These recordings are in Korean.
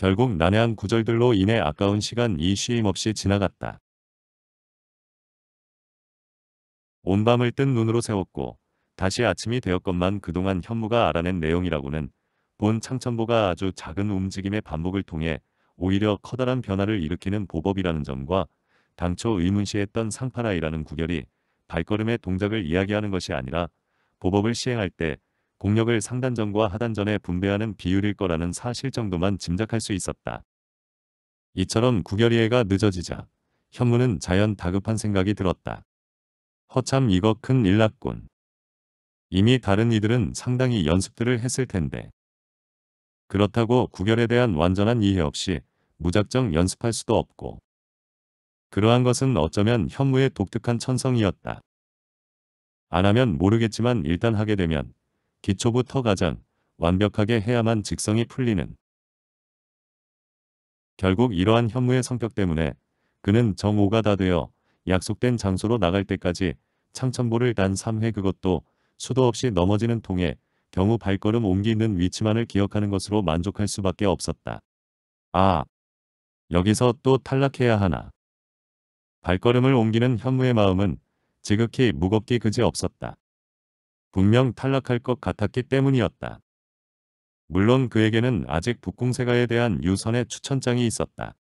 결국 난해한 구절들로 인해 아까운 시간이 쉼없이 지나갔다. 온 밤을 뜬 눈으로 세웠고 다시 아침이 되었건만 그동안 현무가 알아낸 내용이라고는 본 창천보가 아주 작은 움직임의 반복을 통해 오히려 커다란 변화를 일으키는 보법이라는 점과 당초 의문시했던 상파라이라는 구결이 발걸음의 동작을 이야기하는 것이 아니라 보법을 시행할 때 공력을 상단전과 하단전에 분배하는 비율일 거라는 사실 정도만 짐작할 수 있었다. 이처럼 구결이해가 늦어지자 현무는 자연 다급한 생각이 들었다. 허참 이거 큰 일났군. 이미 다른 이들은 상당히 연습들을 했을 텐데. 그렇다고 구결에 대한 완전한 이해 없이 무작정 연습할 수도 없고. 그러한 것은 어쩌면 현무의 독특한 천성이었다. 안 하면 모르겠지만 일단 하게 되면 기초부터 가장 완벽하게 해야만 직성이 풀리는 결국 이러한 현무의 성격 때문에 그는 정오가 다 되어 약속된 장소로 나갈 때까지 창천보를 단 3회 그것도 수도 없이 넘어지는 통에 경우 발걸음 옮기는 위치만을 기억하는 것으로 만족할 수밖에 없었다. 아, 여기서 또 탈락해야 하나. 발걸음을 옮기는 현무의 마음은 지극히 무겁기 그지 없었다. 분명 탈락할 것 같았기 때문이었다. 물론 그에게는 아직 북궁세가에 대한 유선의 추천장이 있었다.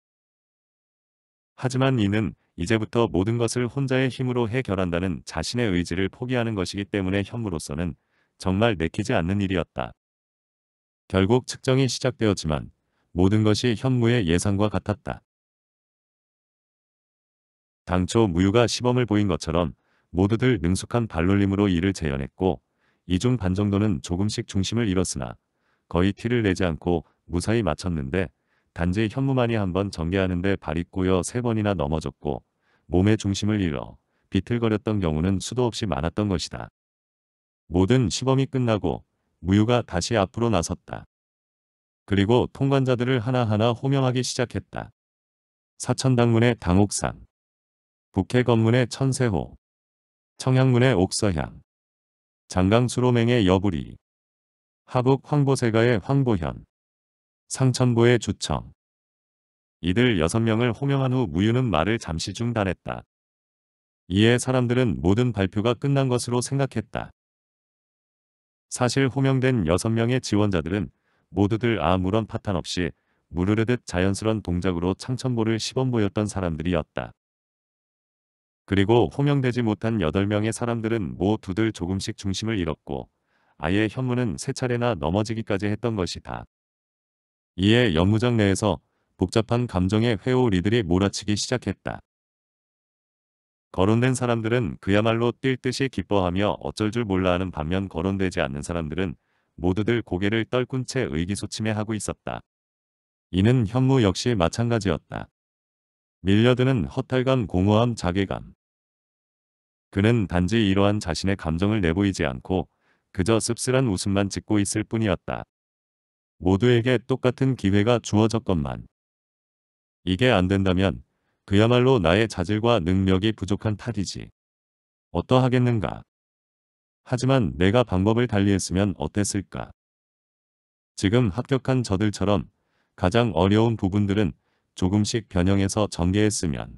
하지만 이는 이제부터 모든 것을 혼자의 힘으로 해결한다는 자신의 의지를 포기하는 것이기 때문에 현무로서는 정말 내키지 않는 일이었다. 결국 측정이 시작되었지만 모든 것이 현무의 예상과 같았다. 당초 무유가 시범을 보인 것처럼 모두들 능숙한 발놀림으로 일을 재현했고 이중 반 정도는 조금씩 중심을 잃었으나 거의 티를 내지 않고 무사히 마쳤는데 단지 현무만이 한 번 전개하는데 발이 꼬여 세 번이나 넘어졌고 몸의 중심을 잃어 비틀거렸던 경우는 수도 없이 많았던 것이다. 모든 시범이 끝나고 무유가 다시 앞으로 나섰다. 그리고 통관자들을 하나하나 호명하기 시작했다. 사천당문의 당옥상, 북해 건문의 천세호, 청양문의 옥서향, 장강수로맹의 여부리, 하북 황보세가의 황보현, 상천보의 주청. 이들 여섯 명을 호명한 후 무유는 말을 잠시 중단했다. 이에 사람들은 모든 발표가 끝난 것으로 생각했다. 사실 호명된 여섯 명의 지원자들은 모두들 아무런 파탄 없이 무르르듯 자연스런 동작으로 창천보를 시범 보였던 사람들이었다. 그리고 호명되지 못한 8명의 사람들은 모두들 조금씩 중심을 잃었고 아예 현무는 세 차례나 넘어지기까지 했던 것이다. 이에 연무장 내에서 복잡한 감정의 회오리들이 몰아치기 시작했다. 거론된 사람들은 그야말로 뛸 듯이 기뻐하며 어쩔 줄 몰라 하는 반면 거론되지 않는 사람들은 모두들 고개를 떨군 채 의기소침해하고 있었다. 이는 현무 역시 마찬가지였다. 밀려드는 허탈감, 공허함, 자괴감. 그는 단지 이러한 자신의 감정을 내보이지 않고 그저 씁쓸한 웃음만 짓고 있을 뿐이었다. 모두에게 똑같은 기회가 주어졌건만. 이게 안 된다면 그야말로 나의 자질과 능력이 부족한 탓이지. 어떠하겠는가. 하지만 내가 방법을 달리했으면 어땠을까. 지금 합격한 저들처럼 가장 어려운 부분들은 조금씩 변형해서 전개했으면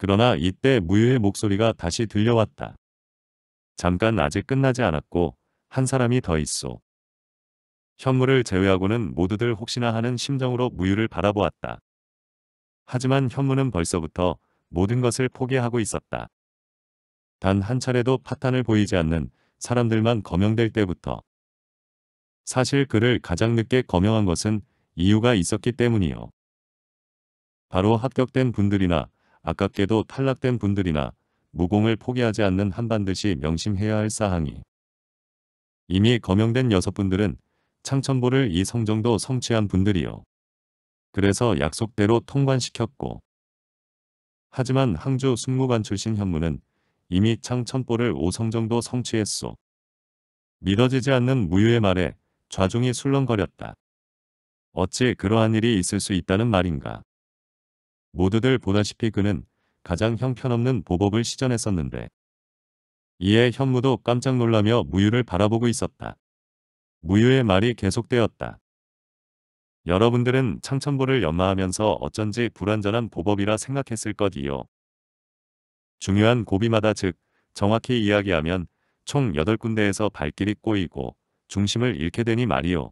그러나 이때 무유의 목소리가 다시 들려왔다. 잠깐 아직 끝나지 않았고 한 사람이 더 있어. 현무를 제외하고는 모두들 혹시나 하는 심정으로 무유를 바라보았다. 하지만 현무는 벌써부터 모든 것을 포기하고 있었다. 단 한 차례도 파탄을 보이지 않는 사람들만 거명될 때부터 사실 그를 가장 늦게 거명한 것은 이유가 있었기 때문이요. 바로 합격된 분들이나 아깝게도 탈락된 분들이나 무공을 포기하지 않는 한 반드시 명심해야 할 사항이 이미 거명된 여섯 분들은 창천보를 이 성정도 성취한 분들이요. 그래서 약속대로 통관시켰고 하지만 항주 승무관 출신 현무는 이미 창천보를 오성정도 성취했소. 믿어지지 않는 무유의 말에 좌중이 술렁거렸다. 어찌 그러한 일이 있을 수 있다는 말인가. 모두들 보다시피 그는 가장 형편없는 보법을 시전했었는데 이에 현무도 깜짝 놀라며 무유를 바라보고 있었다. 무유의 말이 계속되었다. 여러분들은 창천보를 연마하면서 어쩐지 불완전한 보법이라 생각했을 것이요. 중요한 고비마다 즉 정확히 이야기하면 총 8군데에서 발길이 꼬이고 중심을 잃게 되니 말이요.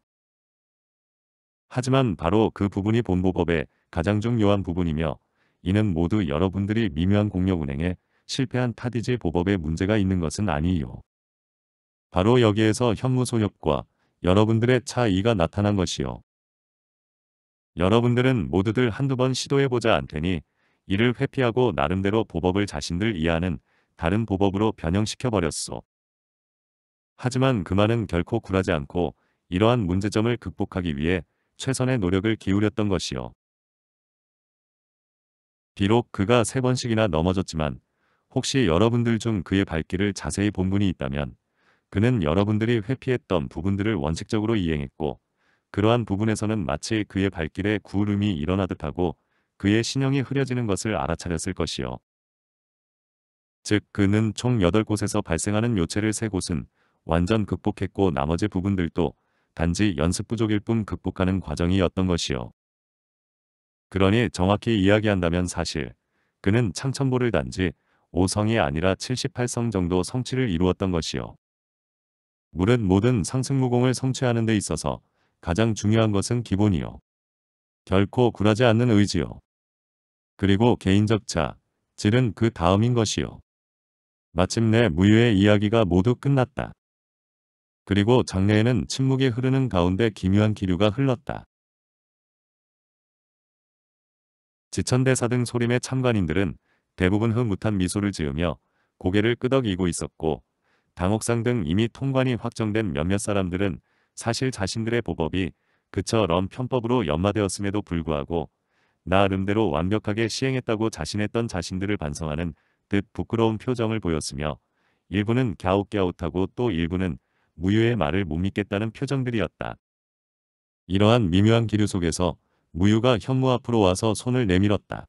하지만 바로 그 부분이 본보법의 가장 중요한 부분이며 이는 모두 여러분들이 미묘한 공력운행에 실패한 타디지 보법에 문제가 있는 것은 아니요. 바로 여기에서 현무소협과 여러분들의 차이가 나타난 것이요. 여러분들은 모두들 한두 번 시도해보자 않더니 이를 회피하고 나름대로 보법을 자신들 이해하는 다른 보법으로 변형시켜버렸소. 하지만 그만은 결코 굴하지 않고 이러한 문제점을 극복하기 위해 최선의 노력을 기울였던 것이요. 비록 그가 세 번씩이나 넘어졌지만 혹시 여러분들 중 그의 발길을 자세히 본 분이 있다면 그는 여러분들이 회피했던 부분들을 원칙적으로 이행했고 그러한 부분에서는 마치 그의 발길에 구름이 일어나듯 하고 그의 신형이 흐려지는 것을 알아차렸을 것이요. 즉 그는 총 8곳에서 발생하는 요체를 세곳은 완전 극복했고 나머지 부분들도 단지 연습 부족일 뿐 극복하는 과정이었던 것이요. 그러니 정확히 이야기한다면 사실 그는 창천보를 단지 5성이 아니라 78성 정도 성취를 이루었던 것이요. 물은 모든 상승무공을 성취하는 데 있어서 가장 중요한 것은 기본이요. 결코 굴하지 않는 의지요. 그리고 개인적 자, 질은 그 다음인 것이요. 마침내 무유의 이야기가 모두 끝났다. 그리고 장래에는 침묵이 흐르는 가운데 기묘한 기류가 흘렀다. 지천대사 등 소림의 참관인들은 대부분 흐뭇한 미소를 지으며 고개를 끄덕이고 있었고 당옥상 등 이미 통관이 확정된 몇몇 사람들은 사실 자신들의 보법이 그처 럼 편법으로 연마되었음에도 불구하고 나름대로 완벽하게 시행했다고 자신했던 자신들을 반성하는 듯 부끄러운 표정을 보였으며 일부는 갸웃갸웃하고 또 일부는 무유의 말을 못 믿겠다는 표정들이었다. 이러한 미묘한 기류 속에서 무유가 현무 앞으로 와서 손을 내밀었다.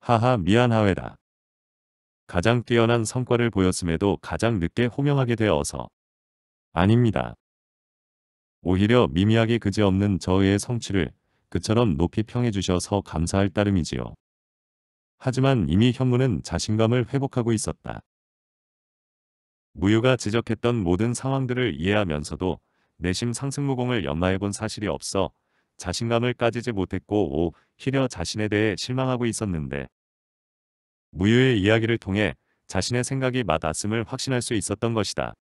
하하 미안하외다. 가장 뛰어난 성과를 보였음에도 가장 늦게 호명하게 되어서 아닙니다. 오히려 미미하게 그지없는 저의 성취를 그처럼 높이 평해주셔서 감사할 따름이지요. 하지만 이미 현무는 자신감을 회복하고 있었다. 무유가 지적했던 모든 상황들을 이해하면서도 내심 상승무공을 연마해본 사실이 없어 자신감을 가지지 못했고 오히려 자신에 대해 실망하고 있었는데 무유의 이야기를 통해 자신의 생각이 맞았음을 확신할 수 있었던 것이다.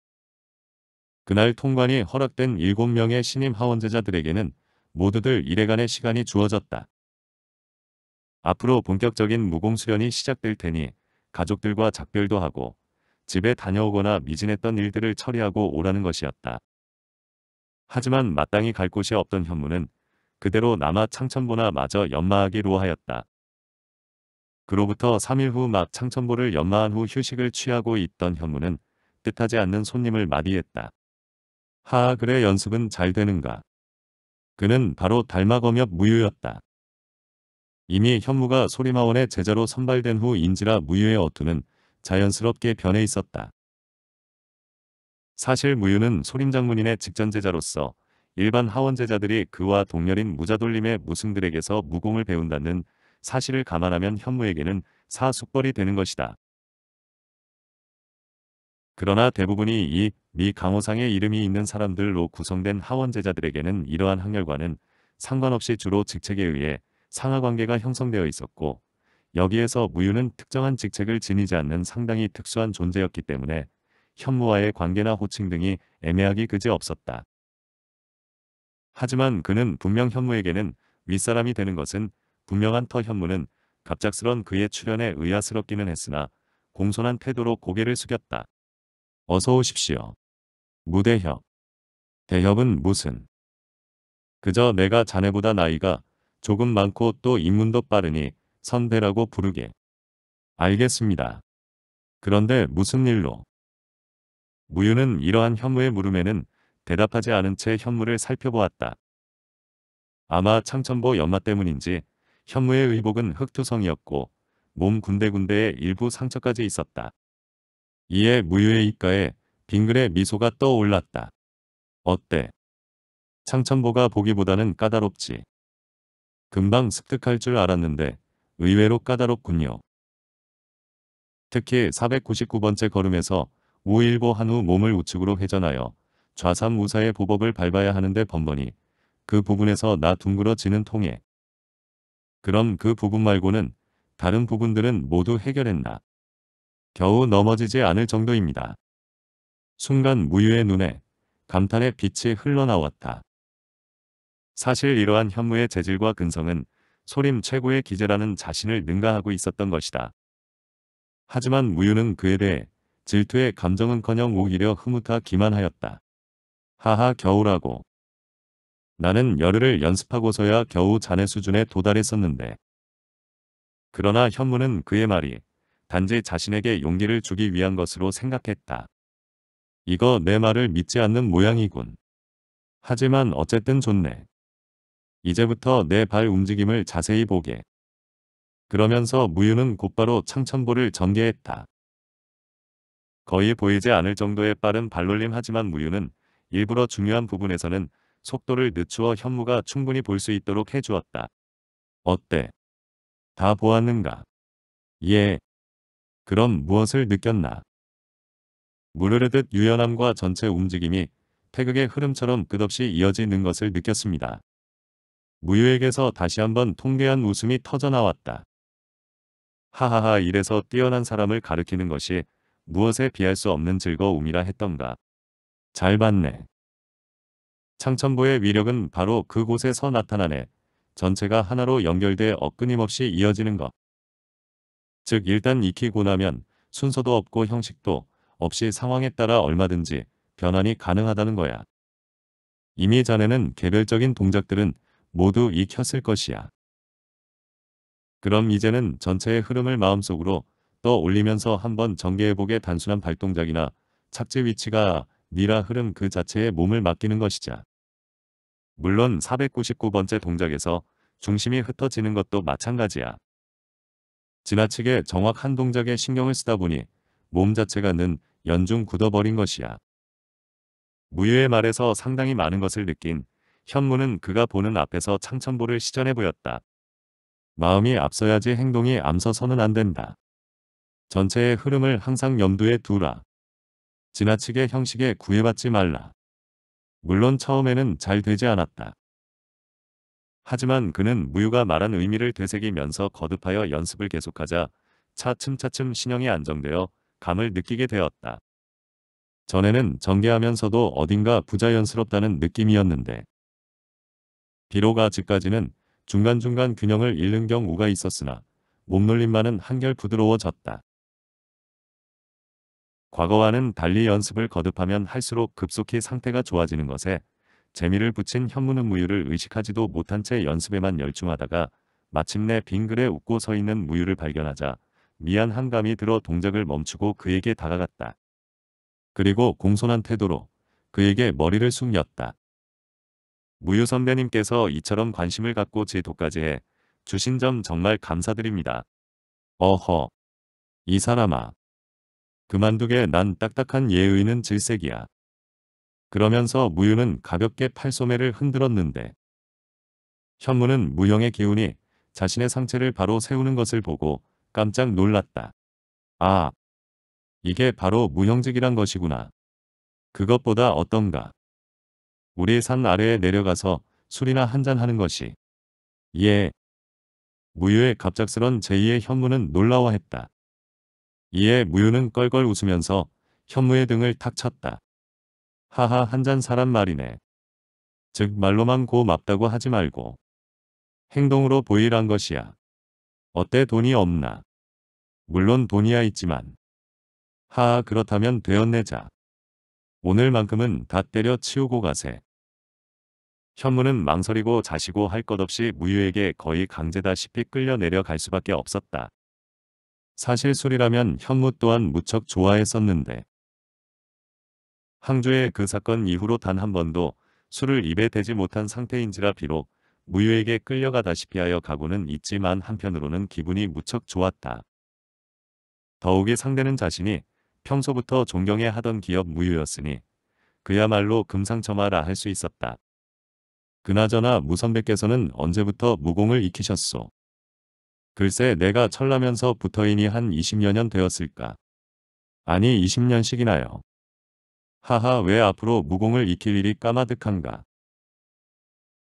그날 통관이 허락된 7명의 신임 하원제자들에게는 모두들 일회간의 시간이 주어졌다. 앞으로 본격적인 무공수련이 시작될 테니 가족들과 작별도 하고 집에 다녀오거나 미진했던 일들을 처리하고 오라는 것이었다. 하지만 마땅히 갈 곳이 없던 현무는 그대로 남아 창천보나 마저 연마하기로 하였다. 그로부터 3일 후 막 창천보를 연마한 후 휴식을 취하고 있던 현무는 뜻하지 않는 손님을 마이했다 하하 그래 연습은 잘 되는가. 그는 바로 달마검역 무유였다. 이미 현무가 소리마원의 제자로 선발된 후 인지라 무유의 어투는 자연스럽게 변해 있었다. 사실 무유는 소림장문인의 직전 제자로서 일반 하원제자들이 그와 동렬인 무자돌림의 무승들에게서 무공을 배운다는 사실을 감안하면 현무에게는 사숙벌이 되는 것이다. 그러나 대부분이 이 미 강호상의 이름이 있는 사람들로 구성된 하원제자들에게는 이러한 학렬과는 상관없이 주로 직책에 의해 상하관계가 형성되어 있었고 여기에서 무유는 특정한 직책을 지니지 않는 상당히 특수한 존재였기 때문에 현무와의 관계나 호칭 등이 애매하기 그지없었다. 하지만 그는 분명 현무에게는 윗사람이 되는 것은 분명한 터 현무는 갑작스런 그의 출현에 의아스럽기는 했으나 공손한 태도로 고개를 숙였다. 어서 오십시오. 무대협. 대협은 무슨? 그저 내가 자네보다 나이가 조금 많고 또 입문도 빠르니 선배라고 부르게. 알겠습니다. 그런데 무슨 일로? 무유는 이러한 현무의 물음에는 대답하지 않은 채 현무를 살펴보았다. 아마 창천보 연마 때문인지 현무의 의복은 흑투성이었고 몸 군데군데에 일부 상처까지 있었다. 이에 무유의 입가에 빙글의 미소가 떠올랐다. 어때? 창천보가 보기보다는 까다롭지. 금방 습득할 줄 알았는데 의외로 까다롭군요. 특히 499번째 걸음에서 우일보 한 후 몸을 우측으로 회전하여 좌삼우사의 보법을 밟아야 하는데 번번이 그 부분에서 나 둥그러지는 통에 그럼 그 부분 말고는 다른 부분들은 모두 해결했나. 겨우 넘어지지 않을 정도입니다. 순간 무유의 눈에 감탄의 빛이 흘러나왔다. 사실 이러한 현무의 재질과 근성은 소림 최고의 기재라는 자신을 능가하고 있었던 것이다. 하지만 무유는 그에 대해 질투의 감정은커녕 오히려 흐뭇하 기만하였다. 하하 겨우라고. 나는 열흘을 연습하고서야 겨우 자네 수준에 도달했었는데. 그러나 현무는 그의 말이 단지 자신에게 용기를 주기 위한 것으로 생각했다. 이거 내 말을 믿지 않는 모양이군. 하지만 어쨌든 좋네. 이제부터 내 발 움직임을 자세히 보게. 그러면서 무유는 곧바로 창천보를 전개했다. 거의 보이지 않을 정도의 빠른 발놀림 하지만 무유는 일부러 중요한 부분에서는 속도를 늦추어 현무가 충분히 볼 수 있도록 해주었다. 어때? 다 보았는가? 예. 그럼 무엇을 느꼈나? 무르르듯 유연함과 전체 움직임이 태극의 흐름처럼 끝없이 이어지는 것을 느꼈습니다. 무유에게서 다시 한번 통쾌한 웃음이 터져나왔다. 하하하 이래서 뛰어난 사람을 가르키는 것이 무엇에 비할 수 없는 즐거움이라 했던가. 잘 봤네. 창천보의 위력은 바로 그곳에서 나타나네. 전체가 하나로 연결돼 어끊임없이 이어지는 것. 즉 일단 익히고 나면 순서도 없고 형식도 없이 상황에 따라 얼마든지 변환이 가능하다는 거야. 이미 자네는 개별적인 동작들은 모두 익혔을 것이야. 그럼 이제는 전체의 흐름을 마음속으로 떠올리면서 한번 전개해보게 단순한 발동작이나 착지 위치가 니라 흐름 그 자체에 몸을 맡기는 것이자. 물론 499번째 동작에서 중심이 흩어지는 것도 마찬가지야. 지나치게 정확한 동작에 신경을 쓰다 보니 몸 자체가 는 연중 굳어버린 것이야. 무유의 말에서 상당히 많은 것을 느낀 현무는 그가 보는 앞에서 창천보를 시전해 보였다. 마음이 앞서야지 행동이 앞서서는 안 된다. 전체의 흐름을 항상 염두에 두라. 지나치게 형식에 구애받지 말라. 물론 처음에는 잘 되지 않았다. 하지만 그는 무유가 말한 의미를 되새기면서 거듭하여 연습을 계속하자 차츰차츰 신형이 안정되어 감을 느끼게 되었다. 전에는 전개하면서도 어딘가 부자연스럽다는 느낌이었는데 비록 아직까지는 중간중간 균형을 잃는 경우가 있었으나 몸놀림만은 한결 부드러워졌다. 과거와는 달리 연습을 거듭하면 할수록 급속히 상태가 좋아지는 것에 재미를 붙인 현무는무유를 의식하지도 못한 채 연습에만 열중하다가 마침내 빙글에 웃고 서 있는 무유를 발견하자 미안한 감이 들어 동작을 멈추고 그에게 다가갔다. 그리고 공손한 태도로 그에게 머리를 숙였다. 무유 선배님께서 이처럼 관심을 갖고 제도까지 해 주신 점 정말 감사드립니다. 어허. 이 사람아. 그만두게 난 딱딱한 예의는 질색이야. 그러면서 무유는 가볍게 팔소매를 흔들었는데 현무는 무형의 기운이 자신의 상체를 바로 세우는 것을 보고 깜짝 놀랐다. 아, 이게 바로 무형직이란 것이구나. 그것보다 어떤가. 우리 산 아래에 내려가서 술이나 한잔 하는 것이. 예. 무유의 갑작스런 제의에 현무는 놀라워했다. 이에 무유는 껄껄 웃으면서 현무의 등을 탁 쳤다. 하하 한 잔 사람 말이네. 즉 말로만 고 맙다고 하지 말고 행동으로 보이란 것이야. 어때 돈이 없나? 물론 돈이야 있지만 하하 그렇다면 되었내자. 오늘만큼은 다 때려 치우고 가세. 현무는 망설이고 자시고 할 것 없이 무유에게 거의 강제다시피 끌려 내려갈 수밖에 없었다. 사실 술이라면 현무 또한 무척 좋아했었는데 항조의 그 사건 이후로 단 한 번도 술을 입에 대지 못한 상태인지라 비록 무유에게 끌려가다시피 하여 가고는 있지만 한편으로는 기분이 무척 좋았다. 더욱이 상대는 자신이 평소부터 존경해 하던 기업 무유였으니 그야말로 금상첨화라 할 수 있었다. 그나저나 무선배께서는 언제부터 무공을 익히셨소? 글쎄 내가 철라면서 붙어이니 한 20여년 되었을까. 아니 20년씩이나요. 하하 왜 앞으로 무공을 익힐 일이 까마득한가.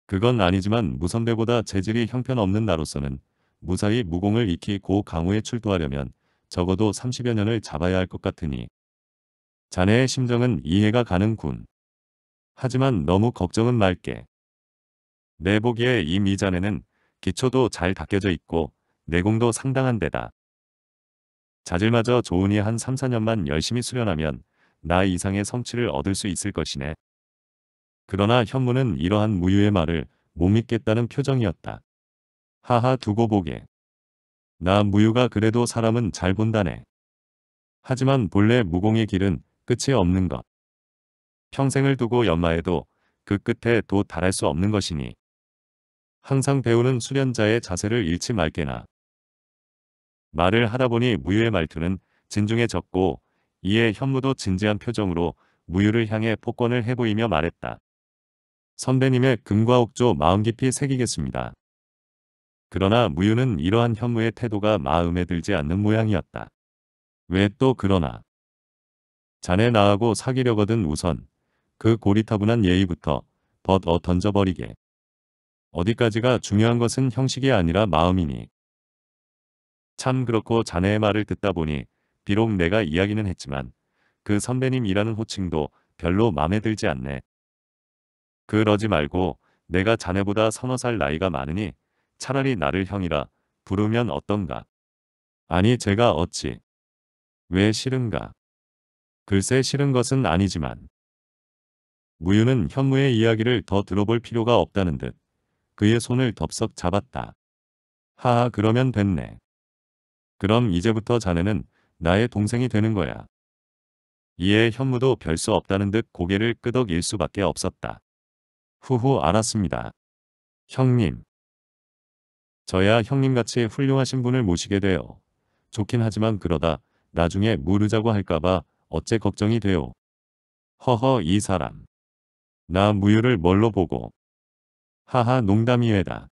그건 아니지만 무선배보다 재질이 형편없는 나로서는 무사히 무공을 익히 고 강우에 출두하려면 적어도 30여 년을 잡아야 할 것 같으니 자네의 심정은 이해가 가는군. 하지만 너무 걱정은 말게. 내 보기에 이 미자네는 기초도 잘 닦여져 있고 내공도 상당한 데다. 자질마저 좋으니 한 3, 4년만 열심히 수련하면 나 이상의 성취를 얻을 수 있을 것이네. 그러나 현무는 이러한 무유의 말을 못 믿겠다는 표정이었다. 하하 두고 보게. 나 무유가 그래도 사람은 잘 본다네. 하지만 본래 무공의 길은 끝이 없는 것. 평생을 두고 연마해도 그 끝에 도달할 수 없는 것이니. 항상 배우는 수련자의 자세를 잃지 말게나. 말을 하다보니 무유의 말투는 진중해졌고 이에 현무도 진지한 표정으로 무유를 향해 폭권을 해보이며 말했다. 선배님의 금과 옥조 마음 깊이 새기겠습니다. 그러나 무유는 이러한 현무의 태도가 마음에 들지 않는 모양이었다. 왜 또 그러나? 자네 나하고 사귀려거든 우선 그 고리타분한 예의부터 벗어 던져버리게. 어디까지가 중요한 것은 형식이 아니라 마음이니 참 그렇고 자네의 말을 듣다 보니 비록 내가 이야기는 했지만 그 선배님이라는 호칭도 별로 마음에 들지 않네. 그러지 말고 내가 자네보다 서너 살 나이가 많으니 차라리 나를 형이라 부르면 어떤가. 아니 제가 어찌. 왜 싫은가. 글쎄 싫은 것은 아니지만. 무유는 현무의 이야기를 더 들어볼 필요가 없다는 듯 그의 손을 덥석 잡았다. 하하 그러면 됐네. 그럼 이제부터 자네는 나의 동생이 되는 거야. 이에 현무도 별 수 없다는 듯 고개를 끄덕일 수밖에 없었다. 후후 알았습니다. 형님. 저야 형님같이 훌륭하신 분을 모시게 되어 좋긴 하지만 그러다 나중에 무르자고 할까봐 어째 걱정이 돼요. 허허 이 사람. 나 무유를 뭘로 보고. 하하 농담이외다.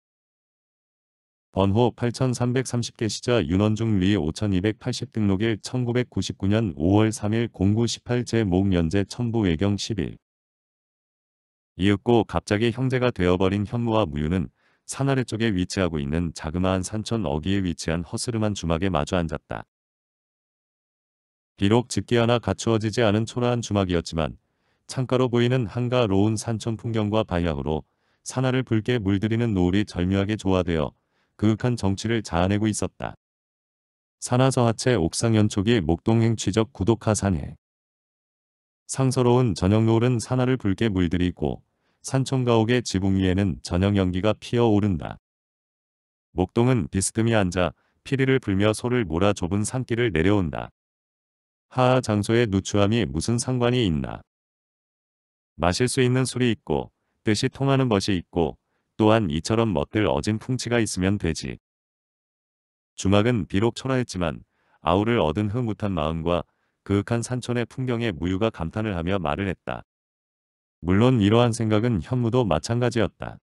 번호 8330개 시자 윤원중 리5280 등록일 1999년 5월 3일 09 18제 목연재 천부 외경 1 0일 이윽고 갑자기 형제가 되어버린 현무와 무유는 산 아래쪽에 위치하고 있는 자그마한 산천 어귀에 위치한 허스름한 주막에 마주 앉았다. 비록 집기 하나 갖추어지지 않은 초라한 주막이었지만 창가로 보이는 한가로운 산촌 풍경과 바야흐로 산하를 붉게 물들이는 노을이 절묘하게 조화되어 그윽한 정치를 자아내고 있었다. 산하저하체 옥상연초기 목동행 취적 구독하 산해 상서로운 저녁 노을은 산하를 붉게 물들이고 산촌가옥의 지붕 위에는 저녁 연기가 피어오른다. 목동은 비스듬히 앉아 피리를 불며 소를 몰아 좁은 산길을 내려온다. 하하 장소의 누추함이 무슨 상관이 있나. 마실 수 있는 술이 있고 뜻이 통하는 것이 있고 또한 이처럼 멋들 어진 풍치가 있으면 되지. 주막은 비록 초라했지만 아우를 얻은 흐뭇한 마음과 그윽한 산촌의 풍경에 무유가 감탄을 하며 말을 했다. 물론 이러한 생각은 현무도 마찬가지였다.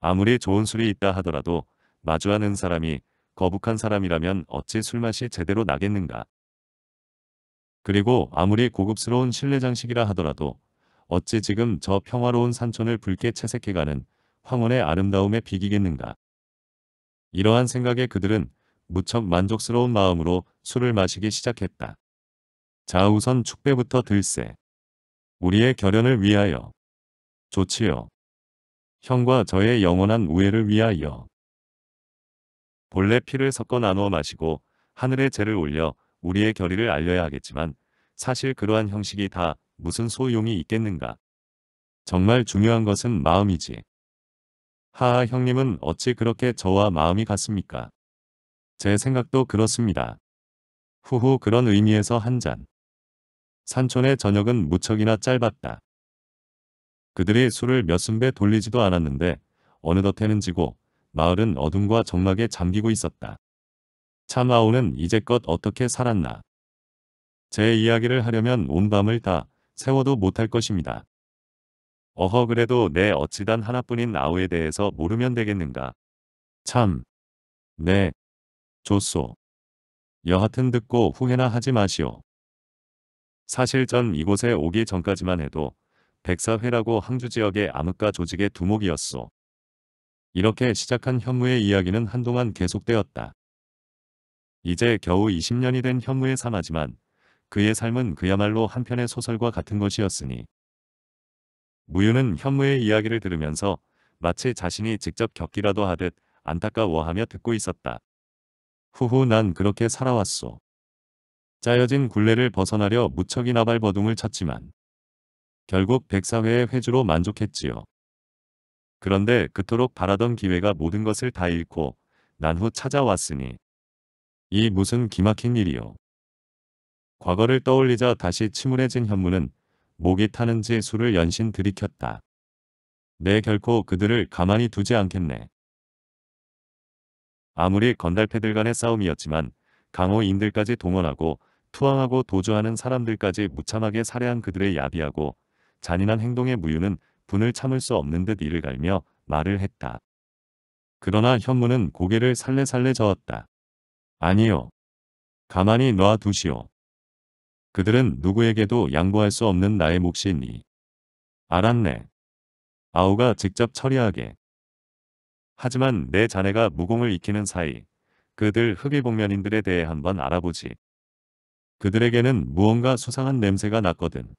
아무리 좋은 술이 있다 하더라도 마주하는 사람이 거북한 사람이라면 어찌 술맛이 제대로 나겠는가. 그리고 아무리 고급스러운 실내 장식이라 하더라도 어찌 지금 저 평화로운 산촌을 붉게 채색해가는 황혼의 아름다움에 비기겠는가. 이러한 생각에 그들은 무척 만족스러운 마음으로 술을 마시기 시작했다. 자 우선 축배부터 들세. 우리의 결연을 위하여. 좋지요. 형과 저의 영원한 우애를 위하여. 본래 피를 섞어 나누어 마시고 하늘에 재를 올려 우리의 결의를 알려야 하겠지만 사실 그러한 형식이 다 무슨 소용이 있겠는가. 정말 중요한 것은 마음이지. 하하 형님은 어찌 그렇게 저와 마음이 같습니까? 제 생각도 그렇습니다. 후후 그런 의미에서 한 잔. 산촌의 저녁은 무척이나 짧았다. 그들이 술을 몇 순배 돌리지도 않았는데 어느덧 해는 지고 마을은 어둠과 정막에 잠기고 있었다. 참아오는 이제껏 어떻게 살았나. 제 이야기를 하려면 온 밤을 다 세워도 못할 것입니다. 어허 그래도 내 어찌단 하나뿐인 아우에 대해서 모르면 되겠는가. 참. 네. 좋소. 여하튼 듣고 후회나 하지 마시오. 사실 전 이곳에 오기 전까지만 해도 백사회라고 항주 지역의 암흑가 조직의 두목이었소. 이렇게 시작한 현무의 이야기는 한동안 계속되었다. 이제 겨우 20년이 된 현무의 삶하지만 그의 삶은 그야말로 한편의 소설과 같은 것이었으니 무유는 현무의 이야기를 들으면서 마치 자신이 직접 겪기라도 하듯 안타까워하며 듣고 있었다. 후후 난 그렇게 살아왔소. 짜여진 굴레를 벗어나려 무척이나 발버둥을 쳤지만 결국 백사회의 회주로 만족했지요. 그런데 그토록 바라던 기회가 모든 것을 다 잃고 난 후 찾아왔으니 이 무슨 기막힌 일이요. 과거를 떠올리자 다시 침울해진 현무는 목이 타는지 술을 연신 들이켰다. 내 네, 결코 그들을 가만히 두지 않겠네. 아무리 건달패들 간의 싸움이었지만 강호인들까지 동원하고 투항하고 도주하는 사람들까지 무참하게 살해한 그들의 야비하고 잔인한 행동의 무유는 분을 참을 수 없는 듯 이를 갈며 말을 했다. 그러나 현무는 고개를 살레살레 저었다. 아니요. 가만히 놔두시오. 그들은 누구에게도 양보할 수 없는 나의 몫이니. 알았네. 아우가 직접 처리하게. 하지만 내 자네가 무공을 익히는 사이 그들 흑일복면인들에 대해 한번 알아보지. 그들에게는 무언가 수상한 냄새가 났거든.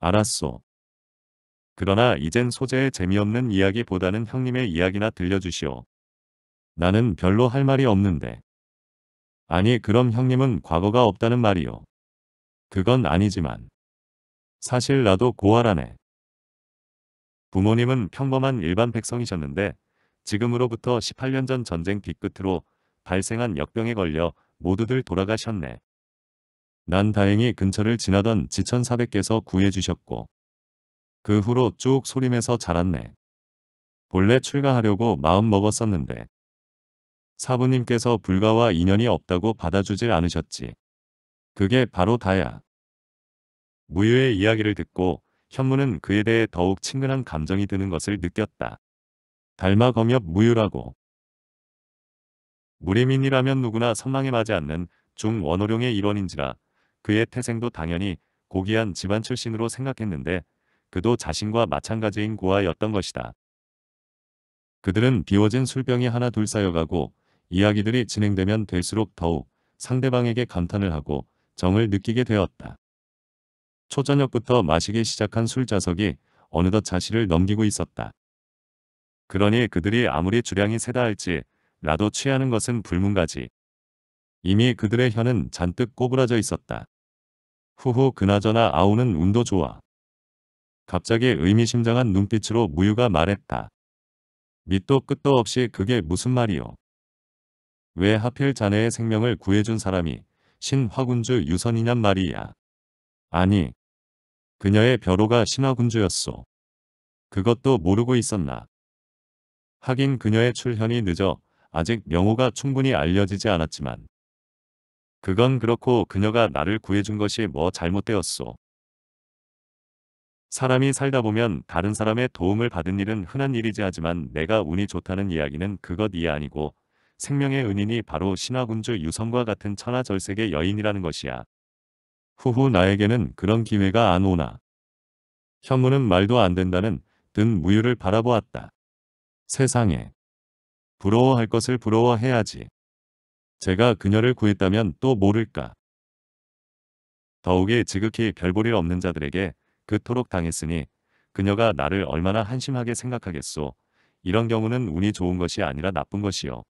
알았소. 그러나 이젠 소재의 재미없는 이야기보다는 형님의 이야기나 들려주시오. 나는 별로 할 말이 없는데. 아니 그럼 형님은 과거가 없다는 말이오. 그건 아니지만 사실 나도 고아라네. 부모님은 평범한 일반 백성이셨는데 지금으로부터 18년 전 전쟁 뒤끝으로 발생한 역병에 걸려 모두들 돌아가셨네. 난 다행히 근처를 지나던 지천 사백께서 구해주셨고 그 후로 쭉 소림에서 자랐네. 본래 출가하려고 마음먹었었는데 사부님께서 불가와 인연이 없다고 받아주질 않으셨지. 그게 바로 다야. 무유의 이야기를 듣고 현무는 그에 대해 더욱 친근한 감정이 드는 것을 느꼈다. 달마검엽 무유라고. 무리민이라면 누구나 선망에맞지 않는 중원호룡의 일원인지라 그의 태생도 당연히 고귀한 집안 출신으로 생각했는데 그도 자신과 마찬가지인 고아였던 것이다. 그들은 비워진 술병이 하나 둘 쌓여가고 이야기들이 진행되면 될수록 더욱 상대방에게 감탄을 하고 정을 느끼게 되었다. 초저녁부터 마시기 시작한 술자석이 어느덧 자시를 넘기고 있었다. 그러니 그들이 아무리 주량이 세다 할지 라도 취하는 것은 불문가지. 이미 그들의 혀는 잔뜩 꼬부라져 있었다. 후후 그나저나 아우는 운도 좋아. 갑자기 의미심장한 눈빛으로 무유가 말했다. 밑도 끝도 없이 그게 무슨 말이오. 왜 하필 자네의 생명을 구해준 사람이 신화군주 유선이냔 말이야. 아니, 그녀의 벼로가 신화군주였소. 그것도 모르고 있었나. 하긴 그녀의 출현이 늦어 아직 명호가 충분히 알려지지 않았지만 그건 그렇고 그녀가 나를 구해준 것이 뭐 잘못되었소. 사람이 살다 보면 다른 사람의 도움을 받은 일은 흔한 일이지 하지만 내가 운이 좋다는 이야기는 그것 이 아니고 생명의 은인이 바로 신화군주 유성과 같은 천하절색의 여인이라는 것이야. 후후 나에게는 그런 기회가 안 오나. 현무는 말도 안 된다는 등 무유를 바라보았다. 세상에. 부러워할 것을 부러워해야지. 제가 그녀를 구했다면 또 모를까. 더욱이 지극히 별볼일 없는 자들에게 그토록 당했으니 그녀가 나를 얼마나 한심하게 생각하겠소. 이런 경우는 운이 좋은 것이 아니라 나쁜 것이요.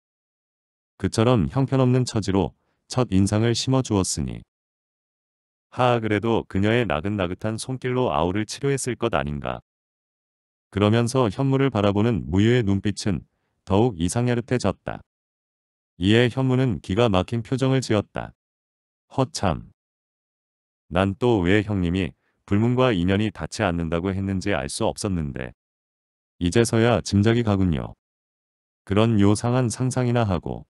그처럼 형편없는 처지로 첫 인상을 심어주었으니 하아 그래도 그녀의 나긋나긋한 손길로 아우를 치료했을 것 아닌가. 그러면서 현무를 바라보는 무유의 눈빛은 더욱 이상야릇해졌다. 이에 현무는 기가 막힌 표정을 지었다. 허참. 난 또 왜 형님이 불문과 인연이 닿지 않는다고 했는지 알 수 없었는데. 이제서야 짐작이 가군요. 그런 요상한 상상이나 하고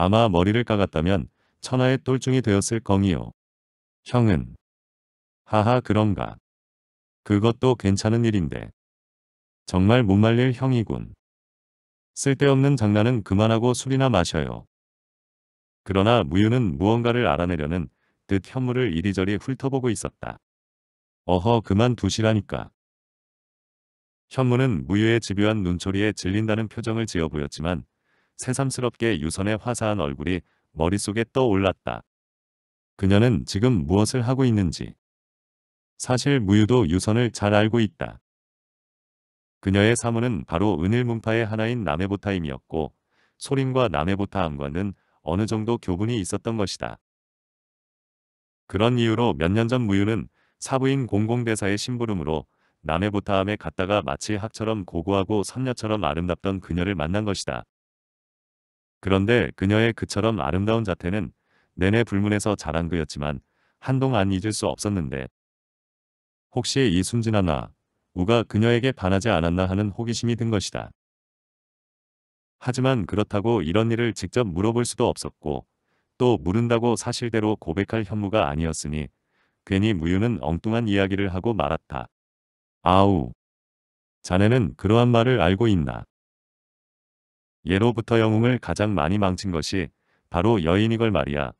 아마 머리를 까갔다면 천하의 똘중이 되었을 거이요 형은 하하 그런가. 그것도 괜찮은 일인데. 정말 못 말릴 형이군. 쓸데없는 장난은 그만하고 술이나 마셔요. 그러나 무유는 무언가를 알아내려는 듯 현물을 이리저리 훑어보고 있었다. 어허 그만 두시라니까. 현무는 무유의 집요한 눈초리에 질린다는 표정을 지어 보였지만 새삼스럽게 유선의 화사한 얼굴이 머릿속에 떠올랐다. 그녀는 지금 무엇을 하고 있는지. 사실 무유도 유선을 잘 알고 있다. 그녀의 사문은 바로 은일문파의 하나인 남해보타임이었고 소림과 남해보타함과는 어느 정도 교분이 있었던 것이다. 그런 이유로 몇 년 전 무유는 사부인 공공대사의 심부름으로 남해보타함에 갔다가 마치 학처럼 고고하고 선녀처럼 아름답던 그녀를 만난 것이다. 그런데 그녀의 그처럼 아름다운 자태는 내내 불문에서 자란 그였지만 한동안 잊을 수 없었는데 혹시 이 순진한 나 우가 그녀에게 반하지 않았나 하는 호기심이 든 것이다. 하지만 그렇다고 이런 일을 직접 물어볼 수도 없었고 또 물은다고 사실대로 고백할 현무가 아니었으니 괜히 무유는 엉뚱한 이야기를 하고 말았다. 아우. 자네는 그러한 말을 알고 있나. 예로부터 영웅을 가장 많이 망친 것이 바로 여인이걸 말이야.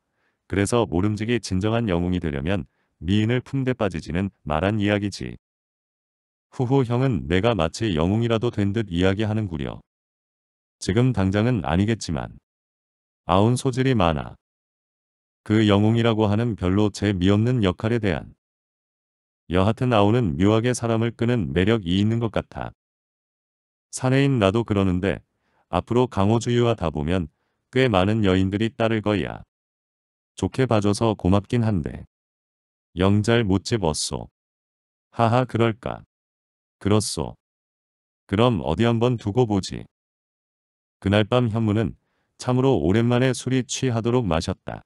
그래서 모름지기 진정한 영웅이 되려면 미인을 품대 빠지지는 말한 이야기지. 후후 형은 내가 마치 영웅이라도 된 듯 이야기하는구려. 지금 당장은 아니겠지만 아운 소질이 많아. 그 영웅이라고 하는 별로 재미없는 역할에 대한 여하튼 아우는 묘하게 사람을 끄는 매력이 있는 것 같아. 사내인 나도 그러는데 앞으로 강호주유와 다보면 꽤 많은 여인들이 따를 거야. 좋게 봐줘서 고맙긴 한데. 영잘 못 집었소. 하하 그럴까. 그렇소. 그럼 어디 한번 두고 보지. 그날 밤 현무는 참으로 오랜만에 술이 취하도록 마셨다.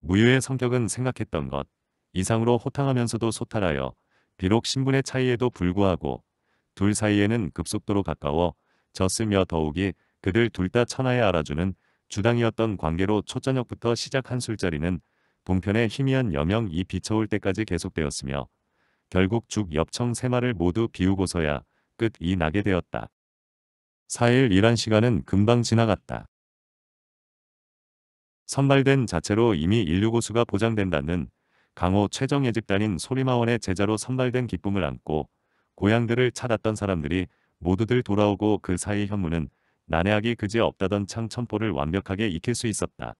무유의 성격은 생각했던 것 이상으로 호탕하면서도 소탈하여 비록 신분의 차이에도 불구하고 둘 사이에는 급속도로 가까워 졌으며 더욱이 그들 둘 다 천하에 알아주는 주당이었던 관계로 초저녁부터 시작한 술자리는 동편의 희미한 여명이 비쳐올 때까지 계속되었으며 결국 죽 엽청 세 마를 모두 비우고서야 끝이 나게 되었다. 4일 일한 시간은 금방 지나갔다. 선발된 자체로 이미 인류 고수가 보장된다는 강호 최정예 집단인 소리마원의 제자로 선발된 기쁨을 안고 고향들을 찾았던 사람들이 모두들 돌아오고 그 사이 현무는 난해하기 그지 없다던 창천포를 완벽하게 익힐 수 있었다.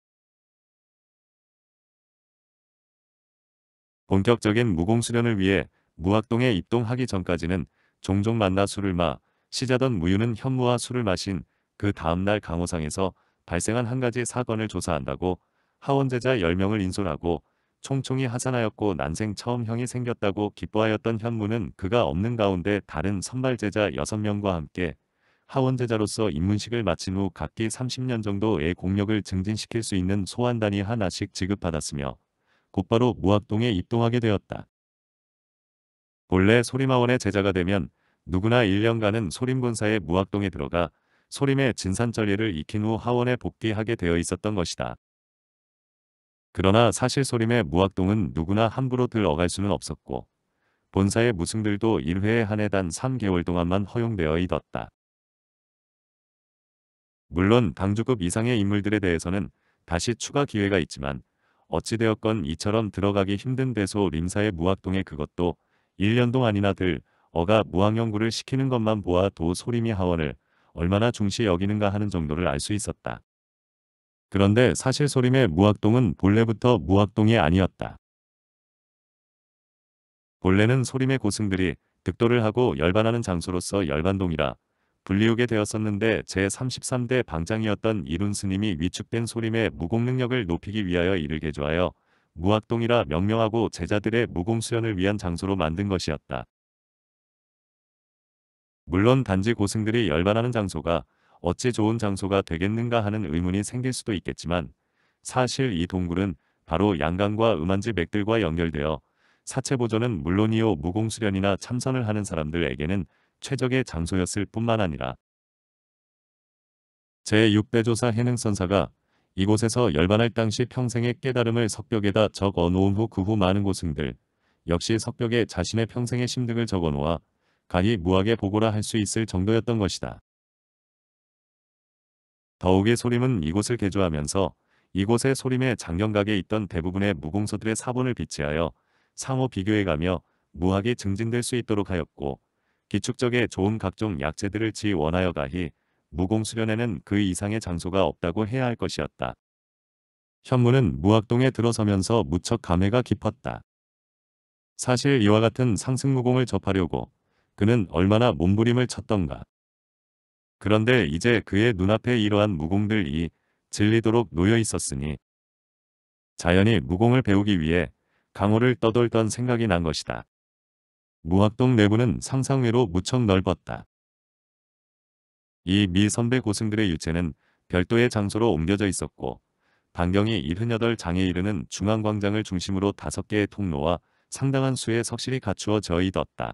본격적인 무공수련을 위해 무학동에 입동하기 전까지는 종종 만나 술을 마 시자던 무유는 현무와 술을 마신 그 다음날 강호상에서 발생한 한 가지 사건을 조사한다고 하원제자 10명을 인솔하고 총총히 하산하였고 난생 처음 형이 생겼다고 기뻐하였던 현무는 그가 없는 가운데 다른 선발제자 6명과 함께 하원제자로서 입문식을 마친 후 각기 30년 정도의 공력을 증진시킬 수 있는 소환단이 하나씩 지급받았으며 곧바로 무학동에 입동하게 되었다. 본래 소림하원의 제자가 되면 누구나 1년간은 소림군사의 무학동에 들어가 소림의 진산전례를 익힌 후 하원에 복귀하게 되어 있었던 것이다. 그러나 사실 소림의 무학동은 누구나 함부로 들어갈 수는 없었고 본사의 무승들도 1회에 한해단 3개월 동안만 허용되어 있었다. 물론 당주급 이상의 인물들에 대해서는 다시 추가 기회가 있지만 어찌되었건 이처럼 들어가기 힘든 대소 림사의 무학동에 그것도 1년 동안이나 들 어가 무학연구를 시키는 것만 보아 도 소림이 하원을 얼마나 중시 여기는가 하는 정도를 알 수 있었다. 그런데 사실 소림의 무학동은 본래부터 무학동이 아니었다. 본래는 소림의 고승들이 득도를 하고 열반하는 장소로서 열반동이라 불리우게 되었었는데 제33대 방장이었던 이룬 스님이 위축된 소림의 무공능력을 높이기 위하여 이를 개조하여 무학동이라 명명하고 제자들의 무공수련을 위한 장소로 만든 것이었다. 물론 단지 고승들이 열반하는 장소가 어찌 좋은 장소가 되겠는가 하는 의문이 생길 수도 있겠지만 사실 이 동굴은 바로 양강과 음한지 맥들과 연결되어 사체보존은 물론이요 무공수련이나 참선을 하는 사람들에게는 최적의 장소였을 뿐만 아니라 제6대 조사 해능선사가 이곳에서 열반할 당시 평생의 깨달음을 석벽에다 적어놓은 후 그후 그 많은 고승들 역시 석벽에 자신의 평생의 심득을 적어놓아 가히 무하게 보고라 할 수 있을 정도였던 것이다. 더욱이 소림은 이곳을 개조하면서 이곳의 소림의 장경각에 있던 대부분의 무공서들의 사본을 비치하여 상호 비교해가며 무학이 증진될 수 있도록 하였고 기축적에 좋은 각종 약재들을 지원하여 가히 무공수련에는 그 이상의 장소가 없다고 해야 할 것이었다. 현무는 무학동에 들어서면서 무척 감회가 깊었다. 사실 이와 같은 상승무공을 접하려고 그는 얼마나 몸부림을 쳤던가. 그런데 이제 그의 눈앞에 이러한 무공들이 질리도록 놓여 있었으니 자연히 무공을 배우기 위해 강호를 떠돌던 생각이 난 것이다. 무학동 내부는 상상외로 무척 넓었다. 이 미 선배 고승들의 유체는 별도의 장소로 옮겨져 있었고 반경이 78장에 이르는 중앙광장을 중심으로 다섯 개의 통로와 상당한 수의 석실이 갖추어져 있었다.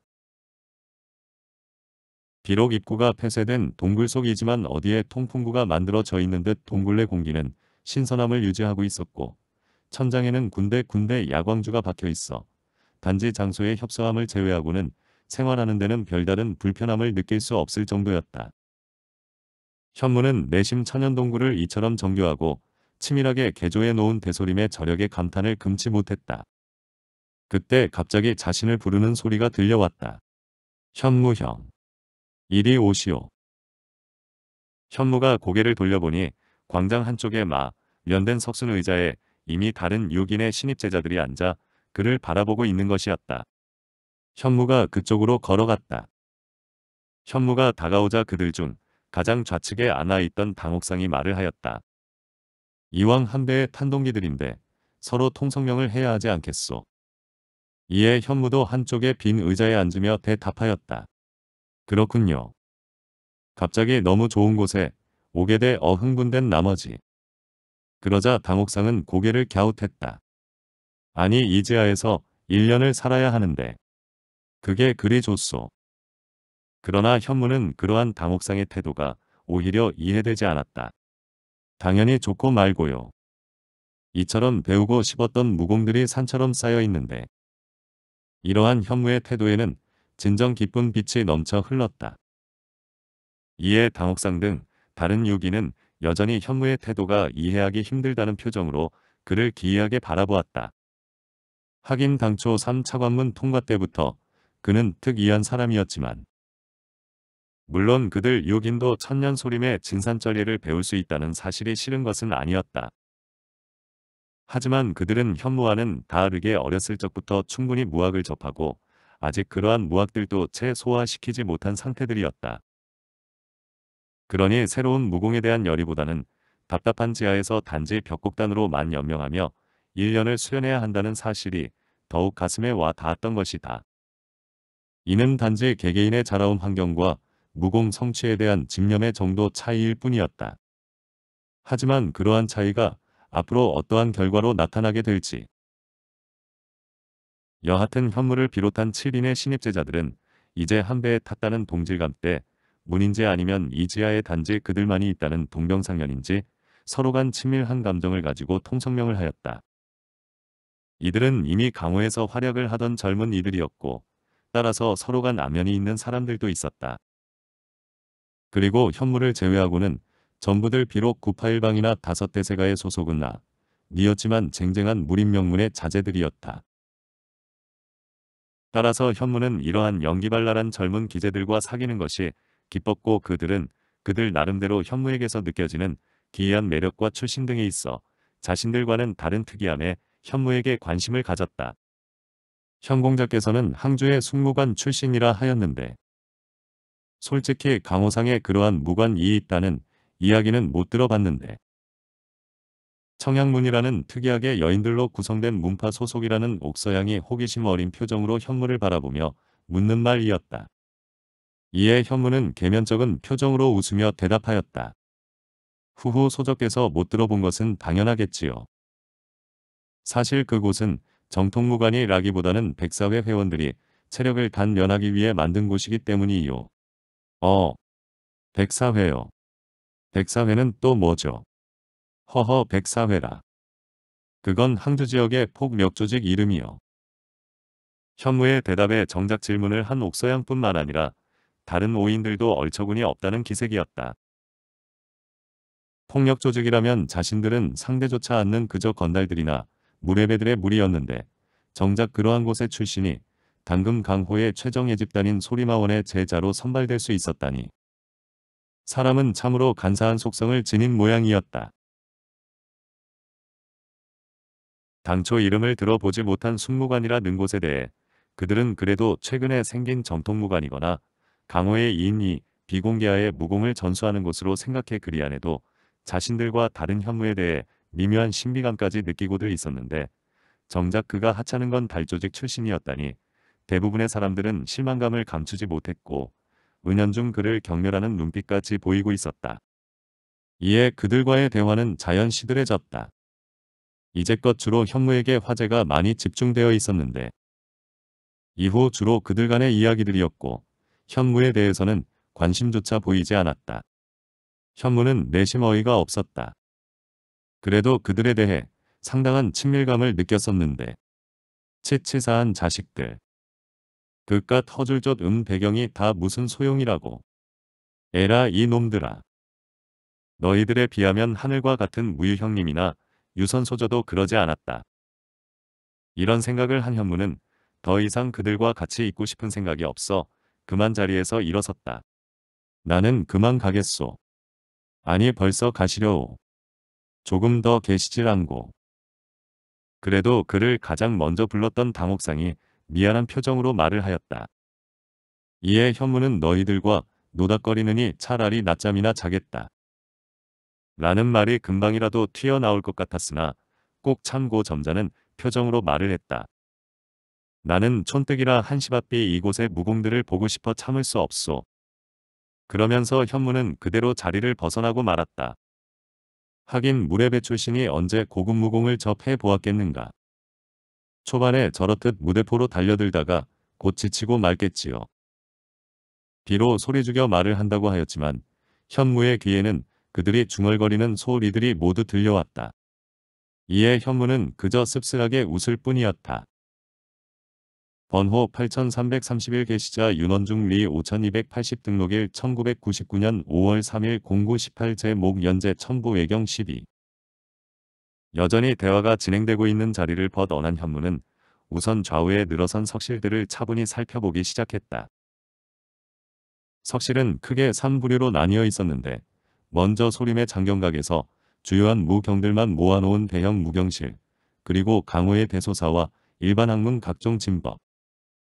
비록 입구가 폐쇄된 동굴 속이지만 어디에 통풍구가 만들어져 있는 듯 동굴 내 공기는 신선함을 유지하고 있었고 천장에는 군데군데 야광주가 박혀 있어 단지 장소의 협소함을 제외하고는 생활하는 데는 별다른 불편함을 느낄 수 없을 정도였다. 현무는 내심 천연동굴을 이처럼 정교하고 치밀하게 개조해 놓은 대소림의 저력에 감탄을 금치 못했다. 그때 갑자기 자신을 부르는 소리가 들려왔다. 현무형. 이리 오시오. 현무가 고개를 돌려보니 광장 한쪽에 마, 면된 석순 의자에 이미 다른 6인의 신입제자들이 앉아 그를 바라보고 있는 것이었다. 현무가 그쪽으로 걸어갔다. 현무가 다가오자 그들 중 가장 좌측에 안아있던 당옥상이 말을 하였다. 이왕 한대의 탄동기들인데 서로 통성명을 해야 하지 않겠소. 이에 현무도 한쪽에 빈 의자에 앉으며 대답하였다. 그렇군요. 갑자기 너무 좋은 곳에 오게 돼 어흥분된 나머지. 그러자 당옥상은 고개를 갸웃했다. 아니 이제야에서 1년을 살아야 하는데 그게 그리 좋소. 그러나 현무는 그러한 당옥상의 태도가 오히려 이해되지 않았다. 당연히 좋고 말고요. 이처럼 배우고 싶었던 무공들이 산처럼 쌓여 있는데 이러한 현무의 태도에는 진정 기쁜 빛이 넘쳐 흘렀다. 이에 당혹상등 다른 유기는 여전히 현무의 태도가 이해하기 힘들다는 표정으로 그를 기이하게 바라보았다. 하긴 당초 3차관문 통과 때부터 그는 특이한 사람이었지만 물론 그들 유긴도 천년소림의 진산절례를 배울 수 있다는 사실이 싫은 것은 아니었다. 하지만 그들은 현무와는 다르게 어렸을 적부터 충분히 무학을 접하고 아직 그러한 무학들도 채 소화시키지 못한 상태들이었다. 그러니 새로운 무공에 대한 열의보다는 답답한 지하에서 단지 벽곡단으로만 연명하며 1년을 수련해야 한다는 사실이 더욱 가슴에 와 닿았던 것이다. 이는 단지 개개인의 자라온 환경과 무공 성취에 대한 집념의 정도 차이일 뿐이었다. 하지만 그러한 차이가 앞으로 어떠한 결과로 나타나게 될지 여하튼 현무를 비롯한 7인의 신입제자들은 이제 한 배에 탔다는 동질감 때 문인지 아니면 이지하에 단지 그들만이 있다는 동병상련인지 서로 간 친밀한 감정을 가지고 통성명을 하였다. 이들은 이미 강호에서 활약을 하던 젊은 이들이었고 따라서 서로 간 안면이 있는 사람들도 있었다. 그리고 현무를 제외하고는 전부들 비록 981방이나 다섯 대세가의 소속은 나, 니었지만 쟁쟁한 무림명문의 자제들이었다. 따라서 현무는 이러한 연기발랄한 젊은 기재들과 사귀는 것이 기뻤고 그들은 그들 나름대로 현무에게서 느껴지는 기이한 매력과 출신 등에 있어 자신들과는 다른 특이함에 현무에게 관심을 가졌다. 현공자께서는 항주의 숙무관 출신이라 하였는데 솔직히 강호상의 그러한 무관이 있다는 이야기는 못 들어봤는데 청양문이라는 특이하게 여인들로 구성된 문파 소속이라는 옥서양이 호기심 어린 표정으로 현무를 바라보며 묻는 말이었다. 이에 현무는 개면적은 표정으로 웃으며 대답하였다. 후후 소적께서 못 들어본 것은 당연하겠지요. 사실 그곳은 정통무관이라기보다는 백사회 회원들이 체력을 단련하기 위해 만든 곳이기 때문이요. 어, 백사회요. 백사회는 또 뭐죠? 허허 1 0 4회라 그건 항주 지역의 폭력 조직 이름이요. 현무의 대답에 정작 질문을 한 옥서양뿐만 아니라 다른 오인들도 얼처구니 없다는 기색이었다. 폭력 조직이라면 자신들은 상대조차 않는 그저 건달들이나 무뢰배들의 무리였는데 정작 그러한 곳의 출신이 당금 강호의 최정예 집단인 소리마원의 제자로 선발될 수 있었다니. 사람은 참으로 간사한 속성을 지닌 모양이었다. 당초 이름을 들어보지 못한 순무관이라 는 곳에 대해 그들은 그래도 최근에 생긴 전통무관이거나 강호의 이인이 비공개하에 무공을 전수하는 것으로 생각해 그리안해도 자신들과 다른 현무에 대해 미묘한 신비감까지 느끼고들 있었는데 정작 그가 하찮은 건 달조직 출신이었다니 대부분의 사람들은 실망감을 감추지 못했고 은연중 그를 경멸하는 눈빛까지 보이고 있었다. 이에 그들과의 대화는 자연 시들해졌다. 이제껏 주로 현무에게 화제가 많이 집중되어 있었는데 이후 주로 그들 간의 이야기들이었고 현무에 대해서는 관심조차 보이지 않았다. 현무는 내심 어이가 없었다. 그래도 그들에 대해 상당한 친밀감을 느꼈었는데 치치사한 자식들. 그깟 허줄젖 음 배경이 다 무슨 소용이라고. 에라 이놈들아. 너희들에 비하면 하늘과 같은 무유형님이나 유선소저도 그러지 않았다. 이런 생각을 한 현무는 더 이상 그들과 같이 있고 싶은 생각이 없어 그만 자리에서 일어섰다. 나는 그만 가겠소. 아니 벌써 가시려오. 조금 더 계시질 않고. 그래도 그를 가장 먼저 불렀던 당옥상이 미안한 표정으로 말을 하였다. 이에 현무는 너희들과 노닥거리느니 차라리 낮잠이나 자겠다. 라는 말이 금방이라도 튀어나올 것 같았으나 꼭 참고 점자는 표정으로 말을 했다. 나는 촌뜨기라 한시바삐 이곳의 무공들을 보고 싶어 참을 수 없소. 그러면서 현무는 그대로 자리를 벗어나고 말았다. 하긴 무례배 출신이 언제 고급 무공을 접해 보았겠는가. 초반에 저렇듯 무대포로 달려들다가 곧 지치고 말겠지요. 비로 소리 죽여 말을 한다고 하였지만 현무의 귀에는 그들이 중얼거리는 소리들이 모두 들려왔다. 이에 현무는 그저 씁쓸하게 웃을 뿐이었다. 번호 8331 게시자 윤원중 리5280 등록일 1999년 5월 3일 09 18 제목 연재 천부 외경 12 여전히 대화가 진행되고 있는 자리를 벗어난 현무는 우선 좌우에 늘어선 석실들을 차분히 살펴보기 시작했다. 석실은 크게 3부류로 나뉘어 있었는데 먼저 소림의 장경각에서 주요한 무경들만 모아놓은 대형 무경실, 그리고 강호의 배소사와 일반 학문 각종 진법,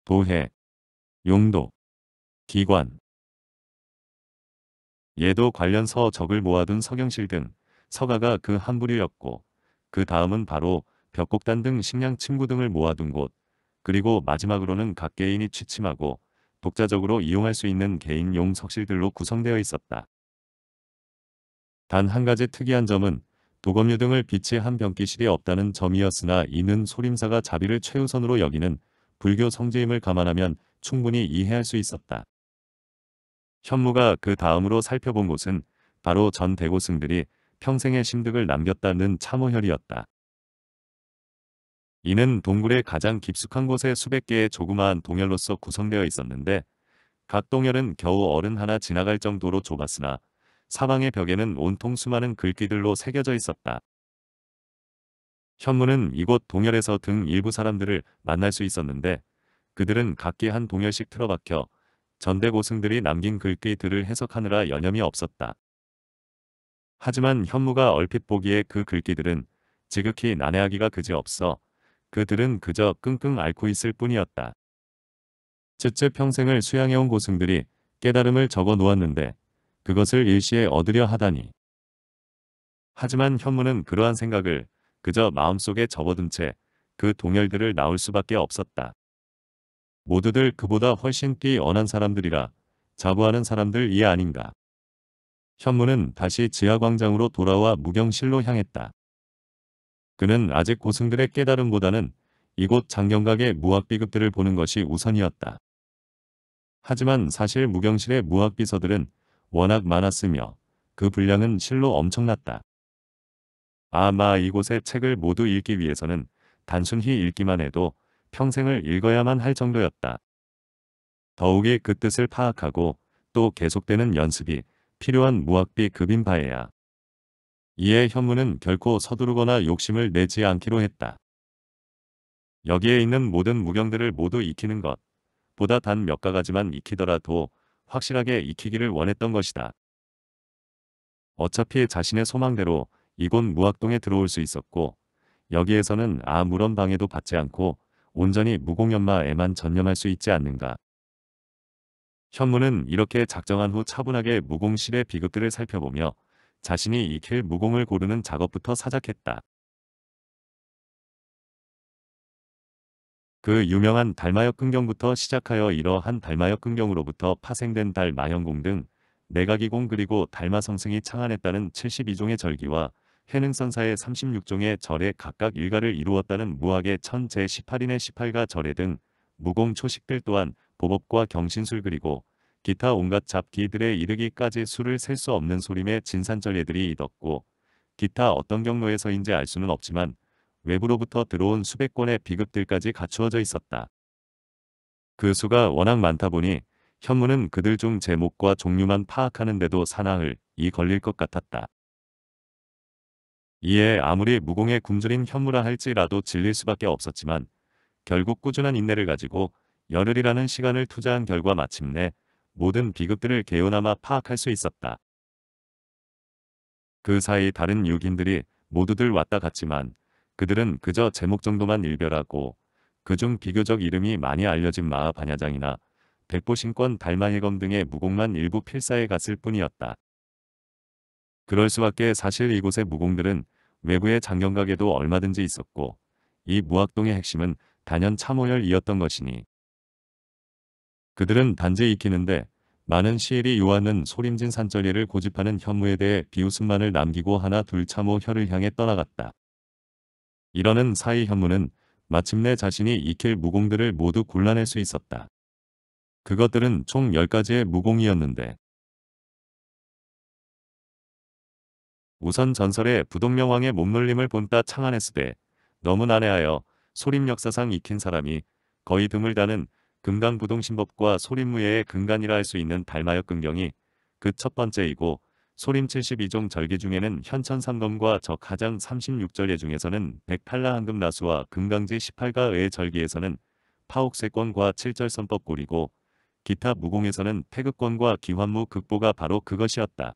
도해, 용도, 기관, 예도 관련 서적을 모아둔 서경실 등 서가가 그 한 부류였고 그 다음은 바로 벽곡단 등 식량 침구 등을 모아둔 곳 그리고 마지막으로는 각 개인이 취침하고 독자적으로 이용할 수 있는 개인용 석실들로 구성되어 있었다. 단한 가지 특이한 점은 도검류 등을 비치 한 병기실이 없다는 점이었으나 이는 소림사가 자비를 최우선으로 여기는 불교 성지임을 감안하면 충분히 이해할 수 있었다. 현무가 그 다음으로 살펴본 곳은 바로 전 대고승들이 평생의 심득을 남겼다는 참호혈이었다. 이는 동굴의 가장 깊숙한 곳에 수백 개의 조그마한 동혈로서 구성되어 있었는데 각 동혈은 겨우 어른 하나 지나갈 정도로 좁았으나 사방의 벽에는 온통 수많은 글귀들로 새겨져 있었다. 현무는 이곳 동열에서 등 일부 사람들을 만날 수 있었는데 그들은 각기 한 동열씩 틀어박혀 전대 고승들이 남긴 글귀들을 해석하느라 여념이 없었다. 하지만 현무가 얼핏 보기에 그 글귀들은 지극히 난해하기가 그지없어 그들은 그저 끙끙 앓고 있을 뿐이었다. 쯧쯧 평생을 수양해온 고승들이 깨달음을 적어 놓았는데 그것을 일시에 얻으려 하다니. 하지만 현무는 그러한 생각을 그저 마음속에 접어둔 채 그 동열들을 나올 수밖에 없었다. 모두들 그보다 훨씬 뛰어난 사람들이라 자부하는 사람들이 아닌가. 현무는 다시 지하광장으로 돌아와 무경실로 향했다. 그는 아직 고승들의 깨달음보다는 이곳 장경각의 무학비급들을 보는 것이 우선이었다. 하지만 사실 무경실의 무학비서들은 워낙 많았으며 그 분량은 실로 엄청났다. 아마 이곳의 책을 모두 읽기 위해서는 단순히 읽기만 해도 평생을 읽어야만 할 정도였다. 더욱이 그 뜻을 파악하고 또 계속되는 연습이 필요한 무학비 급인 바에야. 이에 현무는 결코 서두르거나 욕심을 내지 않기로 했다. 여기에 있는 모든 무경들을 모두 익히는 것, 보다 단 몇 가지만 가 익히더라도 확실하게 익히기를 원했던 것이다. 어차피 자신의 소망대로 이곳 무학동에 들어올 수 있었고 여기에서는 아무런 방해도 받지 않고 온전히 무공연마에만 전념할 수 있지 않는가. 현무는 이렇게 작정한 후 차분하게 무공실의 비극들을 살펴보며 자신이 익힐 무공을 고르는 작업부터 사작했다. 그 유명한 달마역근경부터 시작하여 이러한 달마역근경으로부터 파생된 달마현공 등 내각이공 그리고 달마성승이 창안했다는 72종의 절기와 해능선사의 36종의 절에 각각 일가를 이루었다는 무학의 천제 18인의 18가 절에 등 무공 초식들 또한 보법과 경신술 그리고 기타 온갖 잡기들에 이르기까지 수를 셀 수 없는 소림의 진산절예들이 있었고 기타 어떤 경로에서인지 알 수는 없지만 외부로부터 들어온 수백 권의 비급들까지 갖추어져 있었다. 그 수가 워낙 많다 보니 현무는 그들 중 제목과 종류만 파악하는데도 사나흘 이 걸릴 것 같았다. 이에 아무리 무공에 굶주린 현무라 할지라도 질릴 수밖에 없었지만 결국 꾸준한 인내를 가지고 열흘이라는 시간을 투자한 결과 마침내 모든 비급들을 개요나마 파악할 수 있었다. 그 사이 다른 유인들이 모두들 왔다 갔지만 그들은 그저 제목 정도만 일별하고 그 중 비교적 이름이 많이 알려진 마하 반야장이나 백보신권 달마일검 등의 무공만 일부 필사에 갔을 뿐이었다. 그럴 수밖에 사실 이곳의 무공들은 외부의 장경각에도 얼마든지 있었고 이 무학동의 핵심은 단연 참호열이었던 것이니 그들은 단지 익히는데 많은 시일이 요하는 소림진 산절리를 고집하는 현무에 대해 비웃음만을 남기고 하나 둘 참호혈을 향해 떠나갔다. 이러는 사이 현무는 마침내 자신이 익힐 무공들을 모두 골라낼 수 있었다. 그것들은 총 10가지의 무공이었는데 우선 전설의 부동명왕의 몸놀림을 본따 창안했으되 너무 난해하여 소림 역사상 익힌 사람이 거의 드물다는 금강부동신법과 소림무예의 근간이라 할 수 있는 달마역 근경이 그 첫 번째이고 소림 72종 절기 중에는 현천삼검과 적하장 36절예 중에서는 백팔라한금 나수와 금강지 18가 의 절기에서는 파옥세권과 7절선법 꼴이고 기타 무공에서는 태극권과 기환무 극보가 바로 그것이었다.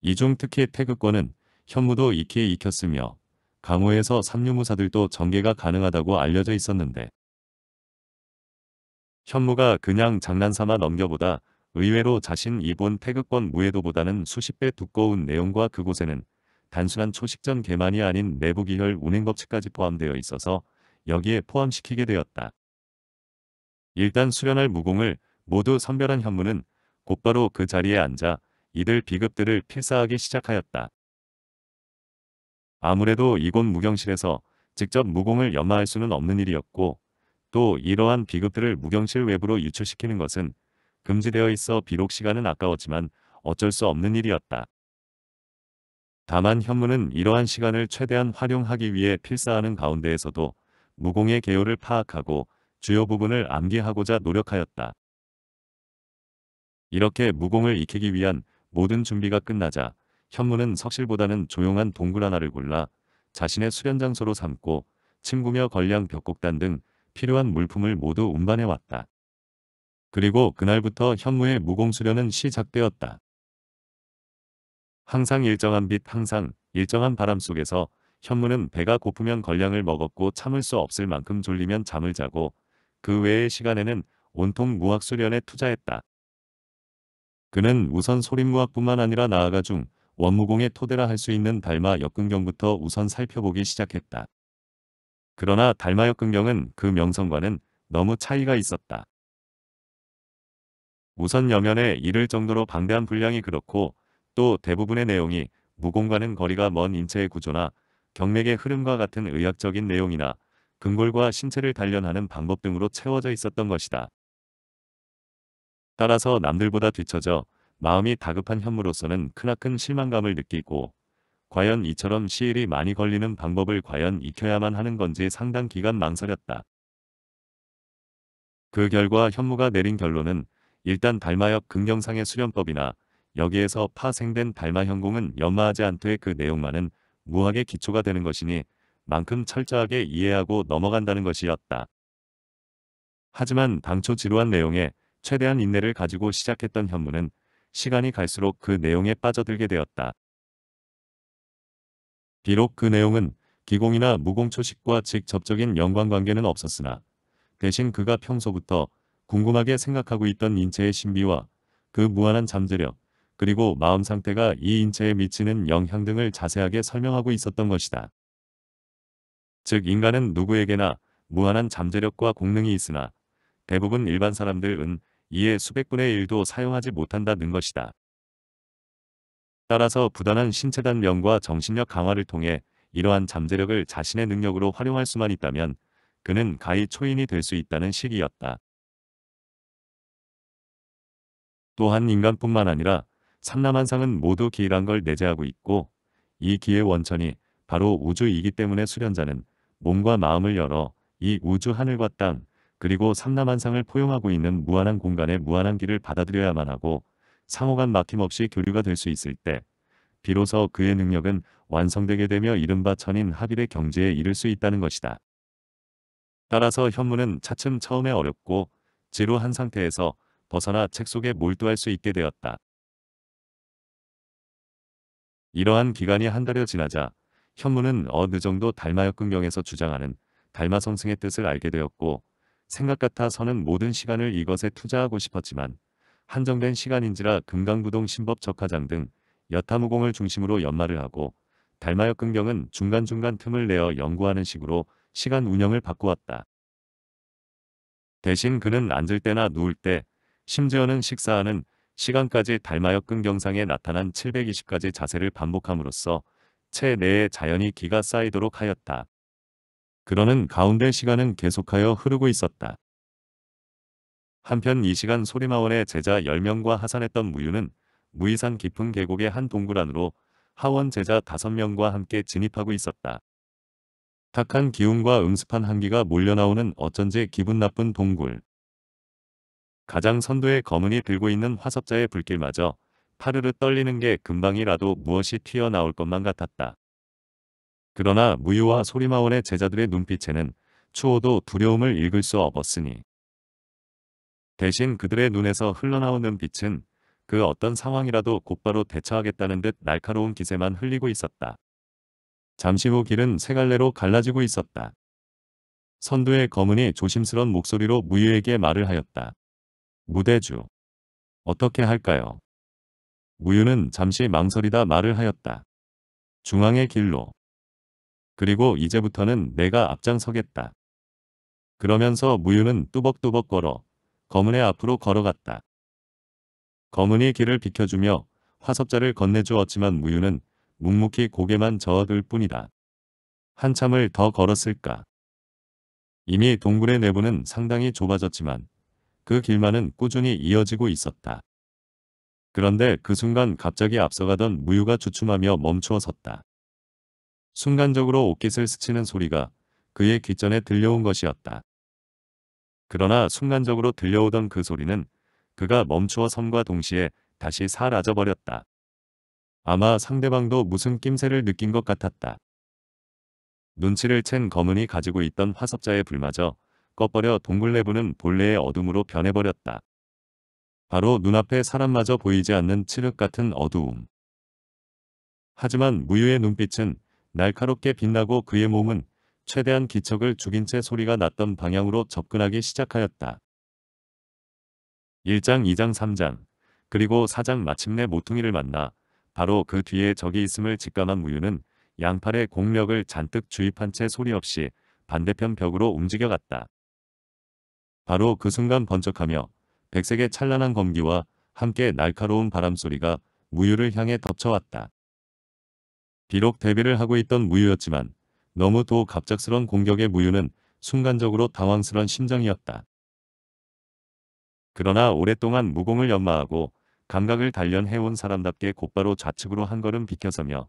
이 중 특히 태극권은 현무도 익히 익혔으며 강호에서 삼류무사들도 전개가 가능하다고 알려져 있었는데 현무가 그냥 장난삼아 넘겨보다 의외로 자신 이본 태극권 무해도보다는 수십 배 두꺼운 내용과 그곳에는 단순한 초식전 개만이 아닌 내부기혈 운행법칙까지 포함되어 있어서 여기에 포함시키게 되었다. 일단 수련할 무공을 모두 선별한 현무는 곧바로 그 자리에 앉아 이들 비급들을 필사하기 시작하였다. 아무래도 이곳 무경실에서 직접 무공을 연마할 수는 없는 일이었고 또 이러한 비급들을 무경실 외부로 유출시키는 것은 금지되어 있어 비록 시간은 아까웠지만 어쩔 수 없는 일이었다. 다만 현무는 이러한 시간을 최대한 활용하기 위해 필사하는 가운데에서도 무공의 개요를 파악하고 주요 부분을 암기하고자 노력하였다. 이렇게 무공을 익히기 위한 모든 준비가 끝나자 현무는 석실보다는 조용한 동굴 하나를 골라 자신의 수련 장소로 삼고 침구며 걸량 벽곡단 등 필요한 물품을 모두 운반해왔다. 그리고 그날부터 현무의 무공수련은 시작되었다. 항상 일정한 빛 항상 일정한 바람 속에서 현무는 배가 고프면 걸량을 먹었고 참을 수 없을 만큼 졸리면 잠을 자고 그 외의 시간에는 온통 무학수련에 투자했다. 그는 우선 소림무학뿐만 아니라 나아가 중 원무공의 토대라 할 수 있는 달마 역근경부터 우선 살펴보기 시작했다. 그러나 달마 역근경은 그 명성과는 너무 차이가 있었다. 우선 영면에 이를 정도로 방대한 분량이 그렇고 또 대부분의 내용이 무공과는 거리가 먼 인체의 구조나 경맥의 흐름과 같은 의학적인 내용이나 근골과 신체를 단련하는 방법 등으로 채워져 있었던 것이다. 따라서 남들보다 뒤처져 마음이 다급한 현무로서는 크나큰 실망감을 느끼고 과연 이처럼 시일이 많이 걸리는 방법을 과연 익혀야만 하는 건지 상당 기간 망설였다. 그 결과 현무가 내린 결론은 일단 달마역 극령상의 수련법이나 여기에서 파생된 달마현공은 연마하지 않되 그 내용만은 무학의 기초가 되는 것이니 만큼 철저하게 이해하고 넘어간다는 것이었다. 하지만 당초 지루한 내용에 최대한 인내를 가지고 시작했던 현무는 시간이 갈수록 그 내용에 빠져들게 되었다. 비록 그 내용은 기공이나 무공초식과 직접적인 연관관계는 없었으나 대신 그가 평소부터 궁금하게 생각하고 있던 인체의 신비와 그 무한한 잠재력, 그리고 마음 상태가 이 인체에 미치는 영향 등을 자세하게 설명하고 있었던 것이다. 즉 인간은 누구에게나 무한한 잠재력과 공능이 있으나 대부분 일반 사람들은 이에 수백분의 1도 사용하지 못한다는 것이다. 따라서 부단한 신체 단명과 정신력 강화를 통해 이러한 잠재력을 자신의 능력으로 활용할 수만 있다면 그는 가히 초인이 될 수 있다는 식이었다. 또한 인간뿐만 아니라 삼남한상은 모두 기이란 걸 내재하고 있고 이 기의 원천이 바로 우주이기 때문에 수련자는 몸과 마음을 열어 이 우주 하늘과 땅 그리고 삼남한상을 포용하고 있는 무한한 공간의 무한한 길을 받아들여야만 하고 상호간 막힘없이 교류가 될 수 있을 때 비로소 그의 능력은 완성되게 되며 이른바 천인 합일의 경지에 이를 수 있다는 것이다. 따라서 현무는 차츰 처음에 어렵고 지루한 상태에서 벗어나 책 속에 몰두할 수 있게 되었다. 이러한 기간이 한 달여 지나자 현무는 어느 정도 달마역근경에서 주장하는 달마성승의 뜻을 알게 되었고 생각 같아 서는 모든 시간을 이것에 투자하고 싶었지만 한정된 시간인지라 금강부동 신법 적화장 등 여타무공을 중심으로 연말을 하고 달마역근경은 중간중간 틈을 내어 연구하는 식으로 시간 운영을 바꾸었다. 대신 그는 앉을 때나 누울 때 심지어는 식사하는 시간까지 달마역근 경상에 나타난 720가지 자세를 반복함으로써 체내에 자연히 기가 쌓이도록 하였다. 그러는 가운데 시간은 계속하여 흐르고 있었다. 한편 이 시간 소리마원의 제자 10명과 하산했던 무유는 무이산 깊은 계곡의 한 동굴 안으로 하원 제자 5명과 함께 진입하고 있었다. 탁한 기운과 음습한 한기가 몰려나오는 어쩐지 기분 나쁜 동굴. 가장 선두의 검은이 들고 있는 화석자의 불길마저 파르르 떨리는 게 금방이라도 무엇이 튀어나올 것만 같았다. 그러나 무유와 소리마원의 제자들의 눈빛에는 추호도 두려움을 읽을 수 없었으니 대신 그들의 눈에서 흘러나오는 빛은 그 어떤 상황이라도 곧바로 대처하겠다는 듯 날카로운 기세만 흘리고 있었다. 잠시 후 길은 세 갈래로 갈라지고 있었다. 선두의 검은이 조심스런 목소리로 무유에게 말을 하였다. 무대주. 어떻게 할까요? 무유는 잠시 망설이다 말을 하였다. 중앙의 길로. 그리고 이제부터는 내가 앞장서겠다. 그러면서 무유는 뚜벅뚜벅 걸어 검은의 앞으로 걸어갔다. 검은이 길을 비켜주며 화섭자를 건네주었지만 무유는 묵묵히 고개만 저어들 뿐이다. 한참을 더 걸었을까. 이미 동굴의 내부는 상당히 좁아졌지만 그 길만은 꾸준히 이어지고 있었다. 그런데 그 순간 갑자기 앞서가던 무유가 주춤하며 멈추어 섰다. 순간적으로 옷깃을 스치는 소리가 그의 귀전에 들려온 것이었다. 그러나 순간적으로 들려오던 그 소리는 그가 멈추어 섬과 동시에 다시 사라져버렸다. 아마 상대방도 무슨 낌새를 느낀 것 같았다. 눈치를 챈 검은이 가지고 있던 화섭자의 불마저 꺼버려 동굴 내부는 본래의 어둠으로 변해버렸다. 바로 눈앞에 사람마저 보이지 않는 칠흑 같은 어두움. 하지만 무유의 눈빛은 날카롭게 빛나고 그의 몸은 최대한 기척을 죽인 채 소리가 났던 방향으로 접근하기 시작하였다. 1장, 2장, 3장, 그리고 4장 마침내 모퉁이를 만나 바로 그 뒤에 적이 있음을 직감한 무유는 양팔의 공력을 잔뜩 주입한 채 소리 없이 반대편 벽으로 움직여갔다. 바로 그 순간 번쩍하며 백색의 찬란한 검기와 함께 날카로운 바람소리가 무유를 향해 덮쳐왔다. 비록 대비를 하고 있던 무유였지만 너무 도 갑작스런 공격의 무유는 순간적으로 당황스런 심정이었다. 그러나 오랫동안 무공을 연마하고 감각을 단련해온 사람답게 곧바로 좌측으로 한 걸음 비켜서며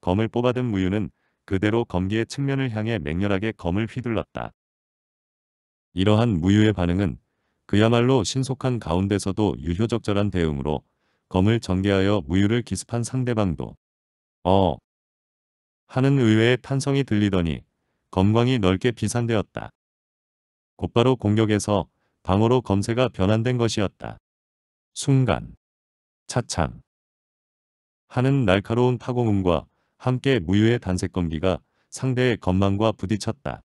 검을 뽑아든 무유는 그대로 검기의 측면을 향해 맹렬하게 검을 휘둘렀다. 이러한 무유의 반응은 그야말로 신속한 가운데서도 유효적절한 대응으로 검을 전개하여 무유를 기습한 상대방도 어 하는 의외의 탄성이 들리더니 검광이 넓게 비산되었다. 곧바로 공격에서 방어로 검세가 변환된 것이었다. 순간 차창 하는 날카로운 파공음과 함께 무유의 단색검기가 상대의 검망과 부딪혔다.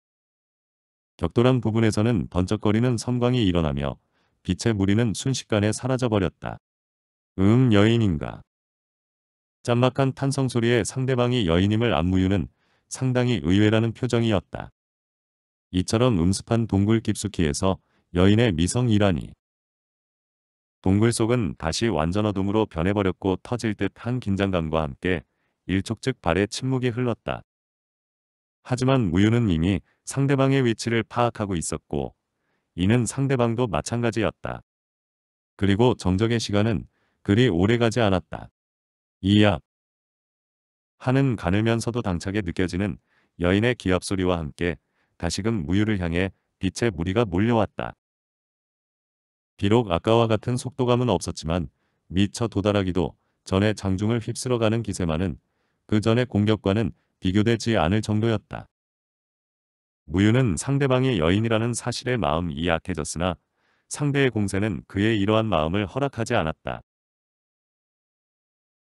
격돌한 부분에서는 번쩍거리는 섬광이 일어나며 빛의 무리는 순식간에 사라져버렸다. 음 여인인가. 짠막한 탄성 소리에 상대방이 여인임을 안무유는 상당히 의외라는 표정이었다. 이처럼 음습한 동굴 깊숙이에서 여인의 미성이라니. 동굴 속은 다시 완전 어둠으로 변해버렸고 터질 듯한 긴장감과 함께 일촉즉 발의 침묵이 흘렀다. 하지만 무유는 이미 상대방의 위치를 파악하고 있었고 이는 상대방도 마찬가지였다. 그리고 정적의 시간은 그리 오래가지 않았다. 이야 하는 가늘면서도 당차게 느껴지는 여인의 기합소리와 함께 다시금 무유를 향해 빛의 무리가 몰려왔다. 비록 아까와 같은 속도감은 없었지만 미처 도달하기도 전에 장중을 휩쓸어가는 기세만은 그전에 공격과는 비교되지 않을 정도였다. 무유는 상대방이 여인이라는 사실에 마음이 약해졌으나 상대의 공세는 그의 이러한 마음을 허락하지 않았다.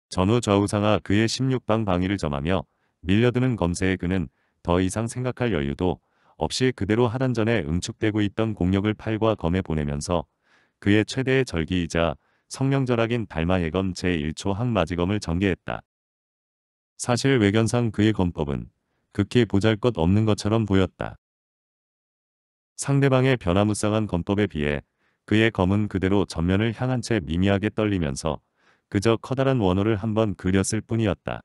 전후 좌우상하 그의 16방 방위를 점하며 밀려드는 검세에 그는 더 이상 생각할 여유도 없이 그대로 하단전에 응축되고 있던 공력을 팔과 검에 보내면서 그의 최대의 절기이자 성명절학인 달마해검 제1초 항마지검을 전개했다. 사실 외견상 그의 검법은 극히 보잘것 없는 것처럼 보였다. 상대방의 변화무쌍한 검법에 비해 그의 검은 그대로 전면을 향한 채 미미하게 떨리면서 그저 커다란 원호를 한번 그렸을 뿐이었다.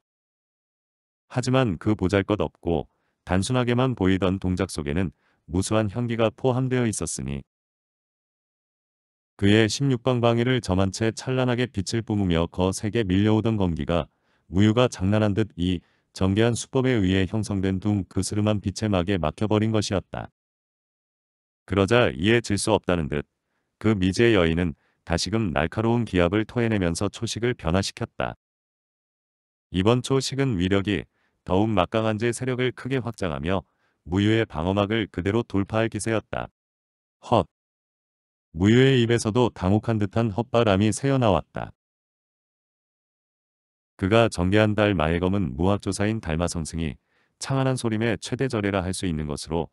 하지만 그 보잘것없고 단순하게만 보이던 동작 속에는 무수한 향기가 포함되어 있었으니 그의 16방 방위를 점한 채 찬란하게 빛을 뿜으며 거세게 밀려오던 검기가 무유가 장난한 듯 이 정교한 수법에 의해 형성된 둥 그스름한 빛의 막에 막혀버린 것이었다. 그러자 이에 질 수 없다는 듯 그미제 여인은 다시금 날카로운 기압을 토해내면서 초식을 변화시켰다. 이번 초식은 위력이 더욱 막강한제 세력을 크게 확장하며 무유의 방어막을 그대로 돌파할 기세였다. 헛. 무유의 입에서도 당혹한 듯한 헛바람이 새어나왔다. 그가 전개한 달 마해검은 무학조사인 달마성승이 창안한 소림의 최대절애라 할 수 있는 것으로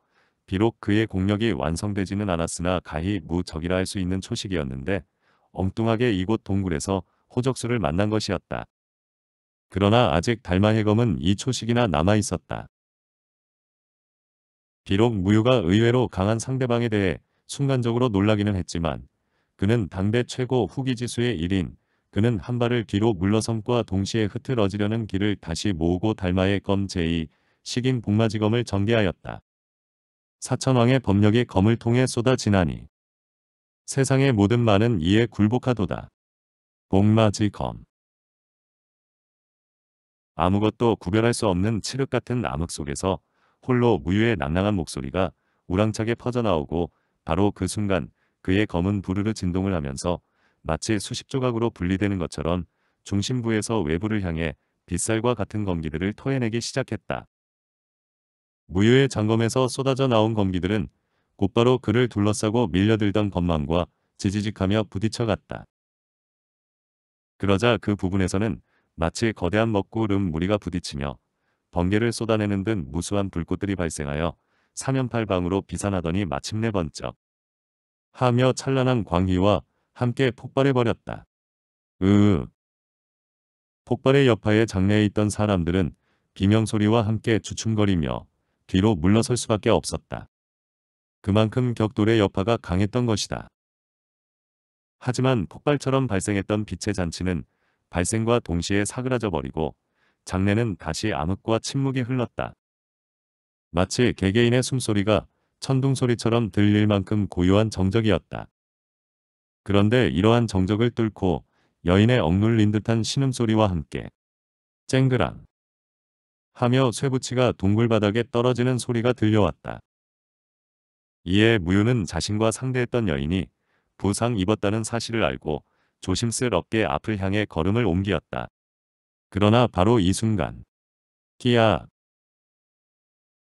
비록 그의 공력이 완성되지는 않았으나 가히 무적이라 할 수 있는 초식이었는데 엉뚱하게 이곳 동굴에서 호적수를 만난 것이었다. 그러나 아직 달마해검은 이 초식이나 남아있었다. 비록 무유가 의외로 강한 상대방에 대해 순간적으로 놀라기는 했지만 그는 당대 최고 후기지수의 1인 그는 한 발을 뒤로 물러섬과 동시에 흐트러지려는 길을 다시 모으고 달마의 검 제2 식인 복마지검을 전개하였다. 사천왕의 법력이 검을 통해 쏟아지나니 세상의 모든 말은 이에 굴복하도다. 복마지검 아무것도 구별할 수 없는 칠흑 같은 암흑 속에서 홀로 무유의 낭낭한 목소리가 우랑차게 퍼져나오고 바로 그 순간 그의 검은 부르르 진동을 하면서 마치 수십 조각으로 분리되는 것처럼 중심부에서 외부를 향해 빗살과 같은 검기들을 토해내기 시작했다. 무유의 장검에서 쏟아져 나온 검기들은 곧바로 그를 둘러싸고 밀려들던 건망과 지지직하며 부딪혀갔다. 그러자 그 부분에서는 마치 거대한 먹구름 무리가 부딪히며 번개를 쏟아내는 등 무수한 불꽃들이 발생하여 삼연팔방으로 비산하더니 마침내 번쩍 하며 찬란한 광희와 함께 폭발해버렸다. 으으. 폭발의 여파에 장내에 있던 사람들은 비명소리와 함께 주춤거리며 뒤로 물러설 수밖에 없었다. 그만큼 격돌의 여파가 강했던 것이다. 하지만 폭발처럼 발생했던 빛의 잔치는 발생과 동시에 사그라져 버리고 장내는 다시 암흑과 침묵이 흘렀다. 마치 개개인의 숨소리가 천둥소리처럼 들릴 만큼 고요한 정적이었다. 그런데 이러한 정적을 뚫고 여인의 억눌린 듯한 신음소리와 함께 쨍그랑 하며 쇠붙이가 동굴바닥에 떨어지는 소리가 들려왔다. 이에 무유는 자신과 상대했던 여인이 부상 입었다는 사실을 알고 조심스럽게 앞을 향해 걸음을 옮기었다. 그러나 바로 이 순간 끼야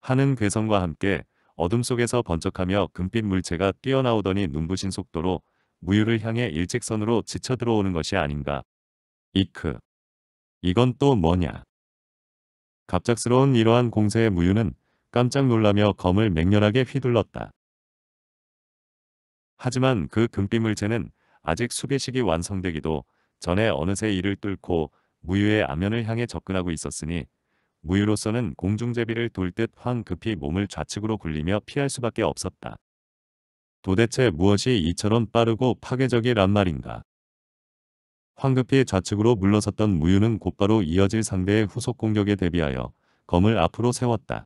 하는 괴성과 함께 어둠 속에서 번쩍하며 금빛 물체가 뛰어나오더니 눈부신 속도로 무유를 향해 일직선으로 지쳐 들어오는 것이 아닌가. 이크. 이건 또 뭐냐. 갑작스러운 이러한 공세의 무유는 깜짝 놀라며 검을 맹렬하게 휘둘렀다. 하지만 그 금빛 물체는 아직 수비식이 완성되기도 전에 어느새 이를 뚫고 무유의 안면을 향해 접근하고 있었으니 무유로서는 공중제비를 돌듯 황급히 몸을 좌측으로 굴리며 피할 수밖에 없었다. 도대체 무엇이 이처럼 빠르고 파괴적이란 말인가. 황급히 좌측으로 물러섰던 무유는 곧바로 이어질 상대의 후속 공격에 대비하여 검을 앞으로 세웠다.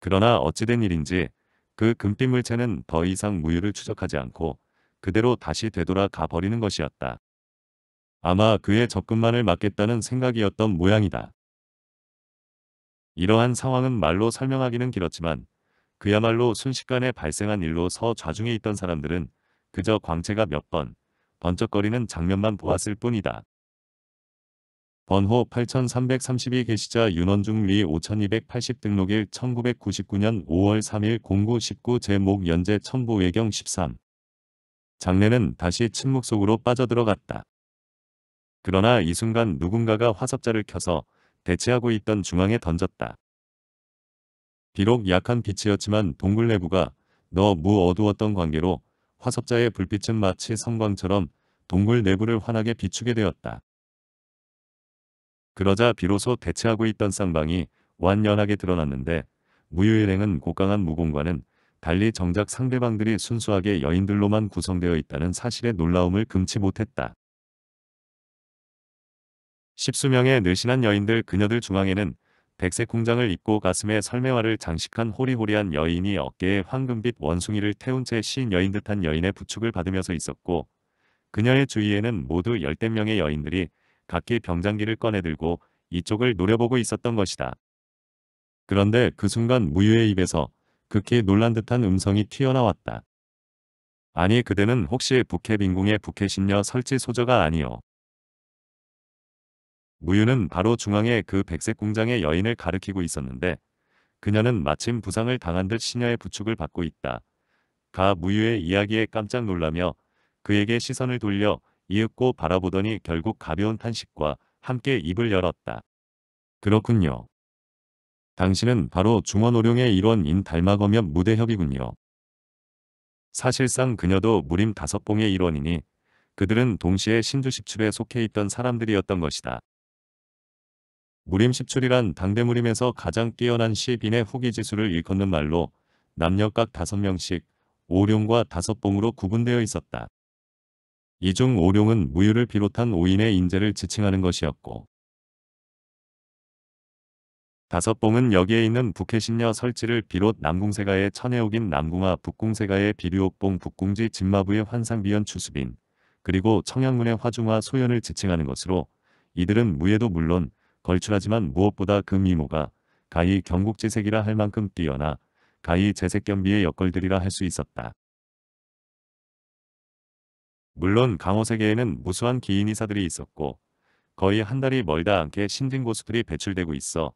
그러나 어찌된 일인지 그 금빛 물체는 더 이상 무유를 추적하지 않고 그대로 다시 되돌아 가버리는 것이었다. 아마 그의 접근만을 막겠다는 생각이었던 모양이다. 이러한 상황은 말로 설명하기는 길었지만 그야말로 순식간에 발생한 일로 서좌중에 있던 사람들은 그저 광채가 몇 번 번쩍거리는 장면만 보았을 뿐이다. 번호 8332 계시자 윤원중 리5280 등록일 1999년 5월 3일 09 19 제목 연재 천부 외경 13 장례는 다시 침묵 속으로 빠져들어갔다. 그러나 이 순간 누군가가 화석자를 켜서 대체하고 있던 중앙에 던졌다. 비록 약한 빛이었지만 동굴 내부가 너 무 어두웠던 관계로 화석자의 불빛은 마치 성광처럼 동굴 내부를 환하게 비추게 되었다. 그러자 비로소 대체하고 있던 쌍방이 완연하게 드러났는데 무유일행은 고강한 무공과는 달리 정작 상대방들이 순수하게 여인들로만 구성되어 있다는 사실의 놀라움을 금치 못했다. 십수명의 느신한 여인들 그녀들 중앙에는 백색 공장을 입고 가슴에 설매화를 장식한 호리호리한 여인이 어깨에 황금빛 원숭이를 태운 채 시인 여인 듯한 여인의 부축을 받으면서 있었고 그녀의 주위에는 모두 열댓 명의 여인들이 각기 병장기를 꺼내들고 이쪽을 노려보고 있었던 것이다. 그런데 그 순간 무유의 입에서 극히 놀란 듯한 음성이 튀어나왔다. 아니 그대는 혹시 북해 빈궁의 북해 신녀 설치 소저가 아니오. 무유는 바로 중앙의 그 백색 공장의 여인을 가리키고 있었는데 그녀는 마침 부상을 당한 듯 시녀의 부축을 받고 있다. 가 무유의 이야기에 깜짝 놀라며 그에게 시선을 돌려 이윽고 바라보더니 결국 가벼운 탄식과 함께 입을 열었다. 그렇군요. 당신은 바로 중원오룡의 일원인 달마검연 무대협이군요. 사실상 그녀도 무림 다섯 봉의 일원이니 그들은 동시에 신주십출에 속해 있던 사람들이었던 것이다. 무림십출이란 당대무림에서 가장 뛰어난 시인의 후기 지수를 일컫는 말로 남녀 각 5명씩 오룡과 5봉으로 구분되어 있었다. 이 중 오룡은 무유를 비롯한 오인의 인재를 지칭하는 것이었고 다섯 봉은 여기에 있는 북해신녀 설지를 비롯 남궁세가의 천혜옥인 남궁아 북궁세가의 비류옥봉 북궁지 진마부의 환상비연 추수빈 그리고 청양문의 화중화 소연을 지칭하는 것으로 이들은 무예도 물론 걸출하지만 무엇보다 그 미모가 가히 경국지색이라 할 만큼 뛰어나 가히 재색겸비의 역걸들이라 할 수 있었다. 물론 강호세계에는 무수한 기인이사들이 있었고 거의 한 달이 멀다 않게 신진 고수들이 배출되고 있어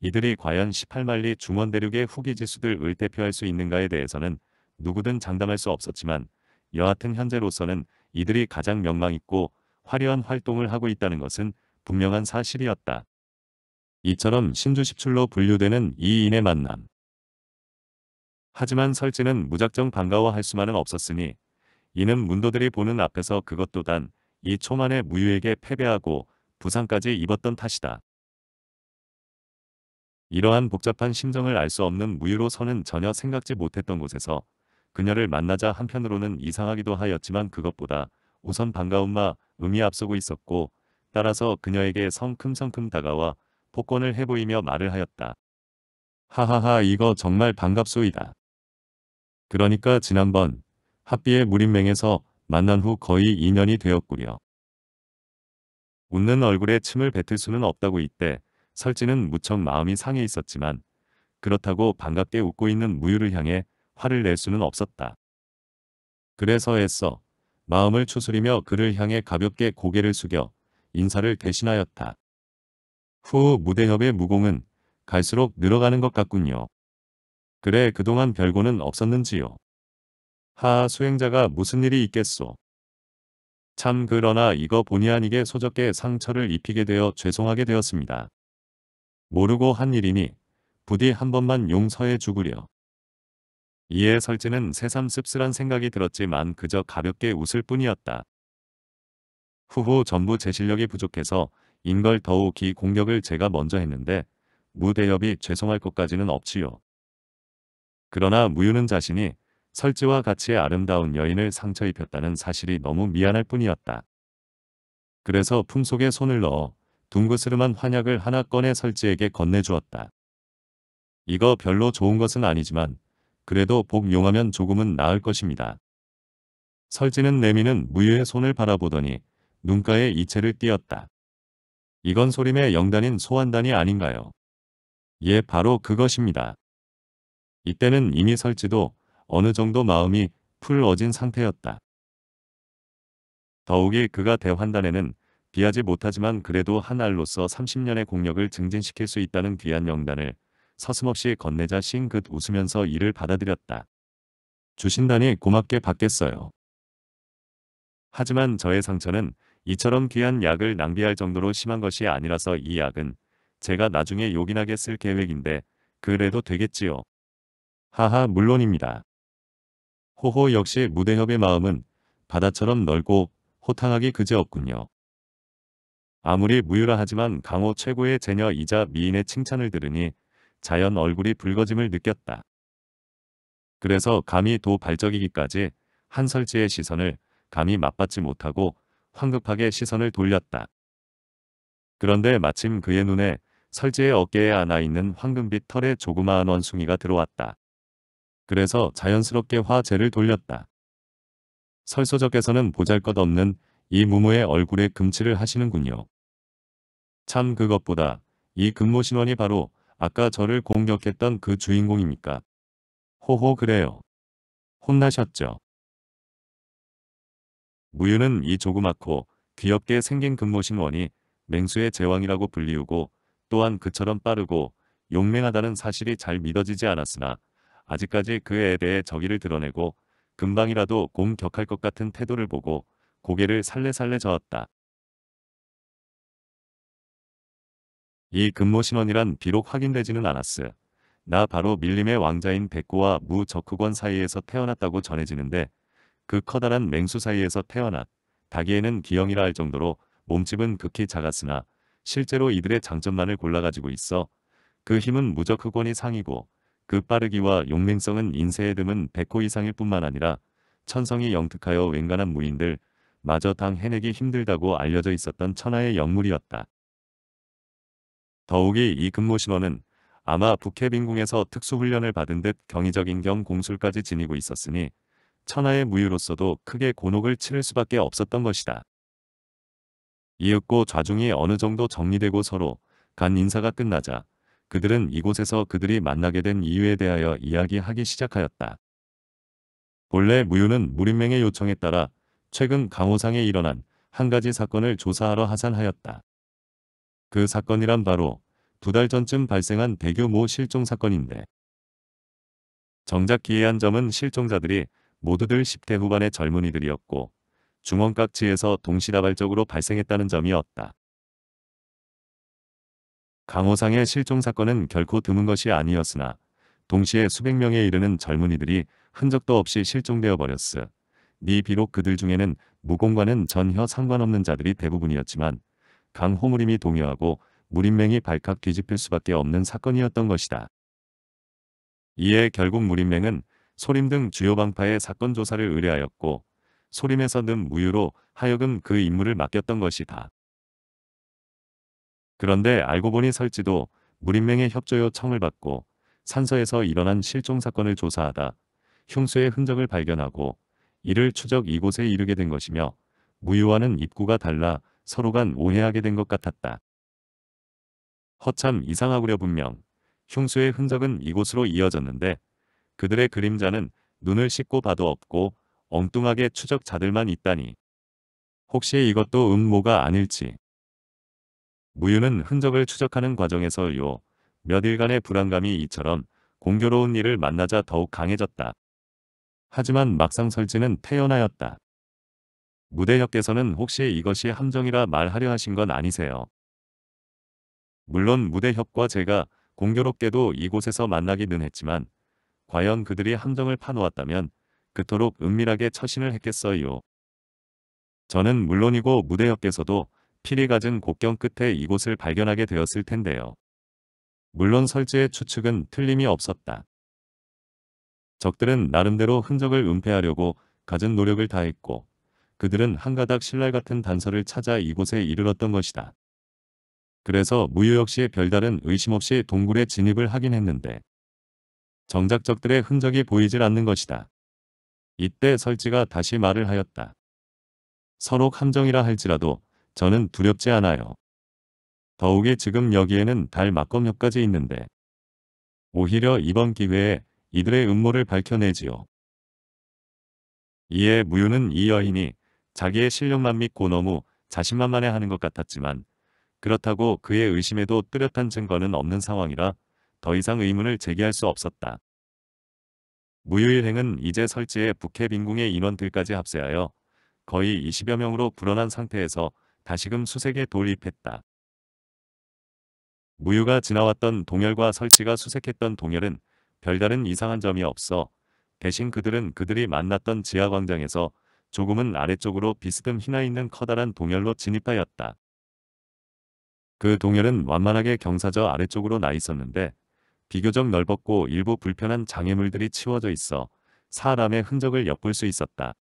이들이 과연 18만리 중원대륙의 후기 지수들을 대표할 수 있는가에 대해서는 누구든 장담할 수 없었지만 여하튼 현재로서는 이들이 가장 명망있고 화려한 활동을 하고 있다는 것은 분명한 사실이었다. 이처럼 신주십출로 분류되는 이인의 만남. 하지만 설지는 무작정 반가워할 수만은 없었으니 이는 문도들이 보는 앞에서 그것 도단 이 초만의 무유에게 패배하고 부상까지 입었던 탓이다. 이러한 복잡한 심정을 알 수 없는 무유로서는 전혀 생각지 못했던 곳에서 그녀를 만나자 한편으로는 이상하기도 하였지만 그것보다 우선 반가움마 음이 앞서고 있었고 따라서 그녀에게 성큼성큼 다가와 복권을 해보이며 말을 하였다. 하하하 이거 정말 반갑소이다. 그러니까 지난번 합비의 무림맹에서 만난 후 거의 2년이 되었구려. 웃는 얼굴에 침을 뱉을 수는 없다고 이때 설지는 무척 마음이 상해 있었지만 그렇다고 반갑게 웃고 있는 무유를 향해 화를 낼 수는 없었다. 그래서 애써 마음을 추스리며 그를 향해 가볍게 고개를 숙여 인사를 대신하였다. 후 무대협의 무공은 갈수록 늘어가는 것 같군요. 그래 그동안 별고는 없었는지요. 하 수행자가 무슨 일이 있겠소. 참 그러나 이거 본의 아니게 소적게 상처를 입히게 되어 죄송하게 되었습니다. 모르고 한 일이니 부디 한 번만 용서해 주구려. 이에 설지는 새삼 씁쓸한 생각이 들었지만 그저 가볍게 웃을 뿐이었다. 후후 전부 제 실력이 부족해서 인걸 더욱이 공격을 제가 먼저 했는데 무대협이 죄송할 것까지는 없지요. 그러나 무유는 자신이 설지와 같이 아름다운 여인을 상처 입혔다는 사실이 너무 미안할 뿐이었다. 그래서 품속에 손을 넣어 둥그스름한 환약을 하나 꺼내 설지에게 건네주었다. 이거 별로 좋은 것은 아니지만 그래도 복용하면 조금은 나을 것입니다. 설지는 내미는 무유의 손을 바라보더니 눈가에 이채를 띄었다. 이건 소림의 영단인 소환단이 아닌가요? 예, 바로 그것입니다. 이때는 이미 설지도 어느 정도 마음이 풀어진 상태였다. 더욱이 그가 대환단에는 비하지 못하지만 그래도 한 알로서 30년의 공력을 증진시킬 수 있다는 귀한 영단을 서슴없이 건네자 싱긋 웃으면서 이를 받아들였다. 주신다니 고맙게 받겠어요. 하지만 저의 상처는 이처럼 귀한 약을 낭비할 정도로 심한 것이 아니라서 이 약은 제가 나중에 요긴하게 쓸 계획인데 그래도 되겠지요. 하하 물론입니다. 호호 역시 무대협의 마음은 바다처럼 넓고 호탕하기 그제없군요 아무리 무유라 하지만 강호 최고의 제녀이자 미인의 칭찬을 들으니 자연 얼굴이 붉어짐을 느꼈다. 그래서 감히 도 발적이기까지 한설지의 시선을 감히 맞받지 못하고 황급하게 시선을 돌렸다. 그런데 마침 그의 눈에 설지의 어깨에 안아있는 황금빛 털의 조그마한 원숭이가 들어왔다. 그래서 자연스럽게 화제를 돌렸다. 설소적에서는 보잘것없는 이 무모의 얼굴에 금치를 하시는군요. 참 그것보다 이 근무신원이 바로 아까 저를 공격했던 그 주인공입니까? 호호 그래요. 혼나셨죠? 무유는 이 조그맣고 귀엽게 생긴 금모신원이 맹수의 제왕이라고 불리우고 또한 그처럼 빠르고 용맹하다는 사실이 잘 믿어지지 않았으나 아직까지 그에 대해 저기를 드러내고 금방이라도 공격할것 같은 태도를 보고 고개를 살레살레 저었다. 이 금모신원이란 비록 확인되지는 않았으. 나 바로 밀림의 왕자인 백구와 무적흑원 사이에서 태어났다고 전해지는데 그 커다란 맹수 사이에서 태어나 닭이에는 기형이라 할 정도로 몸집은 극히 작았으나 실제로 이들의 장점만을 골라가지고 있어 그 힘은 무적 흑원이 상이고 그 빠르기와 용맹성은 인세에 드문 백호 이상일 뿐만 아니라 천성이 영특하여 웬간한 무인들 마저 당 해내기 힘들다고 알려져 있었던 천하의 영물이었다. 더욱이 이 근무 신원은 아마 북해빈궁에서 특수훈련을 받은 듯 경이적인 겸 공술까지 지니고 있었으니 천하의 무유로서도 크게 곤혹을 치를 수밖에 없었던 것이다. 이윽고 좌중이 어느 정도 정리되고 서로 간 인사가 끝나자 그들은 이곳에서 그들이 만나게 된 이유에 대하여 이야기하기 시작하였다. 본래 무유는 무림맹의 요청에 따라 최근 강호상에 일어난 한 가지 사건을 조사하러 하산하였다. 그 사건이란 바로 두 달 전쯤 발생한 대규모 실종 사건인데 정작 기해한 점은 실종자들이 모두들 10대 후반의 젊은이들이었고 중원깍지에서 동시다발적으로 발생했다는 점이었다. 강호상의 실종 사건은 결코 드문 것이 아니었으나 동시에 수백 명에 이르는 젊은이들이 흔적도 없이 실종되어 버렸으. 니 비록 그들 중에는 무공과는 전혀 상관없는 자들이 대부분이었지만 강호무림이 동요하고 무림맹이 발칵 뒤집힐 수밖에 없는 사건이었던 것이다. 이에 결국 무림맹은 소림 등 주요 방파의 사건 조사를 의뢰하였고 소림에서 는 무유로 하여금 그 임무를 맡겼던 것이다. 그런데 알고 보니 설지도 무림맹의 협조 요청을 받고 산서에서 일어난 실종 사건을 조사하다 흉수의 흔적을 발견하고 이를 추적 이곳에 이르게 된 것이며 무유와는 입구가 달라 서로 간 오해하게 된 것 같았다. 허참 이상하구려 분명 흉수의 흔적은 이곳으로 이어졌는데 그들의 그림자는 눈을 씻고 봐도 없고 엉뚱하게 추적자들만 있다니. 혹시 이것도 음모가 아닐지. 무유는 흔적을 추적하는 과정에서 요 몇 일간의 불안감이 이처럼 공교로운 일을 만나자 더욱 강해졌다. 하지만 막상 설지는 태연하였다. 무대협께서는 혹시 이것이 함정이라 말하려 하신 건 아니세요? 물론 무대협과 제가 공교롭게도 이곳에서 만나기는 했지만 과연 그들이 함정을 파놓았다면 그토록 은밀하게 처신을 했겠어요. 저는 물론이고 무대 옆에서도 필이 가진 곡경 끝에 이곳을 발견하게 되었을 텐데요. 물론 설지의 추측은 틀림이 없었다. 적들은 나름대로 흔적을 은폐하려고 가진 노력을 다했고 그들은 한가닥 신랄 같은 단서를 찾아 이곳에 이르렀던 것이다. 그래서 무유 역시 별다른 의심 없이 동굴에 진입을 하긴 했는데 정작 적들의 흔적이 보이질 않는 것이다. 이때 설지가 다시 말을 하였다. 서로 함정이라 할지라도 저는 두렵지 않아요. 더욱이 지금 여기에는 달 막검역까지 있는데 오히려 이번 기회에 이들의 음모를 밝혀내지요. 이에 무유는 이 여인이 자기의 실력만 믿고 너무 자신만만해 하는 것 같았지만 그렇다고 그의 의심에도 뚜렷한 증거는 없는 상황이라 더 이상 의문을 제기할 수 없었다. 무유일행은 이제 설치해 북해 빈궁의 인원들까지 합세하여 거의 20여 명으로 불어난 상태에서 다시금 수색에 돌입했다. 무유가 지나왔던 동열과 설치가 수색했던 동열은 별다른 이상한 점이 없어 대신 그들은 그들이 만났던 지하광장에서 조금은 아래쪽으로 비스듬 휘나 있는 커다란 동열로 진입하였다. 그 동열은 완만하게 경사저 아래쪽으로 나 있었는데 비교적 넓었고 일부 불편한 장애물들이 치워져 있어 사람의 흔적을 엿볼 수 있었다.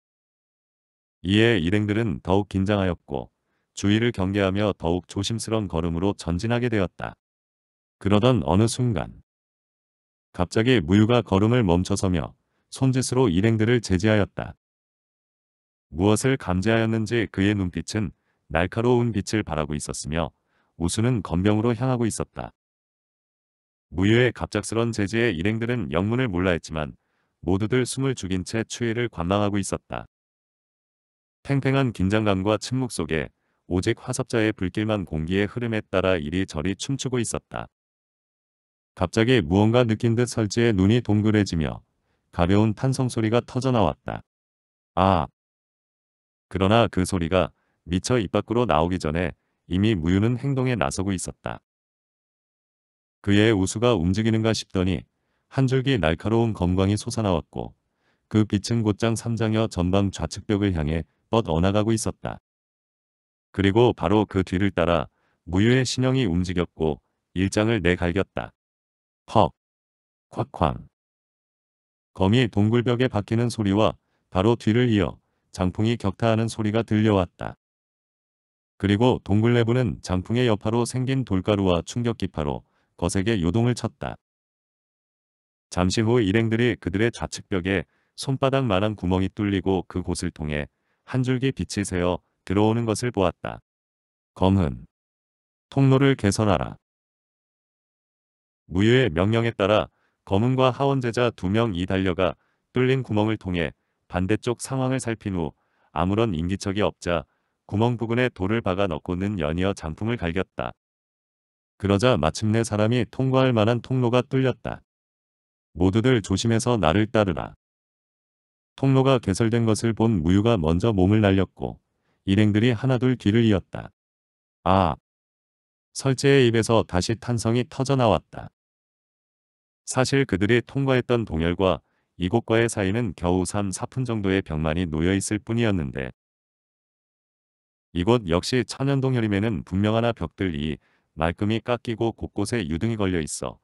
이에 일행들은 더욱 긴장하였고 주위를 경계하며 더욱 조심스런 걸음으로 전진하게 되었다. 그러던 어느 순간 갑자기 무유가 걸음을 멈춰서며 손짓으로 일행들을 제지하였다. 무엇을 감지하였는지 그의 눈빛은 날카로운 빛을 바라고 있었으며 우수는 건병으로 향하고 있었다. 무효의 갑작스런 제재의 일행들은 영문을 몰라했지만 모두들 숨을 죽인 채 추위를 관망하고 있었다. 팽팽한 긴장감과 침묵 속에 오직 화섭자의 불길만 공기의 흐름에 따라 이리저리 춤추고 있었다. 갑자기 무언가 느낀 듯설지에 눈이 동그래지며 가벼운 탄성 소리가 터져나왔다. 아! 그러나 그 소리가 미처 입 밖으로 나오기 전에 이미 무유는 행동에 나서고 있었다. 그의 우수가 움직이는가 싶더니 한 줄기 날카로운 검광이 솟아나왔고 그 빛은 곧장 삼장여 전방 좌측벽을 향해 뻗어나가고 있었다. 그리고 바로 그 뒤를 따라 무유의 신형이 움직였고 일장을 내갈겼다. 헉! 콱콱! 검이 동굴벽에 박히는 소리와 바로 뒤를 이어 장풍이 격타하는 소리가 들려왔다. 그리고 동굴 내부는 장풍의 여파로 생긴 돌가루와 충격기파로 거세게 요동을 쳤다. 잠시 후 일행들이 그들의 좌측벽에 손바닥만한 구멍이 뚫리고 그곳을 통해 한 줄기 빛이 새어 들어오는 것을 보았다. 검은 통로를 개선하라. 무유의 명령에 따라 검은과 하원제자 두 명이 달려가 뚫린 구멍을 통해 반대쪽 상황을 살핀 후 아무런 인기척이 없자 구멍 부근에 돌을 박아 넣고는 연이어 장풍을 갈겼다. 그러자 마침내 사람이 통과할 만한 통로가 뚫렸다. 모두들 조심해서 나를 따르라. 통로가 개설된 것을 본 무유가 먼저 몸을 날렸고 일행들이 하나둘 뒤를 이었다. 아! 설제의 입에서 다시 탄성이 터져나왔다. 사실 그들이 통과했던 동열과 이곳과의 사이는 겨우 3, 4푼 정도의 벽만이 놓여있을 뿐이었는데 이곳 역시 천연동혈임에는 분명하나 벽들 이 말끔히 깎이고 곳곳에 유등이 걸려 있어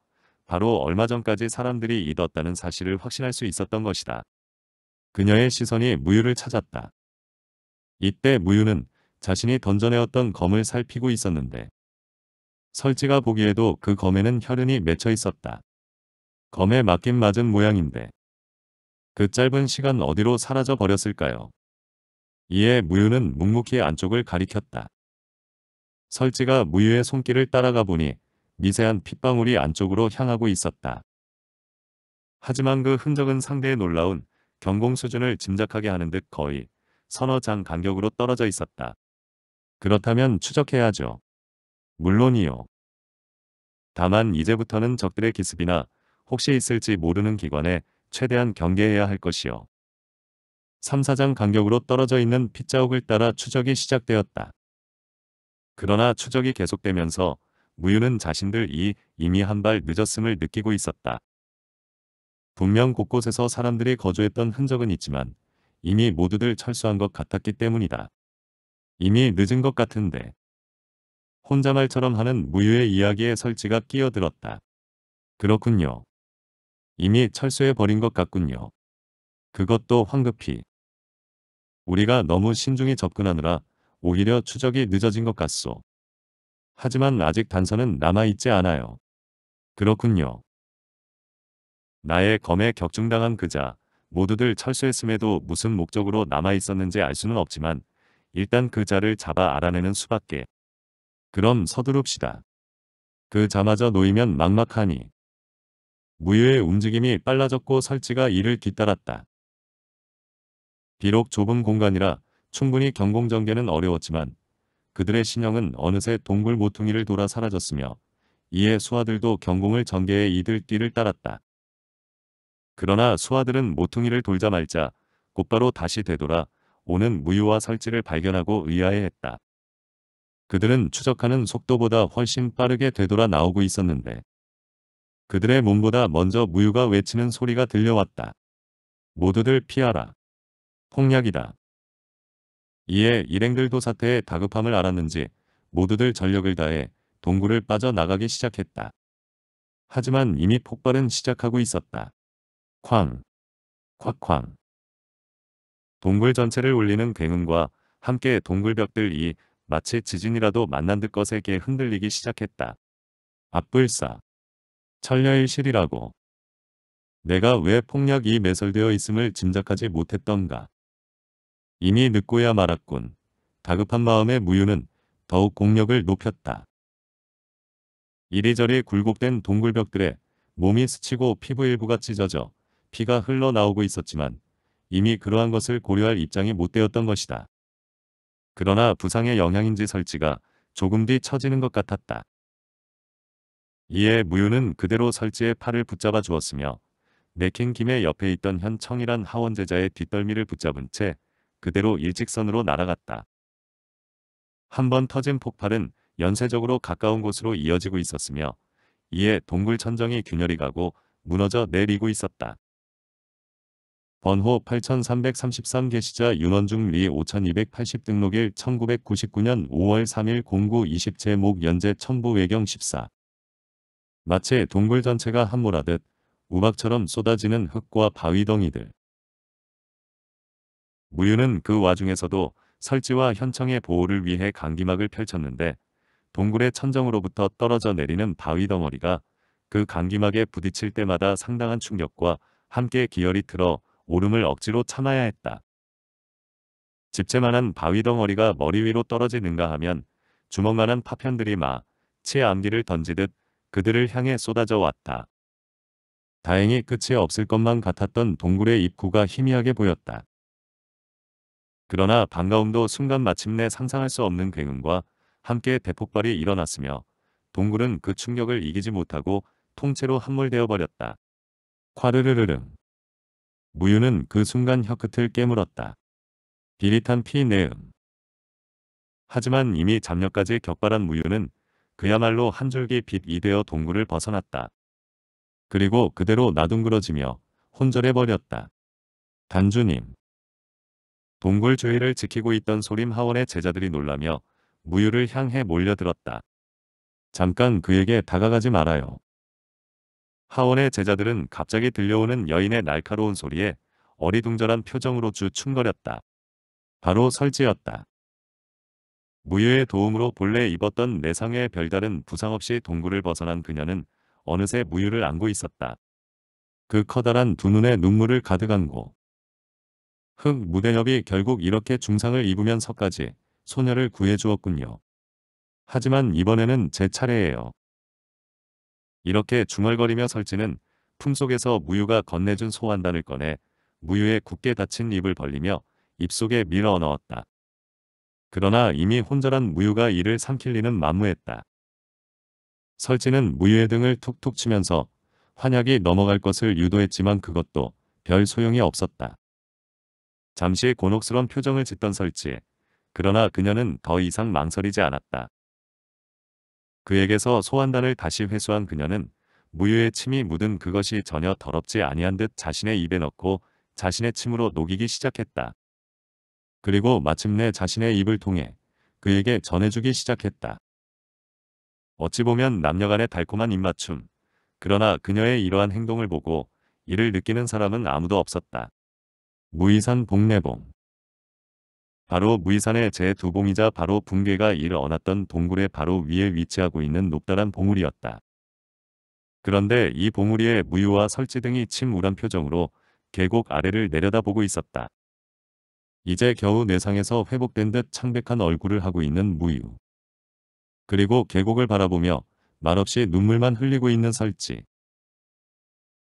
바로 얼마 전까지 사람들이 잊었다는 사실을 확신할 수 있었던 것이다. 그녀의 시선이 무유를 찾았다. 이때 무유는 자신이 던져내었던 검을 살피고 있었는데 설지가 보기에도 그 검에는 혈흔이 맺혀 있었다. 검에 맞긴 맞은 모양인데 그 짧은 시간 어디로 사라져 버렸을까요? 이에 무유는 묵묵히 안쪽을 가리켰다. 설지가 무유의 손길을 따라가 보니 미세한 핏방울이 안쪽으로 향하고 있었다. 하지만 그 흔적은 상대의 놀라운 경공 수준을 짐작하게 하는 듯 거의 서너 장 간격으로 떨어져 있었다. 그렇다면 추적해야죠. 물론이요. 다만 이제부터는 적들의 기습이나 혹시 있을지 모르는 기관에 최대한 경계해야 할 것이요. 3, 4장 간격으로 떨어져 있는 핏자국을 따라 추적이 시작되었다. 그러나 추적이 계속되면서 무유는 자신들이 이미 한 발 늦었음을 느끼고 있었다. 분명 곳곳에서 사람들이 거주했던 흔적은 있지만 이미 모두들 철수한 것 같았기 때문이다. 이미 늦은 것 같은데. 혼자 말처럼 하는 무유의 이야기에 설치가 끼어들었다. 그렇군요. 이미 철수해버린 것 같군요. 그것도 황급히. 우리가 너무 신중히 접근하느라 오히려 추적이 늦어진 것 같소. 하지만 아직 단서는 남아있지 않아요. 그렇군요. 나의 검에 격중당한 그자, 모두들 철수했음에도 무슨 목적으로 남아있었는지 알 수는 없지만 일단 그 자를 잡아 알아내는 수밖에. 그럼 서두릅시다. 그 자마저 놓이면 막막하니. 무유의 움직임이 빨라졌고 설지가 이를 뒤따랐다. 비록 좁은 공간이라 충분히 경공전개는 어려웠지만 그들의 신형은 어느새 동굴 모퉁이를 돌아 사라졌으며 이에 수아들도 경공을 전개해 이들 뒤를 따랐다. 그러나 수아들은 모퉁이를 돌자 말자 곧바로 다시 되돌아 오는 무유와 설치를 발견하고 의아해했다. 그들은 추적하는 속도보다 훨씬 빠르게 되돌아 나오고 있었는데 그들의 몸보다 먼저 무유가 외치는 소리가 들려왔다. 모두들 피하라. 폭약이다. 이에 일행들도 사태의 다급함을 알았는지 모두들 전력을 다해 동굴을 빠져나가기 시작했다. 하지만 이미 폭발은 시작하고 있었다. 쾅! 콱쾅! 동굴 전체를 울리는 굉음과 함께 동굴 벽들이 마치 지진이라도 만난 듯것에게 흔들리기 시작했다. 앞불사. 천려의 실이라고. 내가 왜 폭력이 매설되어 있음을 짐작하지 못했던가. 이미 늦고야 말았군. 다급한 마음의 무유는 더욱 공력을 높였다. 이리저리 굴곡된 동굴벽들에 몸이 스치고 피부 일부가 찢어져 피가 흘러나오고 있었지만 이미 그러한 것을 고려할 입장이 못 되었던 것이다. 그러나 부상의 영향인지 설치가 조금 뒤 처지는 것 같았다. 이에 무유는 그대로 설지의 팔을 붙잡아 주었으며 내킨 김에 옆에 있던 현청이란 하원제자의 뒷덜미를 붙잡은 채 그대로 일직선으로 날아갔다. 한 번 터진 폭발은 연쇄적으로 가까운 곳으로 이어지고 있었으며 이에 동굴 천정이 균열이 가고 무너져 내리고 있었다. 번호 8333 개시자 윤원중 리 5280 등록일 1999년 5월 3일 09 20 제목 연재 천부 외경 14 마치 동굴 전체가 함몰하듯 우박처럼 쏟아지는 흙과 바위덩이들 무유는 그 와중에서도 설지와 현청의 보호를 위해 강기막을 펼쳤는데 동굴의 천정으로부터 떨어져 내리는 바위 덩어리가 그 강기막에 부딪힐 때마다 상당한 충격과 함께 기혈이 틀어 오름을 억지로 참아야 했다. 집채만한 바위 덩어리가 머리 위로 떨어지는가 하면 주먹만한 파편들이 마치 암기를 던지듯 그들을 향해 쏟아져 왔다. 다행히 끝이 없을 것만 같았던 동굴의 입구가 희미하게 보였다. 그러나 반가움도 순간 마침내 상상할 수 없는 굉음과 함께 대폭발이 일어났으며 동굴은 그 충격을 이기지 못하고 통째로 함몰되어 버렸다. 콰르르르릉. 무유는 그 순간 혀끝을 깨물었다. 비릿한 피내음. 하지만 이미 잠녀까지 격발한 무유는 그야말로 한 줄기 빛이 되어 동굴을 벗어났다. 그리고 그대로 나둥그러지며 혼절해버렸다. 단주님. 동굴 주위를 지키고 있던 소림 하원의 제자들이 놀라며 무유를 향해 몰려들었다. 잠깐 그에게 다가가지 말아요. 하원의 제자들은 갑자기 들려오는 여인의 날카로운 소리에 어리둥절한 표정으로 주춤거렸다. 바로 설지였다. 무유의 도움으로 본래 입었던 내상의 별다른 부상 없이 동굴을 벗어난 그녀는 어느새 무유를 안고 있었다. 그 커다란 두 눈에 눈물을 가득 안고 흥 무대협이 결국 이렇게 중상을 입으면서까지 소녀를 구해주었군요. 하지만 이번에는 제 차례예요. 이렇게 중얼거리며 설지는 품속에서 무유가 건네준 소환단을 꺼내 무유의 굳게 닫힌 입을 벌리며 입속에 밀어 넣었다. 그러나 이미 혼절한 무유가 이를 삼킬리는 만무했다. 설지는 무유의 등을 툭툭 치면서 환약이 넘어갈 것을 유도했지만 그것도 별 소용이 없었다. 잠시 곤혹스런 표정을 짓던 설치 그러나 그녀는 더 이상 망설이지 않았다. 그에게서 소환단을 다시 회수한 그녀는 무유의 침이 묻은 그것이 전혀 더럽지 아니한 듯 자신의 입에 넣고 자신의 침으로 녹이기 시작했다. 그리고 마침내 자신의 입을 통해 그에게 전해주기 시작했다. 어찌 보면 남녀간의 달콤한 입맞춤. 그러나 그녀의 이러한 행동을 보고 이를 느끼는 사람은 아무도 없었다. 무이산 봉내봉 바로 무이산의 제2봉이자 바로 붕괴가 일어났던 동굴의 바로 위에 위치하고 있는 높다란 봉우리였다. 그런데 이 봉우리에 무유와 설지 등이 침울한 표정으로 계곡 아래를 내려다보고 있었다. 이제 겨우 내상에서 회복된 듯 창백한 얼굴을 하고 있는 무유. 그리고 계곡을 바라보며 말없이 눈물만 흘리고 있는 설지.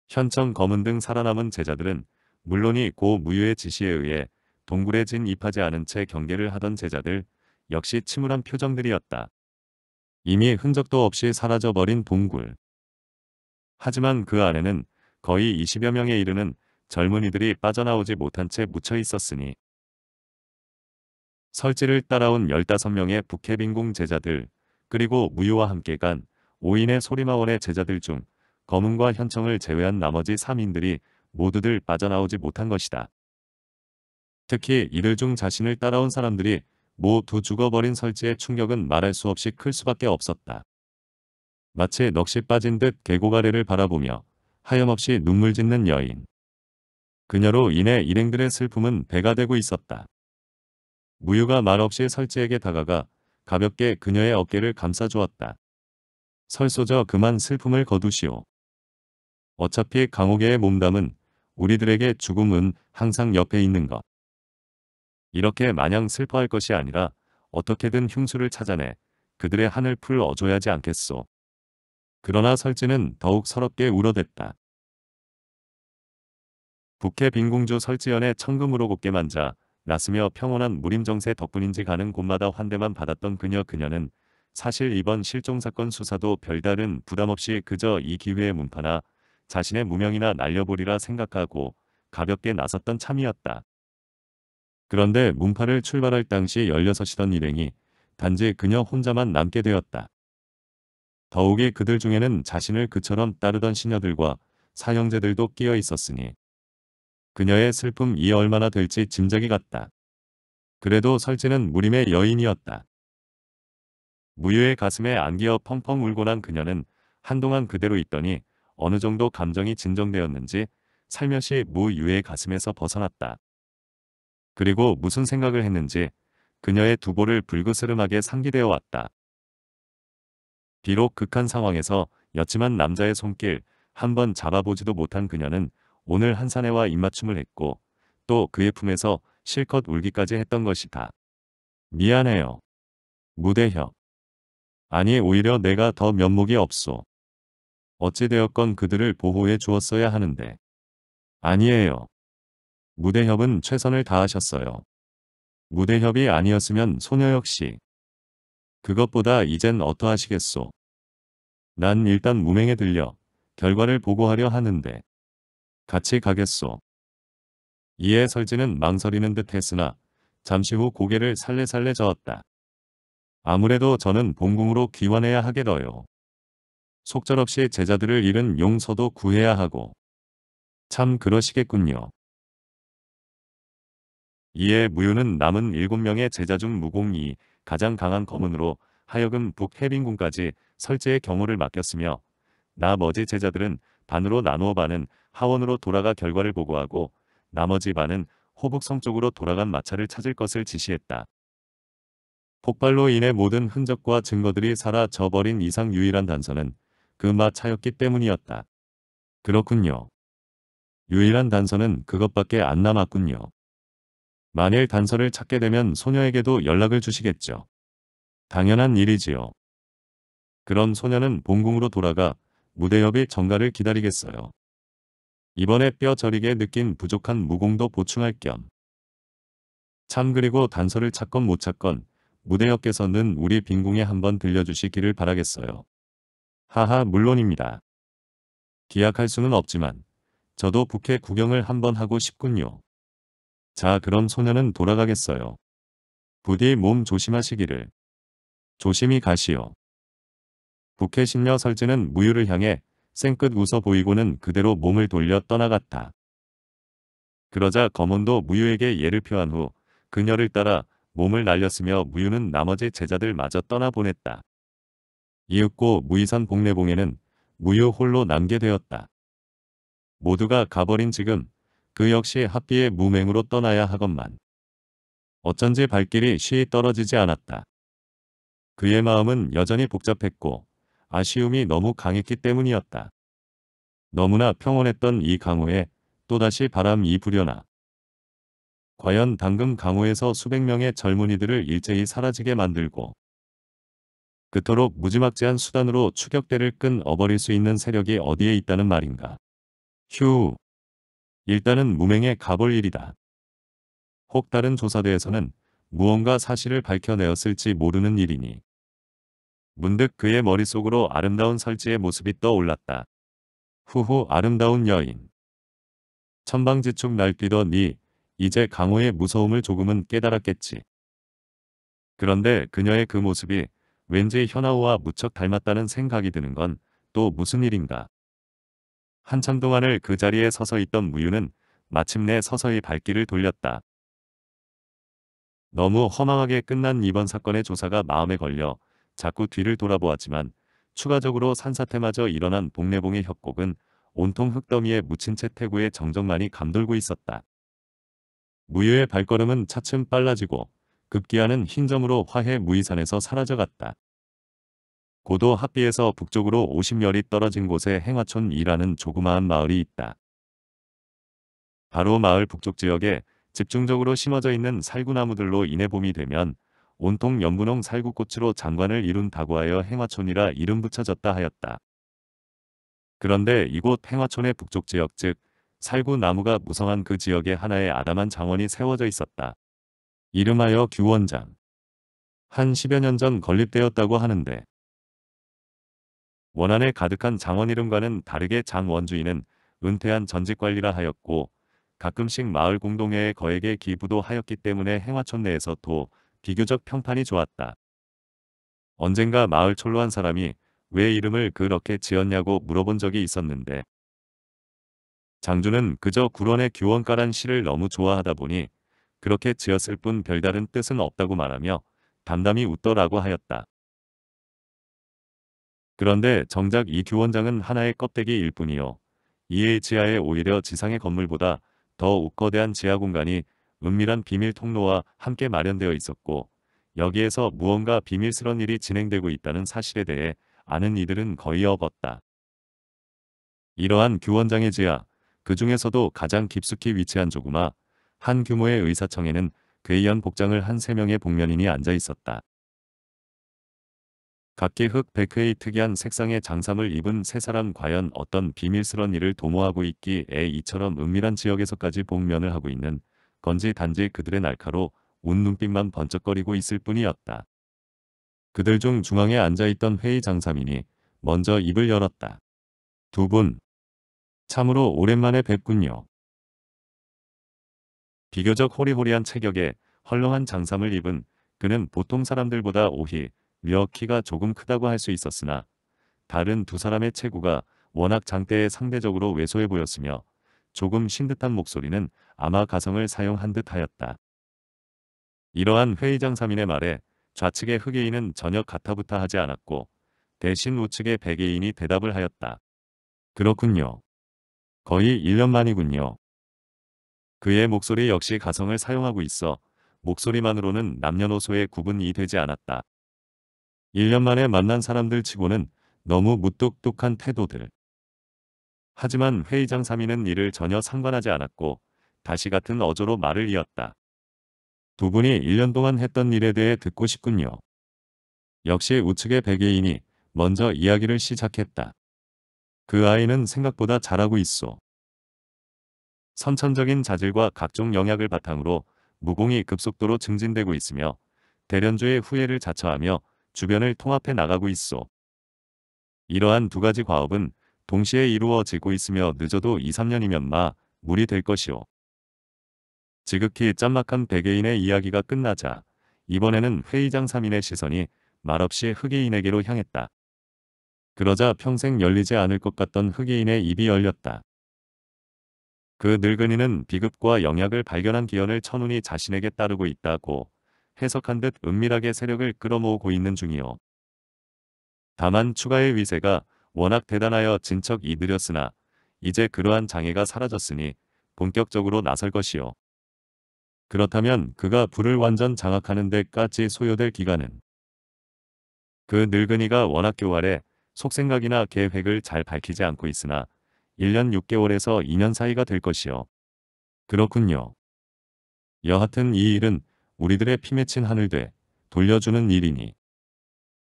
현청 검은 등 살아남은 제자들은 물론이 고 무유의 지시에 의해 동굴에 진입하지 않은 채 경계를 하던 제자들 역시 침울한 표정들이었다. 이미 흔적도 없이 사라져버린 동굴. 하지만 그 안에는 거의 20여 명에 이르는 젊은이들이 빠져나오지 못한 채 묻혀 있었으니 설지를 따라온 15명의 북해빈공 제자들 그리고 무유와 함께 간 5인의 소리마원의 제자들 중 검은과 현청을 제외한 나머지 3인들이 모두들 빠져나오지 못한 것이다. 특히 이들 중 자신을 따라온 사람들이 모두 죽어버린 설지의 충격은 말할 수 없이 클 수밖에 없었다. 마치 넋이 빠진 듯 계곡아래를 바라보며 하염없이 눈물 짓는 여인. 그녀로 인해 일행들의 슬픔은 배가 되고 있었다. 무유가 말없이 설지에게 다가가 가볍게 그녀의 어깨를 감싸주었다. 설소저 그만 슬픔을 거두시오. 어차피 강옥의 몸담은 우리들에게 죽음은 항상 옆에 있는 것. 이렇게 마냥 슬퍼할 것이 아니라 어떻게든 흉수를 찾아내 그들의 한을 풀 어줘야지 않겠소. 그러나 설지는 더욱 서럽게 울어댔다. 북해 빈공주 설지연의 천금으로 곱게 만자 났으며 평온한 무림정세 덕분인지 가는 곳마다 환대만 받았던 그녀 그녀는 사실 이번 실종사건 수사도 별다른 부담없이 그저 이 기회에 문파나 자신의 무명이나 날려보리라 생각하고 가볍게 나섰던 참이었다. 그런데 문파를 출발할 당시 16이던 일행이 단지 그녀 혼자만 남게 되었다. 더욱이 그들 중에는 자신을 그처럼 따르던 시녀들과 사형제들도 끼어 있었으니 그녀의 슬픔이 얼마나 될지 짐작이 갔다. 그래도 설지는 무림의 여인이었다. 무유의 가슴에 안기어 펑펑 울고 난 그녀는 한동안 그대로 있더니 어느 정도 감정이 진정되었는지 살며시 무유의 가슴에서 벗어났다. 그리고 무슨 생각을 했는지 그녀의 두보를 불그스름하게 상기되어 왔다. 비록 극한 상황에서 였지만 남자의 손길 한번 잡아보지도 못한 그녀는 오늘 한사내와 입맞춤을 했고 또 그의 품에서 실컷 울기까지 했던 것이다. 미안해요. 무대협. 아니 오히려 내가 더 면목이 없소. 어찌되었건 그들을 보호해 주었어야 하는데. 아니에요. 무대협은 최선을 다하셨어요. 무대협이 아니었으면 소녀 역시. 그것보다 이젠 어떠하시겠소. 난 일단 무맹에 들려 결과를 보고하려 하는데. 같이 가겠소. 이에 설지는 망설이는 듯 했으나 잠시 후 고개를 살레살레 저었다. 아무래도 저는 본궁으로 귀환해야 하게더요. 속절없이 제자들을 잃은 용서도 구해야 하고 참 그러시겠군요. 이에 무효는 남은 7명의 제자 중 무공이 가장 강한 검은으로 하여금 북해빙군까지 설제의 경호를 맡겼으며 나머지 제자들은 반으로 나누어 반은 하원으로 돌아가 결과를 보고하고 나머지 반은 호북성 쪽으로 돌아간 마차를 찾을 것을 지시했다. 폭발로 인해 모든 흔적과 증거들이 사라 져버린 이상 유일한 단서는 그 마차였기 때문이었다. 그렇군요. 유일한 단서는 그것밖에 안 남았군요. 만일 단서를 찾게 되면 소녀에게도 연락을 주시겠죠. 당연한 일이지요. 그런 소녀는 본궁으로 돌아가 무대 협의 정가를 기다리겠어요. 이번에 뼈저리게 느낀 부족한 무공도 보충할 겸. 참 그리고 단서를 찾건 못 찾건 무대협께서는 우리 빈궁에 한번 들려주시기를 바라겠어요. 하하 물론입니다. 기약할 수는 없지만 저도 북해 구경을 한번 하고 싶군요. 자 그럼 소녀는 돌아가겠어요. 부디 몸 조심하시기를. 조심히 가시오. 북해 신녀 설지는 무유를 향해 생끝 웃어 보이고는 그대로 몸을 돌려 떠나갔다. 그러자 검은도 무유에게 예를 표한 후 그녀를 따라 몸을 날렸으며 무유는 나머지 제자들마저 떠나보냈다. 이윽고 무이산 복내봉에는 무효 홀로 남게 되었다. 모두가 가버린 지금 그 역시 합비의 무맹으로 떠나야 하건만 어쩐지 발길이 쉬이 떨어지지 않았다. 그의 마음은 여전히 복잡했고 아쉬움이 너무 강했기 때문이었다. 너무나 평온했던 이 강호에 또다시 바람이 불려나 과연 당금 강호에서 수백 명의 젊은이들을 일제히 사라지게 만들고 그토록 무지막지한 수단으로 추격대를 끊어버릴수 있는 세력이 어디에 있다는 말인가. 휴. 일단은 무명에 가볼 일이다. 혹 다른 조사대에서는 무언가 사실을 밝혀내었을지 모르는 일이니. 문득 그의 머릿속으로 아름다운 설지의 모습이 떠올랐다. 후후 아름다운 여인. 천방지축 날뛰던 니 이제 강호의 무서움을 조금은 깨달았겠지. 그런데 그녀의 그 모습이 왠지 현아우와 무척 닮았다는 생각이 드는 건 또 무슨 일인가. 한참 동안을 그 자리에 서서 있던 무유는 마침내 서서히 발길을 돌렸다. 너무 허망하게 끝난 이번 사건의 조사가 마음에 걸려 자꾸 뒤를 돌아보았지만 추가적으로 산사태마저 일어난 복내봉의 협곡은 온통 흙더미에 묻힌 채태구에 정적만이 감돌고 있었다. 무유의 발걸음은 차츰 빨라지고 급기야는 흰점으로 화해 무이산에서 사라져갔다. 고도 합비에서 북쪽으로 50여리 떨어진 곳에 행화촌이라는 조그마한 마을이 있다. 바로 마을 북쪽 지역에 집중적으로 심어져 있는 살구나무들로 인해 봄이 되면 온통 연분홍 살구꽃으로 장관을 이룬다고 하여 행화촌이라 이름 붙여졌다 하였다. 그런데 이곳 행화촌의 북쪽 지역 즉 살구나무가 무성한 그 지역에 하나의 아담한 장원이 세워져 있었다. 이름하여 규원장. 한 10여 년 전 건립되었다고 하는데 원안에 가득한 장원 이름과는 다르게 장원주인은 은퇴한 전직 관리라 하였고 가끔씩 마을 공동회에 거액의 기부도 하였기 때문에 행화촌 내에서 도 비교적 평판이 좋았다. 언젠가 마을 촐로 한 사람이 왜 이름을 그렇게 지었냐고 물어본 적이 있었는데 장주는 그저 구론의 규원가란 시를 너무 좋아하다 보니 그렇게 지었을 뿐 별다른 뜻은 없다고 말하며 담담히 웃더라고 하였다. 그런데 정작 이 규원장은 하나의 껍데기일 뿐이요. 이에 지하에 오히려 지상의 건물보다 더 우거대한 지하 공간이 은밀한 비밀 통로와 함께 마련되어 있었고 여기에서 무언가 비밀스런 일이 진행되고 있다는 사실에 대해 아는 이들은 거의 없었다. 이러한 규원장의 지하, 그 중에서도 가장 깊숙이 위치한 조그마 한 규모의 의사청에는 괴이한 복장을 한 세 명의 복면인이 앉아 있었다. 각기 흑 백회의 특이한 색상의 장삼을 입은 세 사람 과연 어떤 비밀스런 일을 도모하고 있기에 이처럼 은밀한 지역에서까지 복면을 하고 있는 건지 단지 그들의 날카로 운 눈빛만 번쩍거리고 있을 뿐이었다. 그들 중 중앙에 앉아있던 회의 장삼이니 먼저 입을 열었다. 두 분, 참으로 오랜만에 뵙군요. 비교적 호리호리한 체격에 헐렁한 장삼을 입은 그는 보통 사람들보다 오히 려 키가 조금 크다고 할 수 있었으나 다른 두 사람의 체구가 워낙 장대에 상대적으로 왜소해 보였으며 조금 신 듯한 목소리는 아마 가성을 사용한 듯 하였다. 이러한 회의장 3인의 말에 좌측의 흑예인은 전혀 가타부타 하지 않았고 대신 우측의 백예인이 대답을 하였다. 그렇군요. 거의 1년 만이군요. 그의 목소리 역시 가성을 사용하고 있어 목소리만으로는 남녀노소의 구분이 되지 않았다. 1년 만에 만난 사람들 치고는 너무 무뚝뚝한 태도들. 하지만 회의장 3인은 이를 전혀 상관하지 않았고 다시 같은 어조로 말을 이었다. 두 분이 1년 동안 했던 일에 대해 듣고 싶군요. 역시 우측의 백예인이 먼저 이야기를 시작했다. 그 아이는 생각보다 잘하고 있어. 선천적인 자질과 각종 영약을 바탕으로 무공이 급속도로 증진되고 있으며 대련주의 후예를 자처하며 주변을 통합해 나가고 있소. 이러한 두 가지 과업은 동시에 이루어지고 있으며 늦어도 2, 3년이면 마 물이 될 것이오. 지극히 짠막한 백예인의 이야기가 끝나자 이번에는 회의장 3인의 시선이 말없이 흑예인에게로 향했다. 그러자 평생 열리지 않을 것 같던 흑예인의 입이 열렸다. 그 늙은이는 비급과 영약을 발견한 기현을 천운이 자신에게 따르고 있다고 해석한 듯 은밀하게 세력을 끌어모으고 있는 중이요. 다만 추가의 위세가 워낙 대단하여 진척 이느렸으나 이제 그러한 장애가 사라졌으니 본격적으로 나설 것이요. 그렇다면 그가 불을 완전 장악하는 데까지 소요될 기간은 그 늙은이가 워낙 교활해 속생각이나 계획을 잘 밝히지 않고 있으나 1년 6개월에서 2년 사이가 될 것이요. 그렇군요. 여하튼 이 일은 우리들의 피 맺힌 하늘 돼 돌려주는 일이니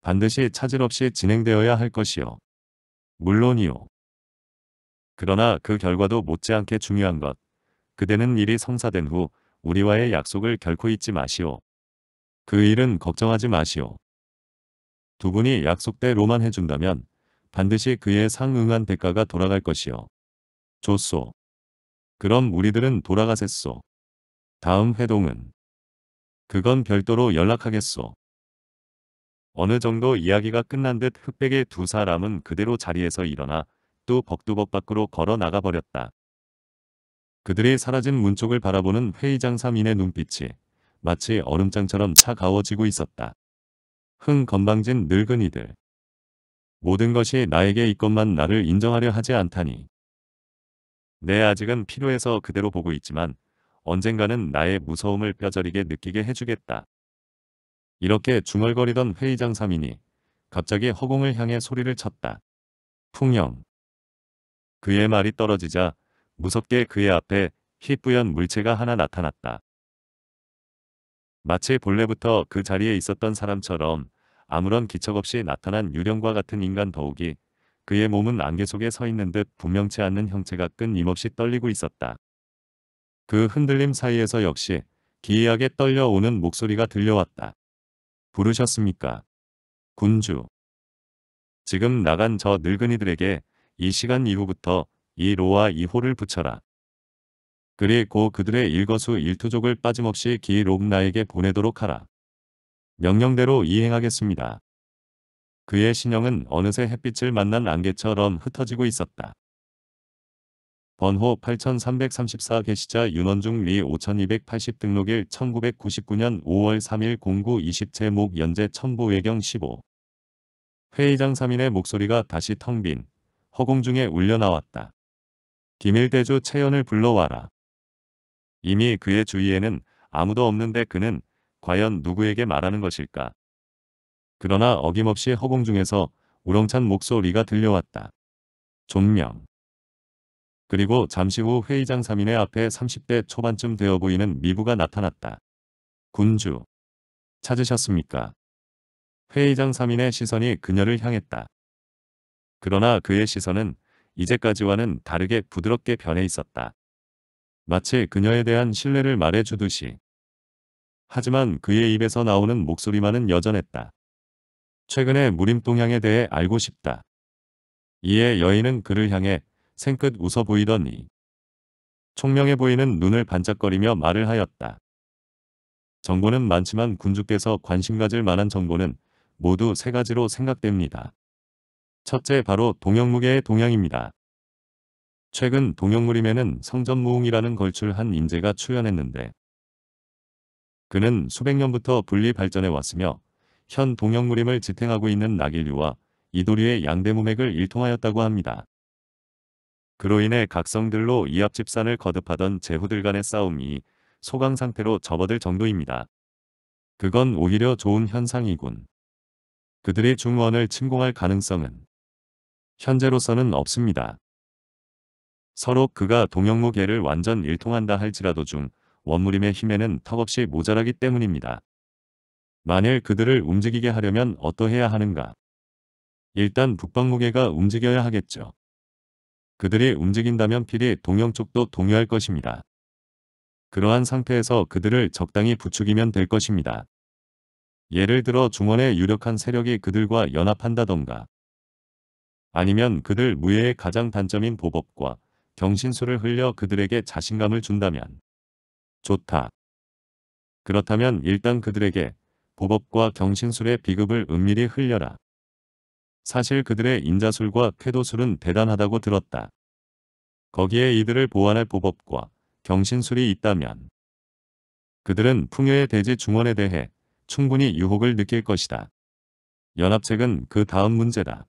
반드시 차질 없이 진행되어야 할 것이요. 물론이요. 그러나 그 결과도 못지않게 중요한 것. 그대는 일이 성사된 후 우리와의 약속을 결코 잊지 마시오. 그 일은 걱정하지 마시오. 두 분이 약속대로만 해준다면 반드시 그에 상응한 대가가 돌아갈 것이요. 조소. 그럼 우리들은 돌아가겠소. 다음 회동은 그건 별도로 연락하겠소. 어느 정도 이야기가 끝난 듯 흑백의 두 사람은 그대로 자리에서 일어나 또벅두벅 밖으로 걸어 나가버렸다. 그들이 사라진 문 쪽을 바라보는 회의장 3인의 눈빛이 마치 얼음장처럼 차가워지고 있었다. 흥 건방진 늙은이들. 모든 것이 나에게 있건만 나를 인정하려 하지 않다니. 내 아직은 필요해서 그대로 보고 있지만 언젠가는 나의 무서움을 뼈저리게 느끼게 해주겠다. 이렇게 중얼거리던 회의장 3인이 갑자기 허공을 향해 소리를 쳤다. 풍영. 그의 말이 떨어지자 무섭게 그의 앞에 희뿌연 물체가 하나 나타났다. 마치 본래부터 그 자리에 있었던 사람처럼 아무런 기척 없이 나타난 유령과 같은 인간 더욱이 그의 몸은 안개 속에 서 있는 듯 분명치 않는 형체가 끊임없이 떨리고 있었다. 그 흔들림 사이에서 역시 기이하게 떨려오는 목소리가 들려왔다. 부르셨습니까? 군주. 지금 나간 저 늙은이들에게 이 시간 이후부터 이 로와 이호를 붙여라. 그리고 그들의 일거수 일투족을 빠짐없이 기록나에게 보내도록 하라. 명령대로 이행하겠습니다. 그의 신형은 어느새 햇빛을 만난 안개처럼 흩어지고 있었다. 번호 8334 개시자 윤원중 리5280 등록일 1999년 5월 3일 09 20 제목 연재 첨부 외경 15 회의장 3인의 목소리가 다시 텅 빈 허공 중에 울려나왔다. 김일대주 채연을 불러와라. 이미 그의 주위에는 아무도 없는데 그는 과연 누구에게 말하는 것일까? 그러나 어김없이 허공중에서 우렁찬 목소리가 들려왔다. 존명. 그리고 잠시 후 회의장 3인의 앞에 30대 초반쯤 되어 보이는 미부가 나타났다. 군주. 찾으셨습니까? 회의장 3인의 시선이 그녀를 향했다. 그러나 그의 시선은 이제까지와는 다르게 부드럽게 변해 있었다. 마치 그녀에 대한 신뢰를 말해주듯이 하지만 그의 입에서 나오는 목소리만은 여전했다. 최근에 무림동향에 대해 알고 싶다. 이에 여인은 그를 향해 생끗 웃어 보이더니 총명해 보이는 눈을 반짝거리며 말을 하였다. 정보는 많지만 군주께서 관심 가질 만한 정보는 모두 세 가지로 생각됩니다. 첫째 바로 동영무계의 동향입니다. 최근 동영무림에는 성전무웅이라는 걸출한 인재가 출연했는데 그는 수백 년부터 분리 발전해 왔으며 현 동역무림을 지탱하고 있는 낙일류와 이도류의 양대 무맥을 일통하였다고 합니다. 그로 인해 각성들로 이합집산을 거듭하던 제후들 간의 싸움이 소강 상태로 접어들 정도입니다. 그건 오히려 좋은 현상이군. 그들이 중원을 침공할 가능성은 현재로서는 없습니다. 서로 그가 동영무계를 완전 일통한다 할지라도 중 원무림의 힘에는 턱없이 모자라기 때문입니다. 만일 그들을 움직이게 하려면 어떠해야 하는가? 일단 북방무게가 움직여야 하겠죠. 그들이 움직인다면 필히 동영 쪽도 동요할 것입니다. 그러한 상태에서 그들을 적당히 부추기면 될 것입니다. 예를 들어 중원의 유력한 세력이 그들과 연합한다던가 아니면 그들 무예의 가장 단점인 보법과 경신술을 흘려 그들에게 자신감을 준다면 좋다. 그렇다면 일단 그들에게 보법과 경신술의 비급을 은밀히 흘려라. 사실 그들의 인자술과 쾌도술은 대단하다고 들었다. 거기에 이들을 보완할 보법과 경신술이 있다면 그들은 풍요의 대지 중원에 대해 충분히 유혹을 느낄 것이다. 연합책은 그 다음 문제다.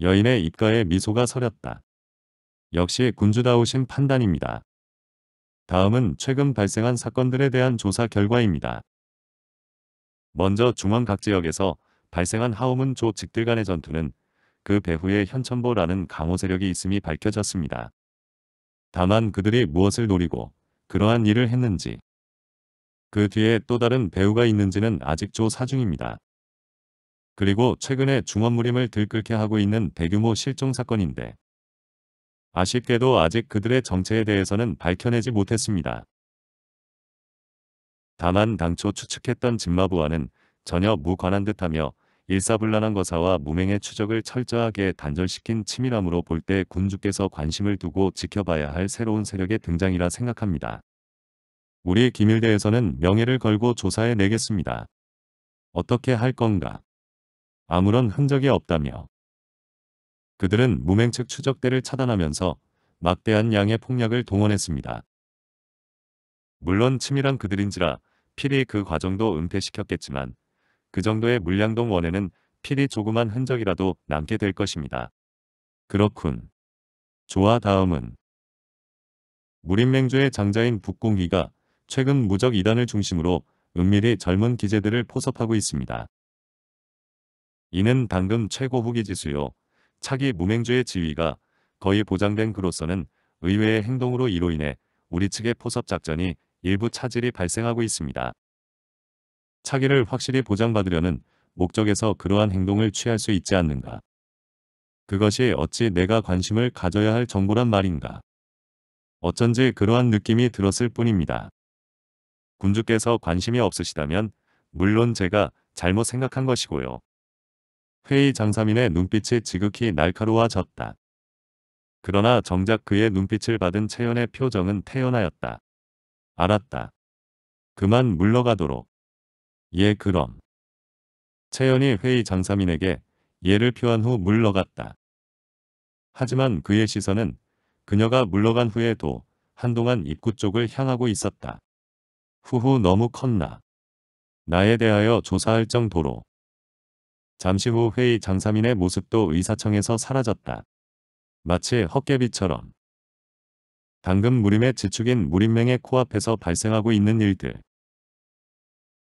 여인의 입가에 미소가 서렸다. 역시 군주다우신 판단입니다. 다음은 최근 발생한 사건들에 대한 조사 결과입니다. 먼저 중앙각 지역에서 발생한 하우문 조직들 간의 전투는 그 배후에 현천보라는 강호 세력이 있음이 밝혀졌습니다. 다만 그들이 무엇을 노리고 그러한 일을 했는지 그 뒤에 또 다른 배후가 있는지는 아직 조사 중입니다. 그리고 최근에 중원무림을 들끓게 하고 있는 대규모 실종 사건인데 아쉽게도 아직 그들의 정체에 대해서는 밝혀내지 못했습니다. 다만 당초 추측했던 진마부와는 전혀 무관한 듯하며 일사불란한 거사와 무맹의 추적을 철저하게 단절시킨 치밀함으로 볼 때 군주께서 관심을 두고 지켜봐야 할 새로운 세력의 등장이라 생각합니다. 우리 기밀대에서는 명예를 걸고 조사해 내겠습니다. 어떻게 할 건가? 아무런 흔적이 없다며 그들은 무맹 측 추적대를 차단하면서 막대한 양의 폭력을 동원했습니다. 물론 치밀한 그들인지라 필이 그 과정도 은폐시켰겠지만 그 정도의 물량동 원에는 필이 조그만 흔적이라도 남게 될 것입니다. 그렇군. 좋아 다음은 무림맹주의 장자인 북공희가 최근 무적 이단을 중심으로 은밀히 젊은 기재들을 포섭하고 있습니다. 이는 당금 최고 후기지수요 차기 무맹주의 지위가 거의 보장된 그로서는 의외의 행동으로 이로 인해 우리 측의 포섭작전이 일부 차질이 발생하고 있습니다. 차기를 확실히 보장받으려는 목적에서 그러한 행동을 취할 수 있지 않는가. 그것이 어찌 내가 관심을 가져야 할 정보란 말인가. 어쩐지 그러한 느낌이 들었을 뿐입니다. 군주께서 관심이 없으시다면 물론 제가 잘못 생각한 것이고요. 회의 장사민의 눈빛이 지극히 날카로워졌다. 그러나 정작 그의 눈빛을 받은 채연의 표정은 태연하였다. 알았다. 그만 물러가도록. 예 그럼. 채연이 회의 장사민에게 예를 표한 후 물러갔다. 하지만 그의 시선은 그녀가 물러간 후에도 한동안 입구 쪽을 향하고 있었다. 후후 너무 컸나. 나에 대하여 조사할 정도로. 잠시 후 회의 장사민의 모습도 의사청에서 사라졌다. 마치 헛개비처럼. 당금 무림의 지축인 무림맹의 코앞에서 발생하고 있는 일들.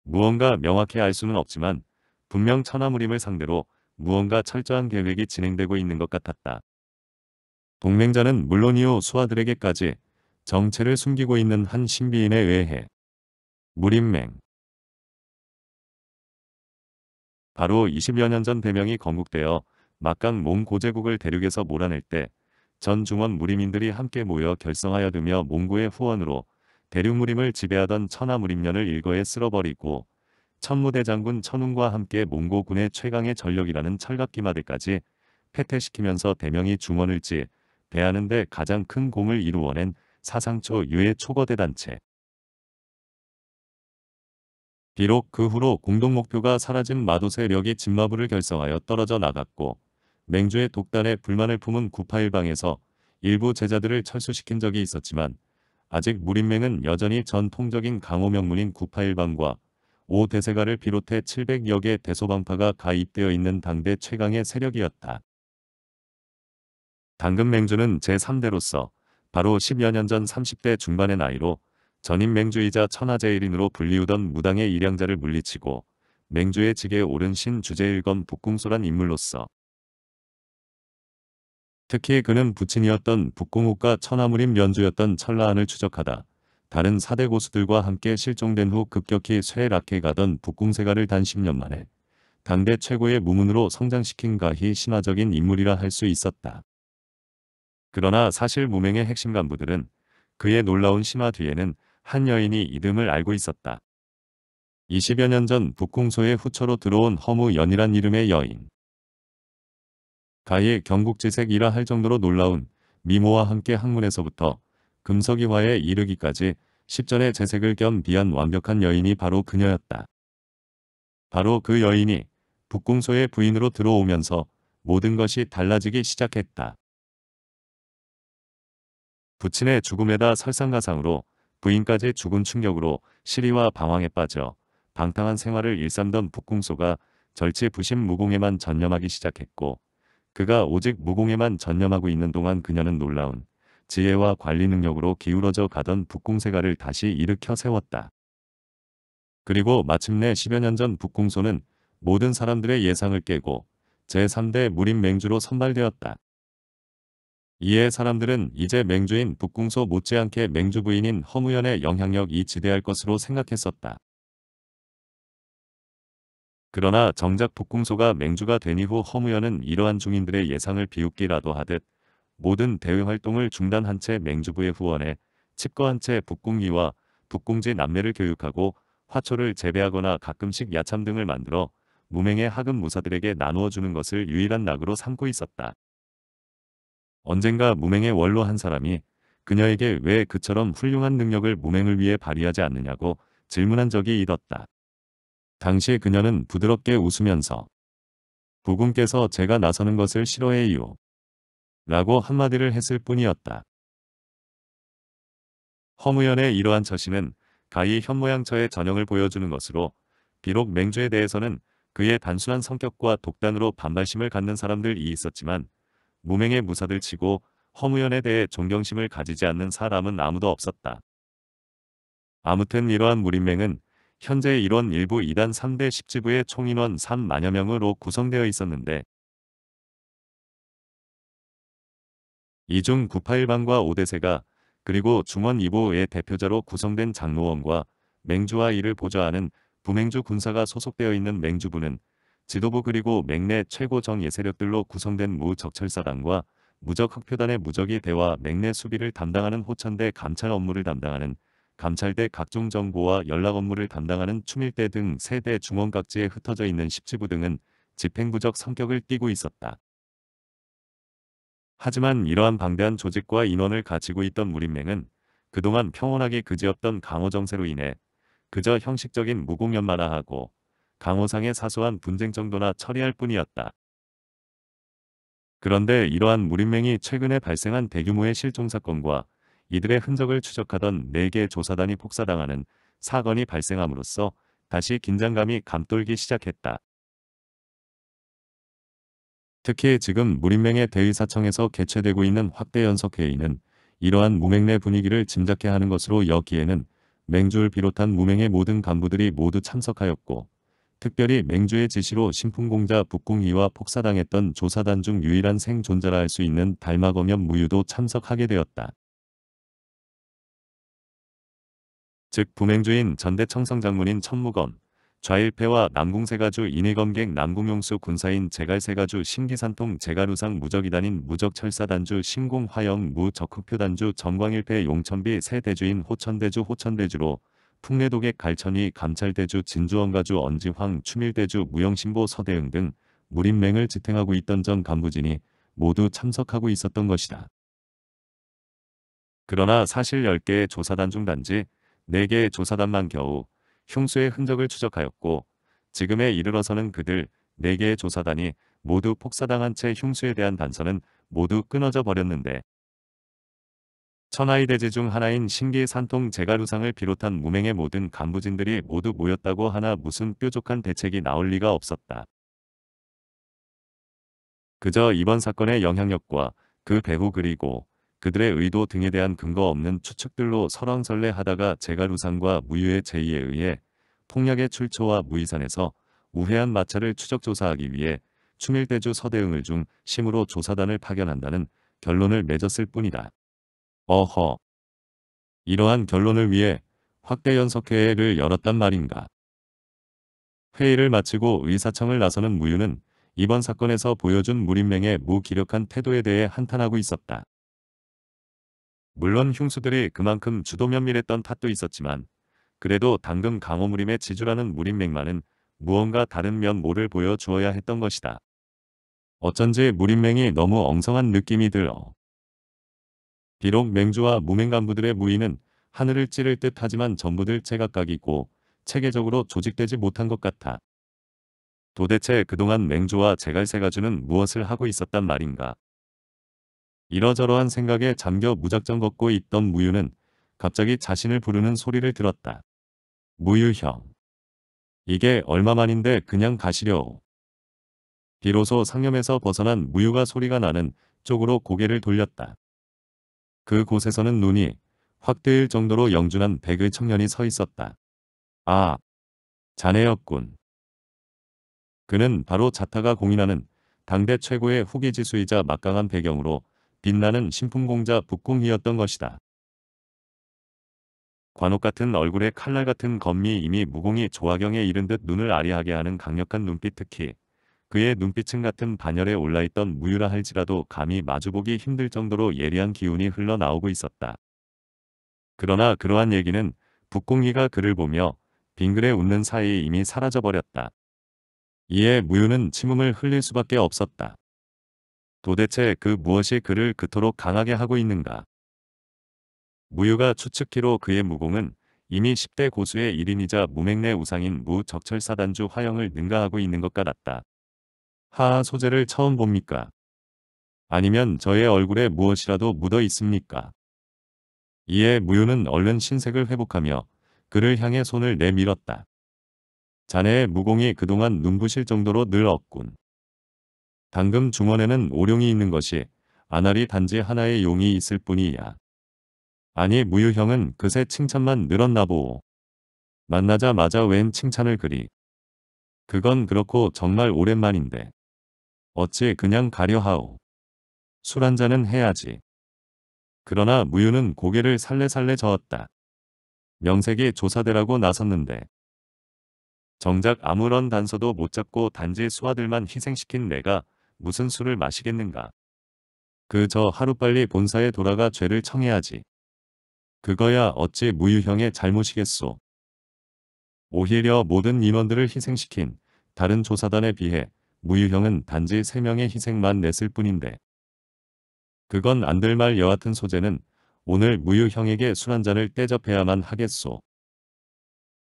무언가 명확히 알 수는 없지만 분명 천하무림을 상대로 무언가 철저한 계획이 진행되고 있는 것 같았다. 동맹자는 물론이후 수하들에게까지 정체를 숨기고 있는 한 신비인에 의해 무림맹, 바로 20여 년 전 대명이 건국되어 막강 몽고제국을 대륙에서 몰아낼 때 전 중원 무림인들이 함께 모여 결성하여 드며 몽고의 후원으로 대륙 무림을 지배하던 천하 무림년을 일거에 쓸어버리고 천무대장군 천웅과 함께 몽고군의 최강의 전력이라는 철갑기마대까지 폐퇴시키면서 대명이 중원을 지대하는데 가장 큰 공을 이루어낸 사상 초유해 초거대 단체 비록 그 후로 공동목표가 사라진 마도 세력이 진마부를 결성하여 떨어져 나갔고 맹주의 독단에 불만을 품은 구파일방에서 일부 제자들을 철수시킨 적이 있었지만 아직 무림맹은 여전히 전통적인 강호명문인 구파일방과 오대세가를 비롯해 700여 개 대소방파가 가입되어 있는 당대 최강의 세력이었다. 당근 맹주는 제3대로서 바로 10여 년 전 30대 중반의 나이로 전임 맹주이자 천하제일인으로 불리우던 무당의 일양자를 물리치고 맹주의 직에 오른 신주제일건 북궁소란 인물로서 특히 그는 부친이었던 북궁옥과 천하무림 연주였던 천라안을 추적하다 다른 사대 고수들과 함께 실종된 후 급격히 쇠락해 가던 북궁세가를 단 10년 만에 당대 최고의 무문으로 성장시킨 가히 신화적인 인물이라 할 수 있었다. 그러나 사실 무명의 핵심 간부들은 그의 놀라운 신화 뒤에는 한 여인이 이름을 알고 있었다. 20여 년 전북궁소의 후처로 들어온 허무연이란 이름의 여인. 가의 경국지색이라 할 정도로 놀라운 미모와 함께 학문에서부터 금석이화에 이르기까지 1 0전의 재색을 겸비한 완벽한 여인이 바로 그녀였다. 바로 그 여인이 북궁소의 부인으로 들어오면서 모든 것이 달라지기 시작했다. 부친의 죽음에다 설상가상으로 부인까지 죽은 충격으로 시리와 방황에 빠져 방탕한 생활을 일삼던 북궁소가 절치 부심 무공에만 전념하기 시작했고 그가 오직 무공에만 전념하고 있는 동안 그녀는 놀라운 지혜와 관리 능력으로 기울어져 가던 북궁세가를 다시 일으켜 세웠다. 그리고 마침내 10여 년 전 북궁소는 모든 사람들의 예상을 깨고 제3대 무림맹주로 선발되었다. 이에 사람들은 이제 맹주인 북궁소 못지않게 맹주 부인인 허무연의 영향력이 지대할 것으로 생각했었다. 그러나 정작 북궁소가 맹주가 된 이후 허무연은 이러한 중인들의 예상을 비웃기라도 하듯 모든 대외 활동을 중단한 채 맹주부의 후원에 칩거한 채 북궁이와 북궁지 남매를 교육하고 화초를 재배하거나 가끔씩 야참 등을 만들어 무명의 하급 무사들에게 나누어 주는 것을 유일한 낙으로 삼고 있었다. 언젠가 무맹의 원로 한 사람이 그녀에게 왜 그처럼 훌륭한 능력을 무맹을 위해 발휘하지 않느냐고 질문한 적이 있었다. 당시 그녀는 부드럽게 웃으면서 부군께서 제가 나서는 것을 싫어해요. 라고 한마디를 했을 뿐이었다. 허무연의 이러한 처신은 가히 현모양처의 전형을 보여주는 것으로 비록 맹주에 대해서는 그의 단순한 성격과 독단으로 반발심을 갖는 사람들이 있었지만 무명의 무사들 치고 허무연에 대해 존경심을 가지지 않는 사람은 아무도 없었다. 아무튼 이러한 무림맹은 현재 일원 일부 2단 3대 10지부의 총인원 3만여 명으로 구성되어 있었는데 이중 981방과 5대세가 그리고 중원 2부의 대표자로 구성된 장로원과 맹주와 이를 보좌하는 부맹주 군사가 소속되어 있는 맹주부는 지도부 그리고 맥내 최고 정예세력들로 구성된 무적철사단과 무적학표단의 무적이 대와 맥내 수비를 담당하는 호천대 감찰 업무를 담당하는 감찰대 각종 정보와 연락 업무를 담당하는 추밀대 등세대 중원 각지에 흩어져 있는 십지부 등은 집행부적 성격을 띠고 있었다. 하지만 이러한 방대한 조직과 인원을 가지고 있던 무림맹은 그동안 평온하게 그지없던 강호정세로 인해 그저 형식적인 무공연마다 하고 강호상의 사소한 분쟁 정도나 처리할 뿐이었다. 그런데 이러한 무림맹이 최근에 발생한 대규모의 실종사건과 이들의 흔적을 추적하던 4개 조사단이 폭사당하는 사건이 발생함으로써 다시 긴장감이 감돌기 시작했다. 특히 지금 무림맹의 대의사청에서 개최되고 있는 확대 연석회의는 이러한 무맹 내 분위기를 짐작케 하는 것으로 여기에는 맹주를 비롯한 무맹의 모든 간부들이 모두 참석하였고 특별히 맹주의 지시로 신풍공자 북궁이와 폭사당했던 조사단 중 유일한 생존자라 할 수 있는 달마검염 무유도 참석하게 되었다. 즉 부맹주인 전대청성 장문인 천무검, 좌일패와 남궁세가주 인해검객 남궁용수 군사인 제갈세가주 신기산통 제갈우상 무적이단인 무적철사단주 신공화영 무적흑표단주 정광일패 용천비 세대주인 호천대주 호천대주로 풍례독의 갈천이 감찰대주 진주원가주 언지황 추밀대주 무영신보 서대응 등 무림맹을 지탱하고 있던 전 간부진이 모두 참석하고 있었던 것이다. 그러나 사실 10개의 조사단 중 단지 4개의 조사단만 겨우 흉수의 흔적을 추적하였고 지금에 이르러서는 그들 4개의 조사단이 모두 폭사당한 채 흉수에 대한 단서는 모두 끊어져 버렸는데 천하이대제 중 하나인 신기 산통 제갈우상을 비롯한 무맹의 모든 간부진들이 모두 모였다고 하나 무슨 뾰족한 대책이 나올 리가 없었다. 그저 이번 사건의 영향력과 그 배후 그리고 그들의 의도 등에 대한 근거 없는 추측들로 설왕설래 하다가 제갈우상과 무유의 제의에 의해 폭력의 출처와 무의산에서 우회한 마찰을 추적조사하기 위해 충일대주 서대응을 중 심으로 조사단을 파견한다는 결론을 맺었을 뿐이다. 어허. 이러한 결론을 위해 확대 연석회의를 열었단 말인가. 회의를 마치고 의사청을 나서는 무유는 이번 사건에서 보여준 무림맹의 무기력한 태도에 대해 한탄하고 있었다. 물론 흉수들이 그만큼 주도면밀했던 탓도 있었지만 그래도 당근 강호무림의 지주라는 무림맹만은 무언가 다른 면모를 보여주어야 했던 것이다. 어쩐지 무림맹이 너무 엉성한 느낌이 들어 비록 맹주와 무맹 간부들의 무위는 하늘을 찌를 듯 하지만 전부들 제각각이고 체계적으로 조직되지 못한 것 같아. 도대체 그동안 맹주와 제갈세가주는 무엇을 하고 있었단 말인가. 이러저러한 생각에 잠겨 무작정 걷고 있던 무유는 갑자기 자신을 부르는 소리를 들었다. 무유형. 이게 얼마만인데 그냥 가시려. 비로소 상념에서 벗어난 무유가 소리가 나는 쪽으로 고개를 돌렸다. 그곳에서는 눈이 확 뜨일 정도로 영준한 백의 청년이 서 있었다. 아, 자네였군. 그는 바로 자타가 공인하는 당대 최고의 후기 지수이자 막강한 배경으로 빛나는 신품공자 북궁이었던 것이다. 관옥 같은 얼굴에 칼날 같은 검미 이미 무공이 조화경에 이른 듯 눈을 아리하게 하는 강력한 눈빛 특히 그의 눈빛은 같은 반열에 올라있던 무유라 할지라도 감히 마주보기 힘들 정도로 예리한 기운이 흘러나오고 있었다. 그러나 그러한 얘기는 북공이가 그를 보며 빙그레 웃는 사이 이미 사라져버렸다. 이에 무유는 침음을 흘릴 수밖에 없었다. 도대체 그 무엇이 그를 그토록 강하게 하고 있는가? 무유가 추측키로 그의 무공은 이미 10대 고수의 1인이자 무맹내 우상인 무적철사단주 화영을 능가하고 있는 것 같았다. 하하 소재를 처음 봅니까? 아니면 저의 얼굴에 무엇이라도 묻어 있습니까? 이에 무효는 얼른 신색을 회복하며 그를 향해 손을 내밀었다. 자네의 무공이 그동안 눈부실 정도로 늘 없군. 당금 중원에는 오룡이 있는 것이 아날이 단지 하나의 용이 있을 뿐이야. 아니 무유형은 그새 칭찬만 늘었나 보오. 만나자마자 웬 칭찬을 그리. 그건 그렇고 정말 오랜만인데. 어찌 그냥 가려하오. 술 한잔은 해야지. 그러나 무유는 고개를 살레살레 저었다. 명색이 조사대라고 나섰는데. 정작 아무런 단서도 못 잡고 단지 수하들만 희생시킨 내가 무슨 술을 마시겠는가. 그저 하루빨리 본사에 돌아가 죄를 청해야지. 그거야 어찌 무유형의 잘못이겠소. 오히려 모든 인원들을 희생시킨 다른 조사단에 비해 무유형은 단지 3명의 희생만 냈을 뿐인데 그건 안 될 말 여하튼 소재는 오늘 무유형에게 술 한잔을 떼접해야만 하겠소.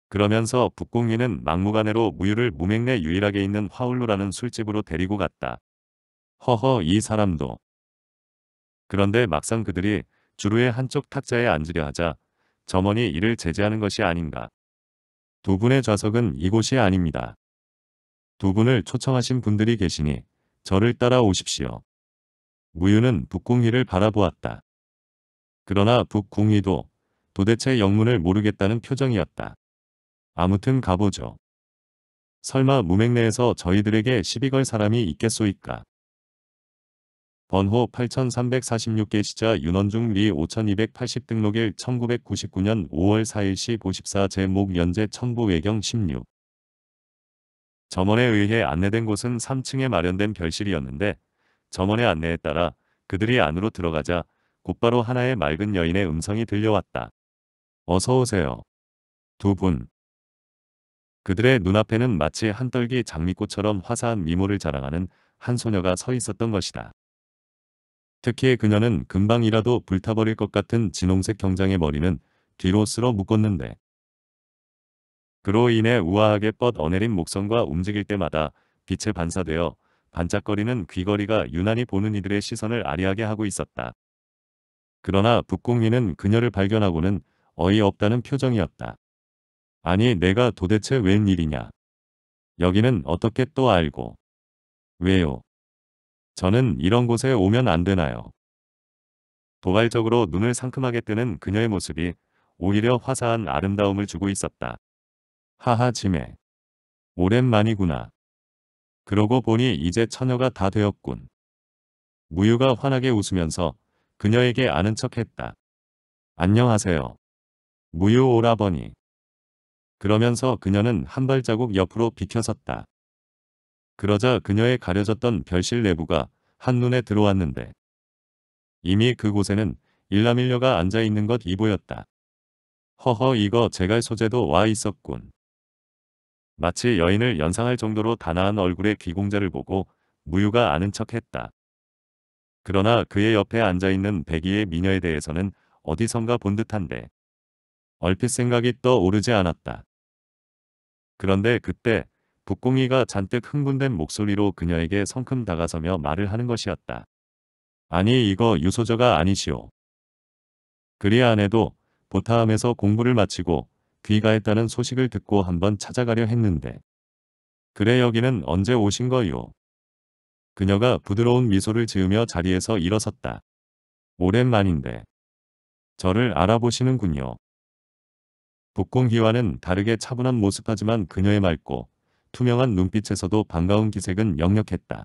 그러면서 북궁위는 막무가내로 무유를 무맹내 유일하게 있는 화울루라는 술집으로 데리고 갔다. 허허 이 사람도. 그런데 막상 그들이 주루의 한쪽 탁자에 앉으려 하자 점원이 이를 제재하는 것이 아닌가. 두 분의 좌석은 이곳이 아닙니다. 두 분을 초청하신 분들이 계시니 저를 따라오십시오. 무유는 북궁희를 바라보았다. 그러나 북궁희도 도대체 영문을 모르겠다는 표정이었다. 아무튼 가보죠. 설마 무맥내에서 저희들에게 시비 걸 사람이 있겠소이까. 번호 8346개 시자 윤원중 리 5280 등록일 1999년 5월 4일 시 5 4 제목 연재 첨부 외경 16 점원에 의해 안내된 곳은 3층에 마련된 별실이었는데 점원의 안내에 따라 그들이 안으로 들어가자 곧바로 하나의 맑은 여인의 음성이 들려왔다. 어서 오세요. 두 분. 그들의 눈앞에는 마치 한떨기 장미꽃처럼 화사한 미모를 자랑하는 한 소녀가 서 있었던 것이다. 특히 그녀는 금방이라도 불타버릴 것 같은 진홍색 경장의 머리는 뒤로 쓸어 묶었는데 그로 인해 우아하게 뻗 어내린 목선과 움직일 때마다 빛에 반사되어 반짝거리는 귀걸이가 유난히 보는 이들의 시선을 아리하게 하고 있었다. 그러나 북궁리는 그녀를 발견하고는 어이없다는 표정이었다. 아니 내가 도대체 웬일이냐. 여기는 어떻게 또 알고. 왜요? 저는 이런 곳에 오면 안 되나요? 도발적으로 눈을 상큼하게 뜨는 그녀의 모습이 오히려 화사한 아름다움을 주고 있었다. 하하 지메. 오랜만이구나. 그러고 보니 이제 처녀가 다 되었군. 무유가 환하게 웃으면서 그녀에게 아는 척했다. 안녕하세요. 무유 오라버니. 그러면서 그녀는 한 발자국 옆으로 비켜섰다. 그러자 그녀의 가려졌던 별실 내부가 한눈에 들어왔는데 이미 그곳에는 일라밀려가 앉아있는 것 이보였다. 허허 이거 제갈 소재도 와 있었군. 마치 여인을 연상할 정도로 단아한 얼굴의 귀공자를 보고 무유가 아는 척했다. 그러나 그의 옆에 앉아있는 백이의 미녀에 대해서는 어디선가 본 듯한데 얼핏 생각이 떠오르지 않았다. 그런데 그때 북공이가 잔뜩 흥분된 목소리로 그녀에게 성큼 다가서며 말을 하는 것이었다. 아니 이거 유소저가 아니시오. 그리 안 해도 보타함에서 공부를 마치고 귀가했다는 소식을 듣고 한번 찾아가려 했는데 그래 여기는 언제 오신 거요? 그녀가 부드러운 미소를 지으며 자리에서 일어섰다. 오랜만인데 저를 알아보시는군요. 북공기와는 다르게 차분한 모습하지만 그녀의 맑고 투명한 눈빛에서도 반가운 기색은 역력했다.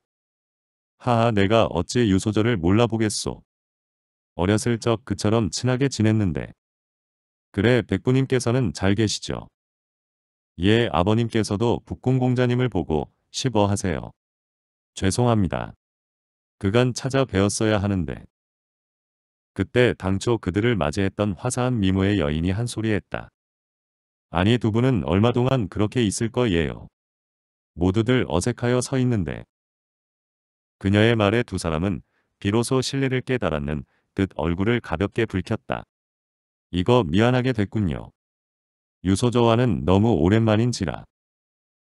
하하 내가 어찌 유소절을 몰라보겠소. 어렸을 적 그처럼 친하게 지냈는데 그래 백부님께서는 잘 계시죠. 예 아버님께서도 북궁공자님을 보고 십어 하세요. 죄송합니다. 그간 찾아뵈었어야 하는데. 그때 당초 그들을 맞이했던 화사한 미모의 여인이 한 소리했다. 아니 두 분은 얼마 동안 그렇게 있을 거예요. 모두들 어색하여 서 있는데. 그녀의 말에 두 사람은 비로소 신뢰를 깨달았는 듯 얼굴을 가볍게 붉혔다. 이거 미안하게 됐군요. 유소저와는 너무 오랜만인지라.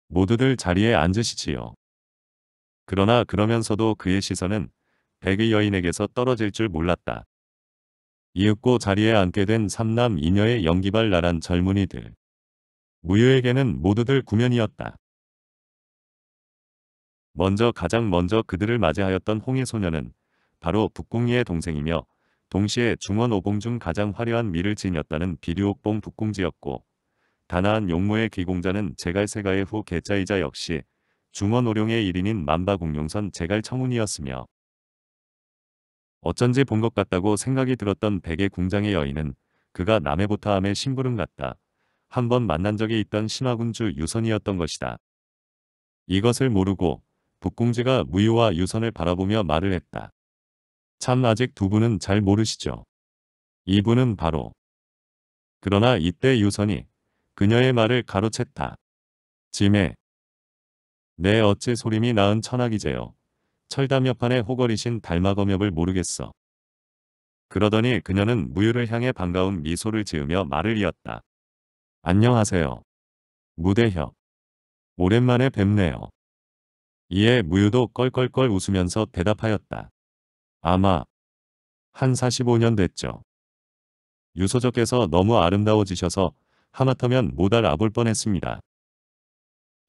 모두들 자리에 앉으시지요. 그러나 그러면서도 그의 시선은 백의 여인에게서 떨어질 줄 몰랐다. 이윽고 자리에 앉게 된 삼남 이녀의 연기발 나란 젊은이들. 무효에게는 모두들 구면이었다. 먼저 가장 먼저 그들을 맞이하였던 홍해 소녀는 바로 북궁리의 동생이며 동시에 중원 오봉 중 가장 화려한 미를 지녔다는 비류옥봉 북궁지였고 다나한 용모의 기공자는 제갈세가의 후개자이자 역시 중원 오룡의 1인인 만바공룡선 제갈청운이었으며 어쩐지 본 것 같다고 생각이 들었던 백의 궁장의 여인은 그가 남해보타함의 심부름 같다. 한번 만난 적이 있던 신화군주 유선이었던 것이다. 이것을 모르고 북궁지가 무유와 유선을 바라보며 말을 했다. 참 아직 두 분은 잘 모르시죠. 이분은 바로 그러나 이때 유선이 그녀의 말을 가로챘다. 짐에 내 어찌 소림이 나은 천학이제요. 철담 옆판에 호걸이신 달마검엽을 모르겠어. 그러더니 그녀는 무유를 향해 반가운 미소를 지으며 말을 이었다. 안녕하세요. 무대협. 오랜만에 뵙네요. 이에 무유도 껄껄껄 웃으면서 대답하였다. 아마 한 45년 됐죠. 유서적께서 너무 아름다워지셔서 하마터면 못 알아볼 뻔했습니다.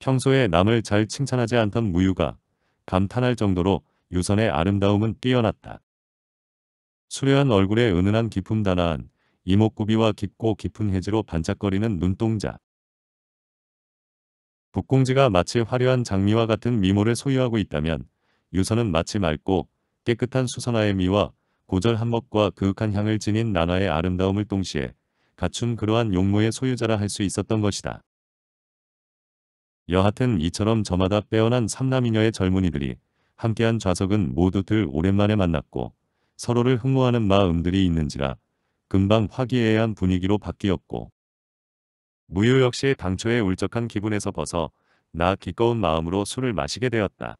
평소에 남을 잘 칭찬하지 않던 무유가 감탄할 정도로 유선의 아름다움은 뛰어났다. 수려한 얼굴에 은은한 깊음 단아한 이목구비와 깊고 깊은 해지로 반짝거리는 눈동자. 북공지가 마치 화려한 장미와 같은 미모를 소유하고 있다면 유선은 마치 맑고 깨끗한 수선화의 미와 고절 한몫과 그윽한 향을 지닌 나나의 아름다움을 동시에 갖춘 그러한 용모의 소유자라 할 수 있었던 것이다. 여하튼 이처럼 저마다 빼어난 삼남이녀의 젊은이들이 함께한 좌석은 모두들 오랜만에 만났고 서로를 흥모하는 마음들이 있는지라 금방 화기애애한 분위기로 바뀌었고 무유 역시 당초의 울적한 기분에서 벗어 나 기꺼운 마음으로 술을 마시게 되었다.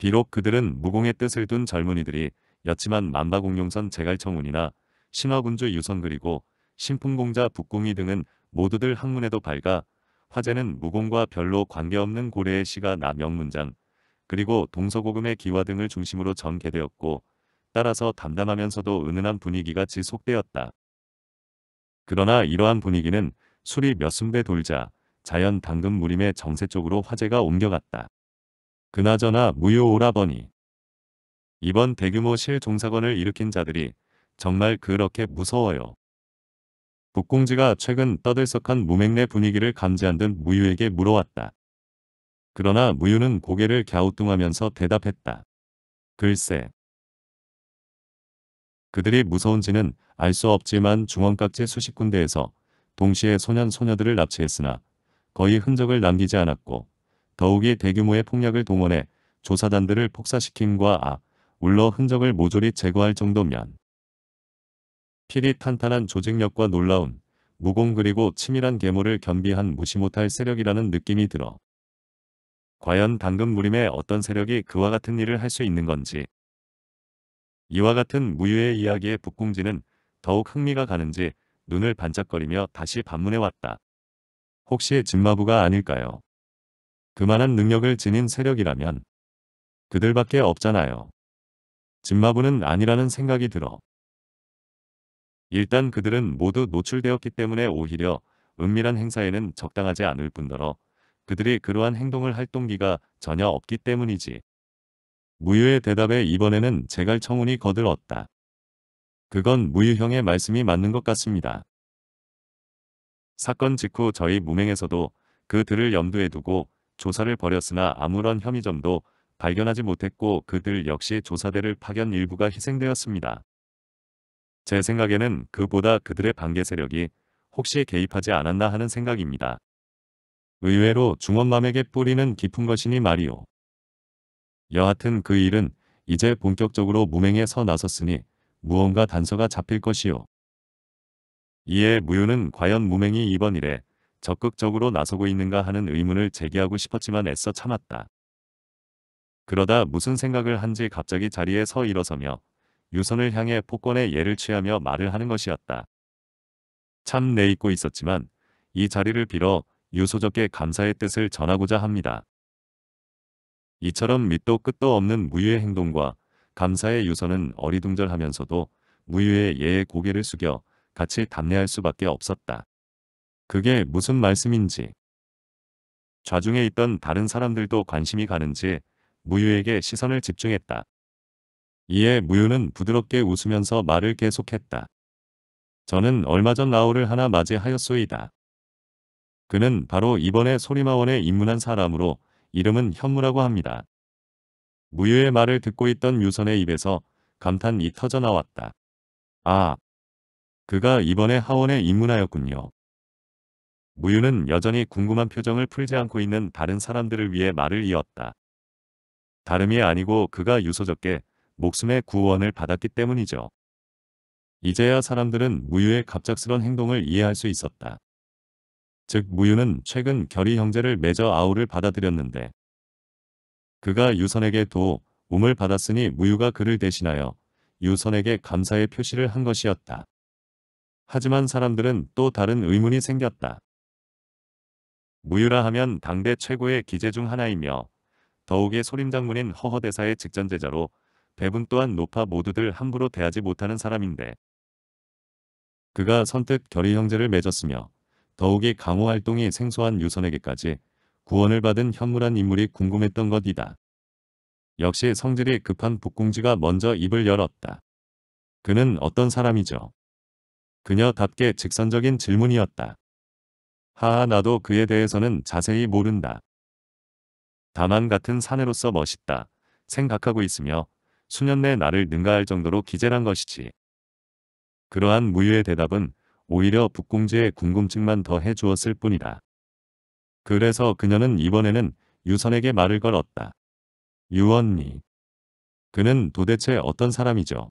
비록 그들은 무공의 뜻을 둔 젊은이들이 였지만 만다공룡선 제갈청운이나 신화군주 유선 그리고 신풍공자 북궁이 등은 모두들 학문에도 밝아 화제는 무공과 별로 관계없는 고래의 시가 남영문장 그리고 동서고금의 기화 등을 중심으로 전개되었고 따라서 담담하면서도 은은한 분위기가 지속되었다. 그러나 이러한 분위기는 술이 몇 순배 돌자 자연 당근 무림의 정세 쪽으로 화제가 옮겨갔다. 그나저나 무효 오라버니. 이번 대규모 실종사건을 일으킨 자들이 정말 그렇게 무서워요. 북공지가 최근 떠들썩한 무맹내 분위기를 감지한 듯 무유에게 물어왔다. 그러나 무유는 고개를 갸우뚱하면서 대답했다. 글쎄. 그들이 무서운지는 알 수 없지만 중원깍지 수십 군데에서 동시에 소년 소녀들을 납치했으나 거의 흔적을 남기지 않았고 더욱이 대규모의 폭력을 동원해 조사단들을 폭사시킴과 아, 울러 흔적을 모조리 제거할 정도면 필이 탄탄한 조직력과 놀라운 무공 그리고 치밀한 계모를 겸비한 무시 못할 세력이라는 느낌이 들어 과연 당근 무림의 어떤 세력이 그와 같은 일을 할 수 있는 건지 이와 같은 무유의 이야기에 북궁지는 더욱 흥미가 가는지 눈을 반짝거리며 다시 반문해왔다. 혹시 진마부가 아닐까요? 그만한 능력을 지닌 세력이라면 그들밖에 없잖아요. 진마부는 아니라는 생각이 들어. 일단 그들은 모두 노출되었기 때문에 오히려 은밀한 행사에는 적당하지 않을 뿐더러 그들이 그러한 행동을 할 동기가 전혀 없기 때문이지. 무유의 대답에 이번에는 제갈 청운이 거들었다. 그건 무유형의 말씀이 맞는 것 같습니다. 사건 직후 저희 무맹에서도 그들을 염두에 두고 조사를 벌였으나 아무런 혐의점도 발견하지 못했고 그들 역시 조사대를 파견 일부가 희생되었습니다. 제 생각에는 그보다 그들의 반개 세력이 혹시 개입하지 않았나 하는 생각입니다. 의외로 중원맘에게 뿌리는 깊은 것이니 말이오. 여하튼 그 일은 이제 본격적으로 무맹에 서 나섰으니 무언가 단서가 잡힐 것이오. 이에 무효는 과연 무맹이 이번 일에 적극적으로 나서고 있는가 하는 의문을 제기하고 싶었지만 애써 참았다. 그러다 무슨 생각을 한지 갑자기 자리에 서 일어서며 유선을 향해 폭권의 예를 취하며 말을 하는 것이었다. 참 내잊고 있었지만 이 자리를 빌어 유소적께 감사의 뜻을 전하고자 합니다. 이처럼 밑도 끝도 없는 무유의 행동과 감사의 유선은 어리둥절하면서도 무유의 예의 고개를 숙여 같이 답례할 수밖에 없었다. 그게 무슨 말씀인지 좌중에 있던 다른 사람들도 관심이 가는지 무유에게 시선을 집중했다. 이에 무유는 부드럽게 웃으면서 말을 계속했다. 저는 얼마 전 라오를 하나 맞이하였소이다. 그는 바로 이번에 소리마원에 입문한 사람으로 이름은 현무라고 합니다. 무유의 말을 듣고 있던 유선의 입에서 감탄이 터져나왔다. 아, 그가 이번에 하원에 입문하였군요. 무유는 여전히 궁금한 표정을 풀지 않고 있는 다른 사람들을 위해 말을 이었다. 다름이 아니고 그가 유서적게 목숨의 구원을 받았기 때문이죠. 이제야 사람들은 무유의 갑작스런 행동을 이해할 수 있었다. 즉 무유는 최근 결의 형제를 맺어 아우를 받아들였는데 그가 유선에게 도 움을 받았으니 무유가 그를 대신하여 유선에게 감사의 표시를 한 것이었다. 하지만 사람들은 또 다른 의문이 생겼다. 무유라 하면 당대 최고의 기재 중 하나이며 더욱이 소림장군인 허허대사의 직전제자로 배분 또한 높아 모두들 함부로 대하지 못하는 사람인데 그가 선뜻 결의 형제를 맺었으며 더욱이 강호 활동이 생소한 유선에게까지 구원을 받은 현무란 인물이 궁금했던 것이다. 역시 성질이 급한 북궁지가 먼저 입을 열었다. 그는 어떤 사람이죠? 그녀답게 직선적인 질문이었다. 하하 아, 나도 그에 대해서는 자세히 모른다. 다만 같은 사내로서 멋있다 생각하고 있으며 수년 내 나를 능가할 정도로 기재란 것이지. 그러한 무유의 대답은 오히려 북공주의 궁금증만 더 해주었을 뿐이다. 그래서 그녀는 이번에는 유선에게 말을 걸었다. 유언니. 그는 도대체 어떤 사람이죠?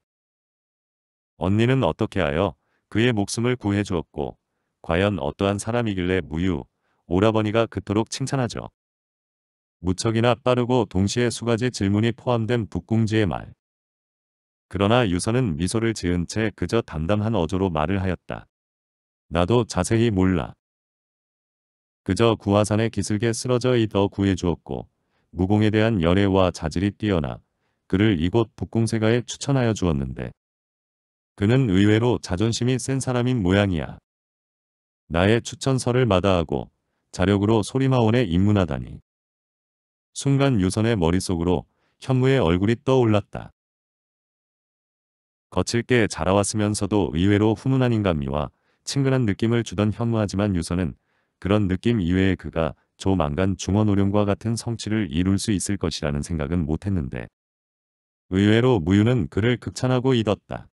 언니는 어떻게 하여 그의 목숨을 구해주었고 과연 어떠한 사람이길래 무유, 오라버니가 그토록 칭찬하죠. 무척이나 빠르고 동시에 수가지 질문이 포함된 북궁지의 말. 그러나 유서는 미소를 지은 채 그저 담담한 어조로 말을 하였다. 나도 자세히 몰라. 그저 구화산의 기슭에 쓰러져 있어 구해주었고 무공에 대한 열애와 자질이 뛰어나 그를 이곳 북궁세가에 추천하여 주었는데 그는 의외로 자존심이 센 사람인 모양이야. 나의 추천서를 마다하고 자력으로 소리마원에 입문하다니. 순간 유선의 머릿속으로 현무의 얼굴이 떠올랐다. 거칠게 자라왔으면서도 의외로 훈훈한 인간미와 친근한 느낌을 주던 현무하지만 유선은 그런 느낌 이외에 그가 조만간 중원오룡과 같은 성취를 이룰 수 있을 것이라는 생각은 못했는데 의외로 무유는 그를 극찬하고 잊었다.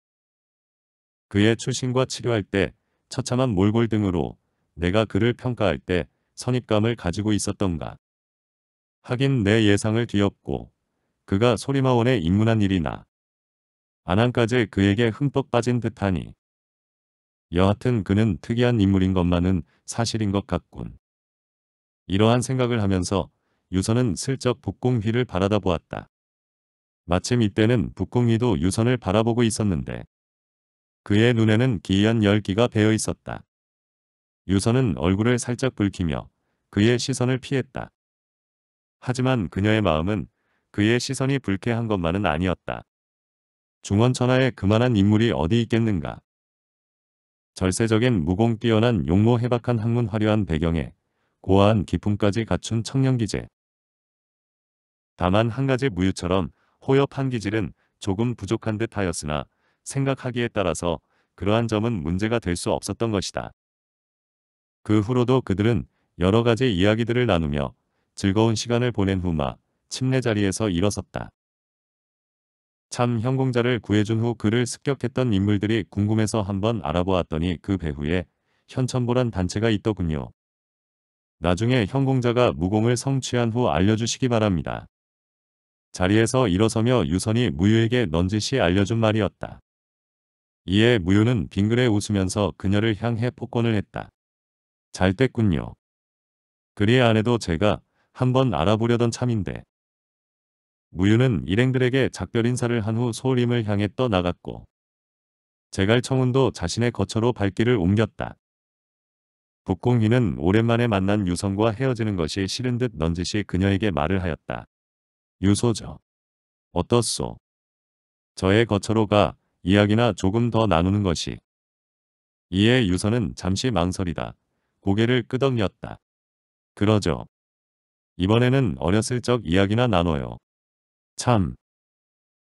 그의 출신과 치료할 때 처참한 몰골 등으로 내가 그를 평가할 때 선입감을 가지고 있었던가. 하긴 내 예상을 뒤엎고 그가 소리마원에 입문한 일이나 안한까지 그에게 흠뻑 빠진 듯하니 여하튼 그는 특이한 인물인 것만은 사실인 것 같군. 이러한 생각을 하면서 유선은 슬쩍 북궁휘를 바라다 보았다. 마침 이때는 북궁휘도 유선을 바라보고 있었는데 그의 눈에는 기이한 열기가 배어 있었다. 유선은 얼굴을 살짝 붉히며 그의 시선을 피했다. 하지만 그녀의 마음은 그의 시선이 불쾌한 것만은 아니었다. 중원천하에 그만한 인물이 어디 있겠는가. 절세적인 무공 뛰어난 용모 해박한 학문 화려한 배경에 고아한 기품까지 갖춘 청년기재. 다만 한 가지 무유처럼 호엽한 기질은 조금 부족한 듯 하였으나 생각하기에 따라서 그러한 점은 문제가 될 수 없었던 것이다. 그 후로도 그들은 여러 가지 이야기들을 나누며 즐거운 시간을 보낸 후마 침례 자리에서 일어섰다. 참현공자를 구해준 후 그를 습격했던 인물들이 궁금해서 한번 알아보았더니 그 배후에 현천보란 단체가 있더군요. 나중에 현공자가 무공을 성취한 후 알려주시기 바랍니다. 자리에서 일어서며 유선이 무유에게 넌지시 알려준 말이었다. 이에 무효는 빙그레 웃으면서 그녀를 향해 폭권을 했다. 잘 됐군요. 그리 안 해도 제가 한번 알아보려던 참인데. 무유는 일행들에게 작별 인사를 한 후소울임을 향해 떠나갔고 제갈청운도 자신의 거처로 발길을 옮겼다. 북공희는 오랜만에 만난 유성과 헤어지는 것이 싫은 듯 넌지시 그녀에게 말을 하였다. 유소저. 어떻소? 저의 거처로 가 이야기나 조금 더 나누는 것이. 이에 유선은 잠시 망설이다. 고개를 끄덕였다. 그러죠. 이번에는 어렸을 적 이야기나 나눠요. 참.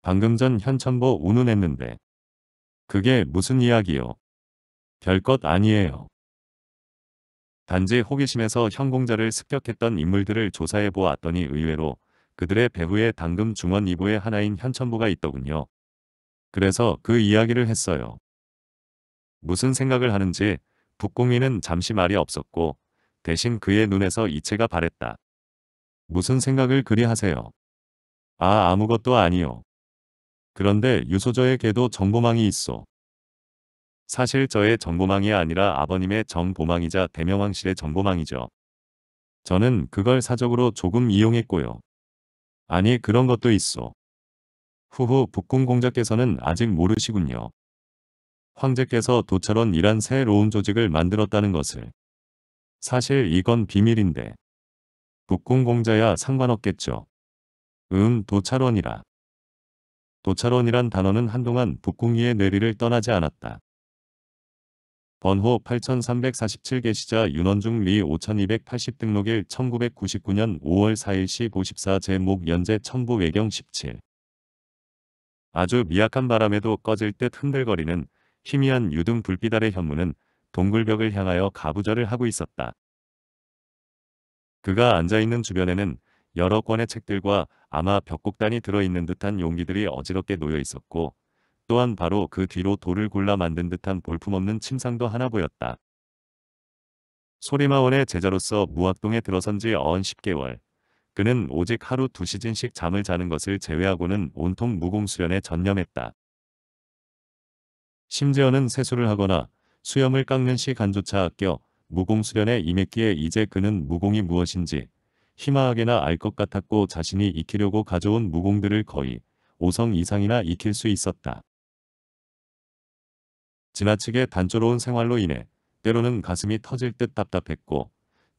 방금 전 현천보 운운했는데. 그게 무슨 이야기요? 별것 아니에요. 단지 호기심에서 현공자를 습격했던 인물들을 조사해 보았더니 의외로 그들의 배후에 당금 중원 2부의 하나인 현천부가 있더군요. 그래서 그 이야기를 했어요. 무슨 생각을 하는지 북공이는 잠시 말이 없었고 대신 그의 눈에서 이체가 바랬다. 무슨 생각을 그리 하세요? 아 아무것도 아니요. 그런데 유소저의 개도 정보망이 있어. 사실 저의 정보망이 아니라 아버님의 정보망이자 대명왕실의 정보망이죠. 저는 그걸 사적으로 조금 이용했고요. 아니 그런 것도 있어. 후후 북궁공자께서는 아직 모르시군요. 황제께서 도처론 이란 새로운 조직을 만들었다는 것을. 사실 이건 비밀인데. 북궁공자야 상관없겠죠. 음 도찰원이라. 도찰원이란 단어는 한동안 북궁이의 내리를 떠나지 않았다. 번호 8347개시자 윤원중 리 5280 등록일 1999년 5월 4일 시54 제목 연재 천부 외경 17 아주 미약한 바람에도 꺼질 듯 흔들거리는 희미한 유등 불빛 아래 현무는 동굴벽을 향하여 가부좌를 하고 있었다. 그가 앉아있는 주변에는 여러 권의 책들과 아마 벽곡단이 들어있는 듯한 용기들이 어지럽게 놓여 있었고 또한 바로 그 뒤로 돌을 골라 만든 듯한 볼품없는 침상도 하나 보였다. 소리마원의 제자로서 무학동에 들어선 지 어언 10개월 그는 오직 하루 두 시즌씩 잠을 자는 것을 제외하고는 온통 무공수련에 전념했다. 심지어는 세수를 하거나 수염을 깎는 시간조차 아껴 무공수련에 임했기에 이제 그는 무공이 무엇인지 희마하게나 알 것 같았고 자신이 익히려고 가져온 무공들을 거의 5성 이상이나 익힐 수 있었다. 지나치게 단조로운 생활로 인해 때로는 가슴이 터질 듯 답답했고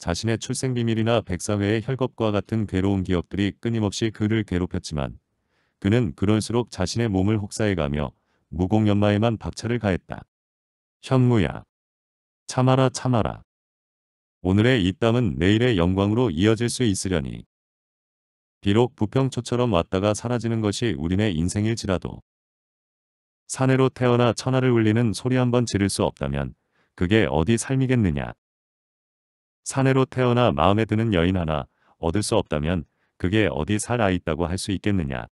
자신의 출생 비밀이나 백사회의 혈겁과 같은 괴로운 기억들이 끊임없이 그를 괴롭혔지만 그는 그럴수록 자신의 몸을 혹사해가며 무공연마에만 박차를 가했다. 현무야. 참아라 참아라. 오늘의 이 땀은 내일의 영광으로 이어질 수 있으려니. 비록 부평초처럼 왔다가 사라지는 것이 우리네 인생일지라도 사내로 태어나 천하를 울리는 소리 한번 지를 수 없다면 그게 어디 삶이겠느냐. 사내로 태어나 마음에 드는 여인 하나 얻을 수 없다면 그게 어디 살아있다고 할 수 있겠느냐.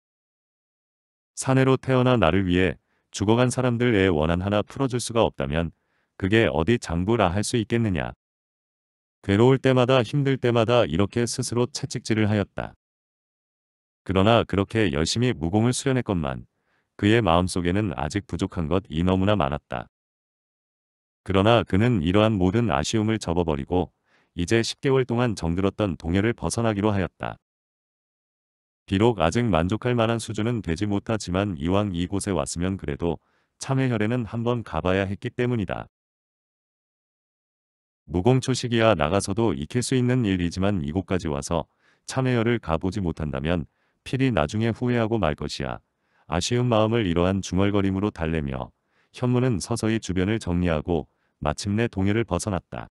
사내로 태어나 나를 위해 죽어간 사람들의 원한 하나 풀어줄 수가 없다면 그게 어디 장부라 할 수 있겠느냐. 괴로울 때마다 힘들 때마다 이렇게 스스로 채찍질을 하였다. 그러나 그렇게 열심히 무공을 수련했건만 그의 마음속에는 아직 부족한 것이 너무나 많았다. 그러나 그는 이러한 모든 아쉬움을 접어버리고 이제 10개월 동안 정들었던 동해를 벗어나기로 하였다. 비록 아직 만족할 만한 수준은 되지 못하지만 이왕 이곳에 왔으면 그래도 참외혈에는 한번 가봐야 했기 때문이다. 무공초식이야 나가서도 익힐 수 있는 일이지만 이곳까지 와서 참외혈을 가보지 못한다면 필히 나중에 후회하고 말 것이야. 아쉬운 마음을 이러한 중얼거림으로 달래며 현무는 서서히 주변을 정리하고 마침내 동해를 벗어났다.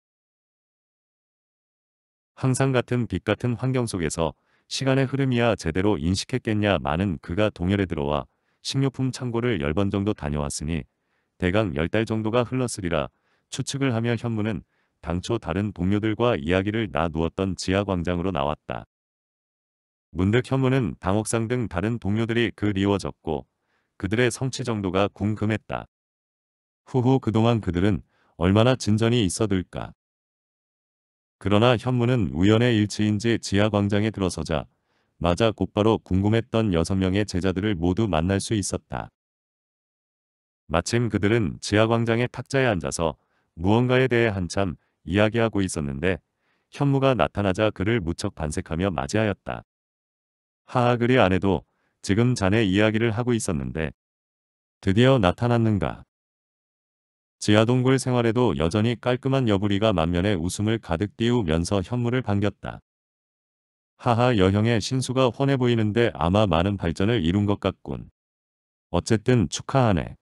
항상 같은 빛 같은 환경 속에서 시간의 흐름이야 제대로 인식했겠냐 많은 그가 동열에 들어와 식료품 창고를 10번 정도 다녀왔으니 대강 10달 정도가 흘렀으리라 추측을 하며 현무는 당초 다른 동료들과 이야기를 나누었던 지하광장으로 나왔다. 문득 현무는 당옥상 등 다른 동료들이 그리워졌고 그들의 성취 정도가 궁금했다. 후후 그동안 그들은 얼마나 진전이 있어들까. 그러나 현무는 우연의 일치인지 지하광장에 들어서자 맞아 곧바로 궁금했던 여섯 명의 제자들을 모두 만날 수 있었다. 마침 그들은 지하광장의 탁자에 앉아서 무언가에 대해 한참 이야기하고 있었는데 현무가 나타나자 그를 무척 반색하며 맞이하였다. 하하 그리 안해도 지금 자네 이야기를 하고 있었는데 드디어 나타났는가. 지하동굴 생활에도 여전히 깔끔한 여부리가 만면에 웃음을 가득 띄우면서 현물을 반겼다. 하하 여형의 신수가 훤해 보이는데 아마 많은 발전을 이룬 것 같군. 어쨌든 축하하네.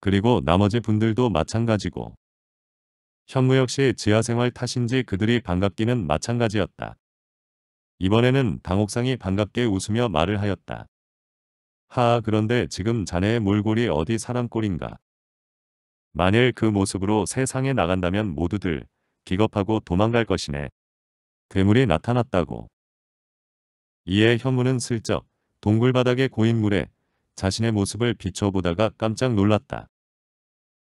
그리고 나머지 분들도 마찬가지고. 현무 역시 지하생활 탓인지 그들이 반갑기는 마찬가지였다. 이번에는 당옥상이 반갑게 웃으며 말을 하였다. 하하 그런데 지금 자네의 몰골이 어디 사람 꼴인가. 만일 그 모습으로 세상에 나간다면 모두들 기겁하고 도망갈 것이네. 괴물이 나타났다고. 이에 현무는 슬쩍 동굴 바닥에 고인물에 자신의 모습을 비춰보다가 깜짝 놀랐다.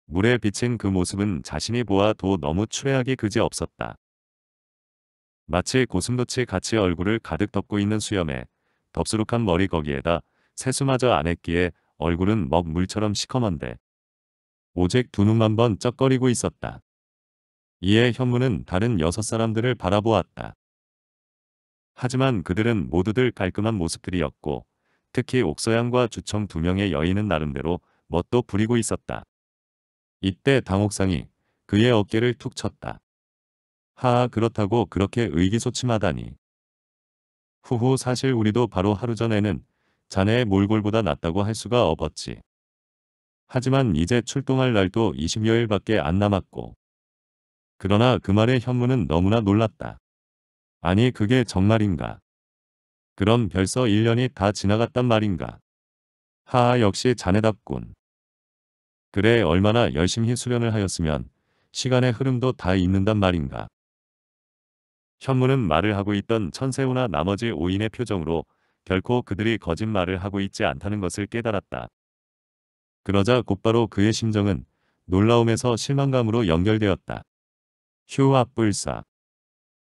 물에 비친 그 모습은 자신이 보아도 너무 추레하기 그지없었다. 마치 고슴도치 같이 얼굴을 가득 덮고 있는 수염에 덥수룩한 머리 거기에다 세수마저 안 했기에 얼굴은 먹물처럼 시커먼데 오직 두 눈만 번 쩍거리고 있었다. 이에 현무는 다른 여섯 사람들을 바라보았다. 하지만 그들은 모두들 깔끔한 모습들이었고 특히 옥서양과 주청 두 명의 여인은 나름대로 멋도 부리고 있었다. 이때 당옥상이 그의 어깨를 툭 쳤다. 하하 그렇다고 그렇게 의기소침하다니. 후후 사실 우리도 바로 하루 전에는 자네의 몰골보다 낫다고 할 수가 없었지. 하지만 이제 출동할 날도 20여일밖에 안 남았고. 그러나 그 말에 현무는 너무나 놀랐다. 아니 그게 정말인가. 그럼 벌써 1년이 다 지나갔단 말인가. 하하 역시 자네답군. 그래 얼마나 열심히 수련을 하였으면 시간의 흐름도 다 잊는단 말인가. 현무는 말을 하고 있던 천세우나 나머지 오인의 표정으로 결코 그들이 거짓말을 하고 있지 않다는 것을 깨달았다. 그러자 곧바로 그의 심정은 놀라움에서 실망감으로 연결되었다. 휴와뿔사이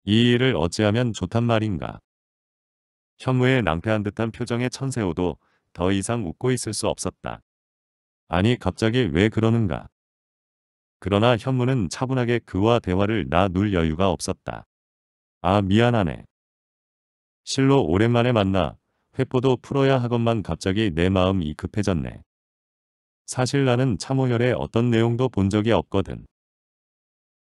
일을 어찌하면 좋단 말인가. 현무의 낭패한 듯한 표정의 천세호도 더 이상 웃고 있을 수 없었다. 아니 갑자기 왜 그러는가. 그러나 현무는 차분하게 그와 대화를 나눌 여유가 없었다. 아 미안하네. 실로 오랜만에 만나 횃보도 풀어야 하건만 갑자기 내 마음이 급해졌네. 사실 나는 참호혈의 어떤 내용도 본 적이 없거든.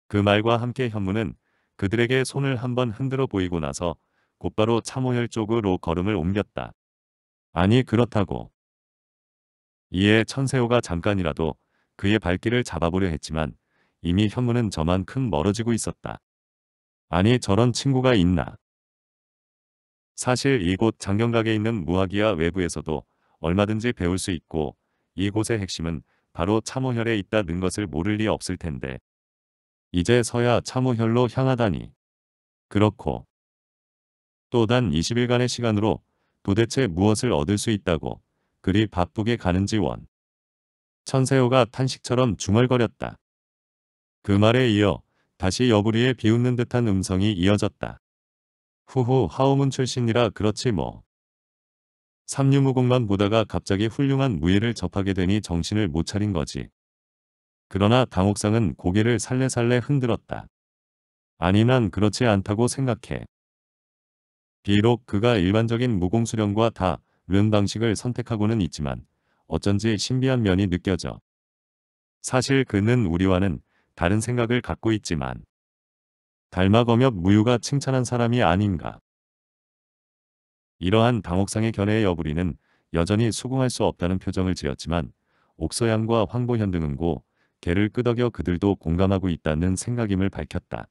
그 말과 함께 현무는 그들에게 손을 한 번 흔들어 보이고 나서 곧바로 참호혈 쪽으로 걸음을 옮겼다. 아니 그렇다고. 이에 천세호가 잠깐이라도 그의 발길을 잡아보려 했지만 이미 현무는 저만큼 멀어지고 있었다. 아니 저런 친구가 있나. 사실 이곳 장경각에 있는 무학이와 외부에서도 얼마든지 배울 수 있고 이곳의 핵심은 바로 참호혈에 있다는 것을 모를 리 없을 텐데. 이제 서야 참호혈로 향하다니. 그렇고. 또 단 20일간의 시간으로 도대체 무엇을 얻을 수 있다고 그리 바쁘게 가는지 원. 천세호가 탄식처럼 중얼거렸다. 그 말에 이어 다시 여부리에 비웃는 듯한 음성이 이어졌다. 후후 하오문 출신이라 그렇지 뭐. 삼류무공만 보다가 갑자기 훌륭한 무예를 접하게 되니 정신을 못 차린 거지. 그러나 당옥상은 고개를 살래살래 흔들었다. 아니 난 그렇지 않다고 생각해. 비록 그가 일반적인 무공수련과 다른 방식을 선택하고는 있지만 어쩐지 신비한 면이 느껴져. 사실 그는 우리와는 다른 생각을 갖고 있지만 달마검역 무유가 칭찬한 사람이 아닌가. 이러한 당옥상의 견해의 여부리는 여전히 수긍할 수 없다는 표정을 지었지만 옥서양과 황보현 등은 고 개를 끄덕여 그들도 공감하고 있다는 생각임을 밝혔다.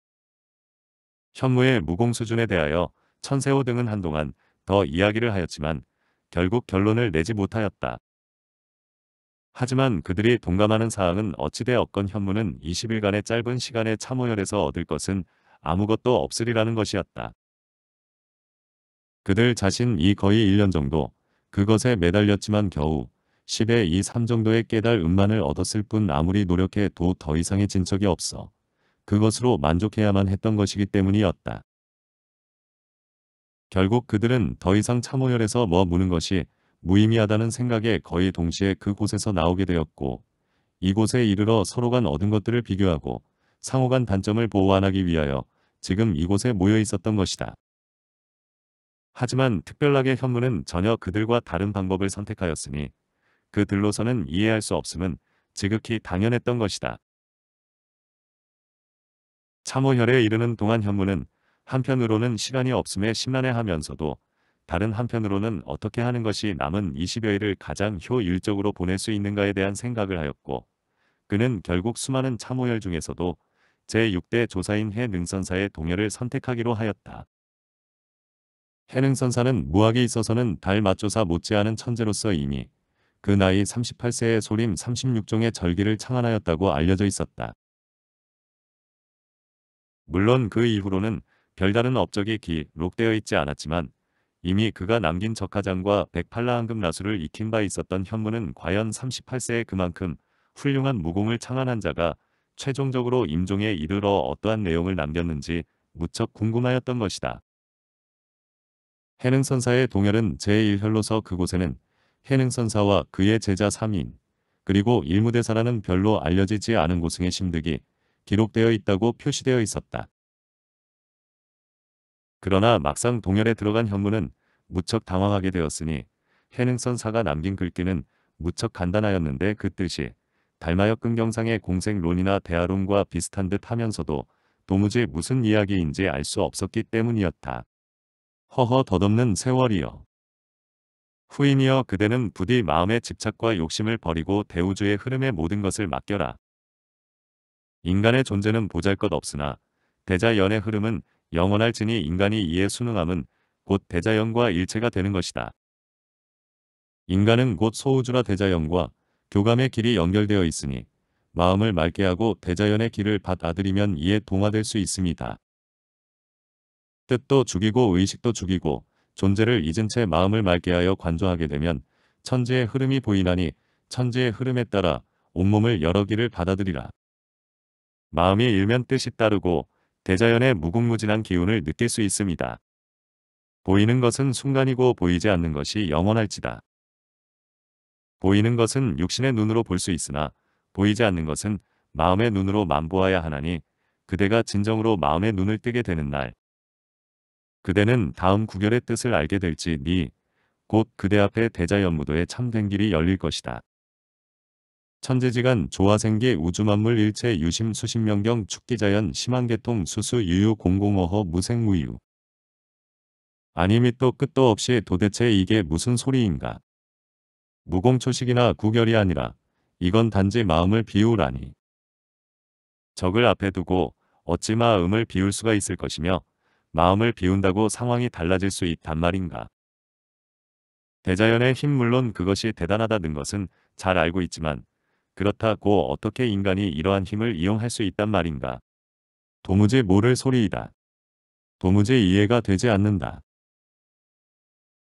현무의 무공 수준에 대하여 천세호 등은 한동안 더 이야기를 하였지만 결국 결론을 내지 못하였다. 하지만 그들이 동감하는 사항은 어찌되었건 현무는 20일간의 짧은 시간에 참호열에서 얻을 것은 아무것도 없으리라는 것이었다. 그들 자신이 거의 1년 정도 그것에 매달렸지만 겨우 10에 2, 3 정도의 깨달 음만을 얻었을 뿐 아무리 노력해도 더 이상의 진척이 없어 그것으로 만족해야만 했던 것이기 때문이었다. 결국 그들은 더 이상 참호열에서 뭐무는 것이 무의미하다는 생각에 거의 동시에 그곳에서 나오게 되었고 이곳에 이르러 서로 간 얻은 것들을 비교하고 상호 간 단점을 보완하기 위하여 지금 이곳에 모여 있었던 것이다. 하지만 특별하게 현무는 전혀 그들과 다른 방법을 선택하였으니 그들로서는 이해할 수 없음은 지극히 당연했던 것이다. 참호혈에 이르는 동안 현무는 한편으로는 시간이 없음에 심란해하면서도 다른 한편으로는 어떻게 하는 것이 남은 20여일을 가장 효율적으로 보낼 수 있는가에 대한 생각을 하였고 그는 결국 수많은 참호열 중에서도 제6대 조사인 해능선사의 동열을 선택하기로 하였다. 해능 선사는 무학에 있어서는 달 맞조사 못지않은 천재로서 이미 그 나이 38세에 소림 36종의 절기를 창안하였다고 알려져 있었다. 물론 그 이후로는 별다른 업적이 기록되어 있지 않았지만 이미 그가 남긴 적화장과 백팔라한금 나수를 익힌 바 있었던 현무는 과연 38세에 그만큼 훌륭한 무공을 창안한 자가 최종적으로 임종에 이르러 어떠한 내용을 남겼는지 무척 궁금하였던 것이다. 해능선사의 동열은 제1혈로서 그곳에는 해능선사와 그의 제자 3인 그리고 일무대사라는 별로 알려지지 않은 고승의 심득이 기록되어 있다고 표시되어 있었다. 그러나 막상 동열에 들어간 현무는 무척 당황하게 되었으니 해능선사가 남긴 글귀는 무척 간단하였는데 그 뜻이 달마역근경상의 공생론이나 대화론과 비슷한 듯 하면서도 도무지 무슨 이야기인지 알 수 없었기 때문이었다. 허허 덧없는 세월이여. 후인이여 그대는 부디 마음의 집착과 욕심을 버리고 대우주의 흐름의 모든 것을 맡겨라. 인간의 존재는 보잘것 없으나 대자연의 흐름은 영원할지니 인간이 이에 순응함은 곧 대자연과 일체가 되는 것이다. 인간은 곧 소우주라 대자연과 교감의 길이 연결되어 있으니 마음을 맑게 하고 대자연의 길을 받아들이면 이에 동화될 수 있습니다. 뜻도 죽이고 의식도 죽이고 존재를 잊은 채 마음을 맑게 하여 관조하게 되면 천지의 흐름이 보이나니 천지의 흐름에 따라 온몸을 여러 길을 받아들이라. 마음이 일면 뜻이 따르고 대자연의 무궁무진한 기운을 느낄 수 있습니다. 보이는 것은 순간이고 보이지 않는 것이 영원할지다. 보이는 것은 육신의 눈으로 볼 수 있으나 보이지 않는 것은 마음의 눈으로 만보아야 하나니 그대가 진정으로 마음의 눈을 뜨게 되는 날 그대는 다음 구결의 뜻을 알게 될지니 곧 그대 앞에 대자연무도의 참된 길이 열릴 것이다. 천재지간 조화생계 우주만물 일체 유심 수십명경 축기자연 심한계통 수수 유유 공공어허 무생무유 아니 밑도 끝도 없이 도대체 이게 무슨 소리인가 무공초식이나 구결이 아니라 이건 단지 마음을 비우라니 적을 앞에 두고 어찌 마음을 비울 수가 있을 것이며 마음을 비운다고 상황이 달라질 수 있단 말인가. 대자연의 힘 물론 그것이 대단하다는 것은 잘 알고 있지만 그렇다고 어떻게 인간이 이러한 힘을 이용할 수 있단 말인가. 도무지 모를 소리이다. 도무지 이해가 되지 않는다.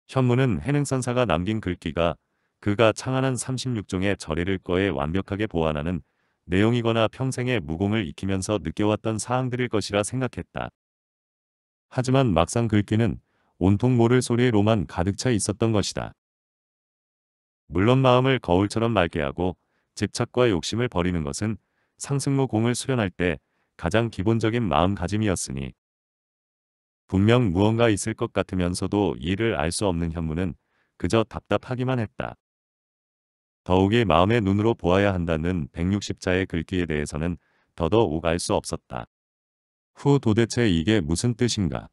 현무는 해능선사가 남긴 글귀가 그가 창안한 36종의 절의를 거에 완벽하게 보완하는 내용이거나 평생의 무공을 익히면서 느껴왔던 사항들일 것이라 생각했다. 하지만 막상 글귀는 그 온통 모를 소리로만 가득 차 있었던 것이다. 물론 마음을 거울처럼 맑게 하고 집착과 욕심을 버리는 것은 상승로 공을 수련할 때 가장 기본적인 마음가짐이었으니 분명 무언가 있을 것 같으면서도 이를 알 수 없는 현무는 그저 답답하기만 했다. 더욱이 마음의 눈으로 보아야 한다는 160자의 글귀에 대해서는 더더욱 알 수 없었다. 후 도대체 이게 무슨 뜻인가.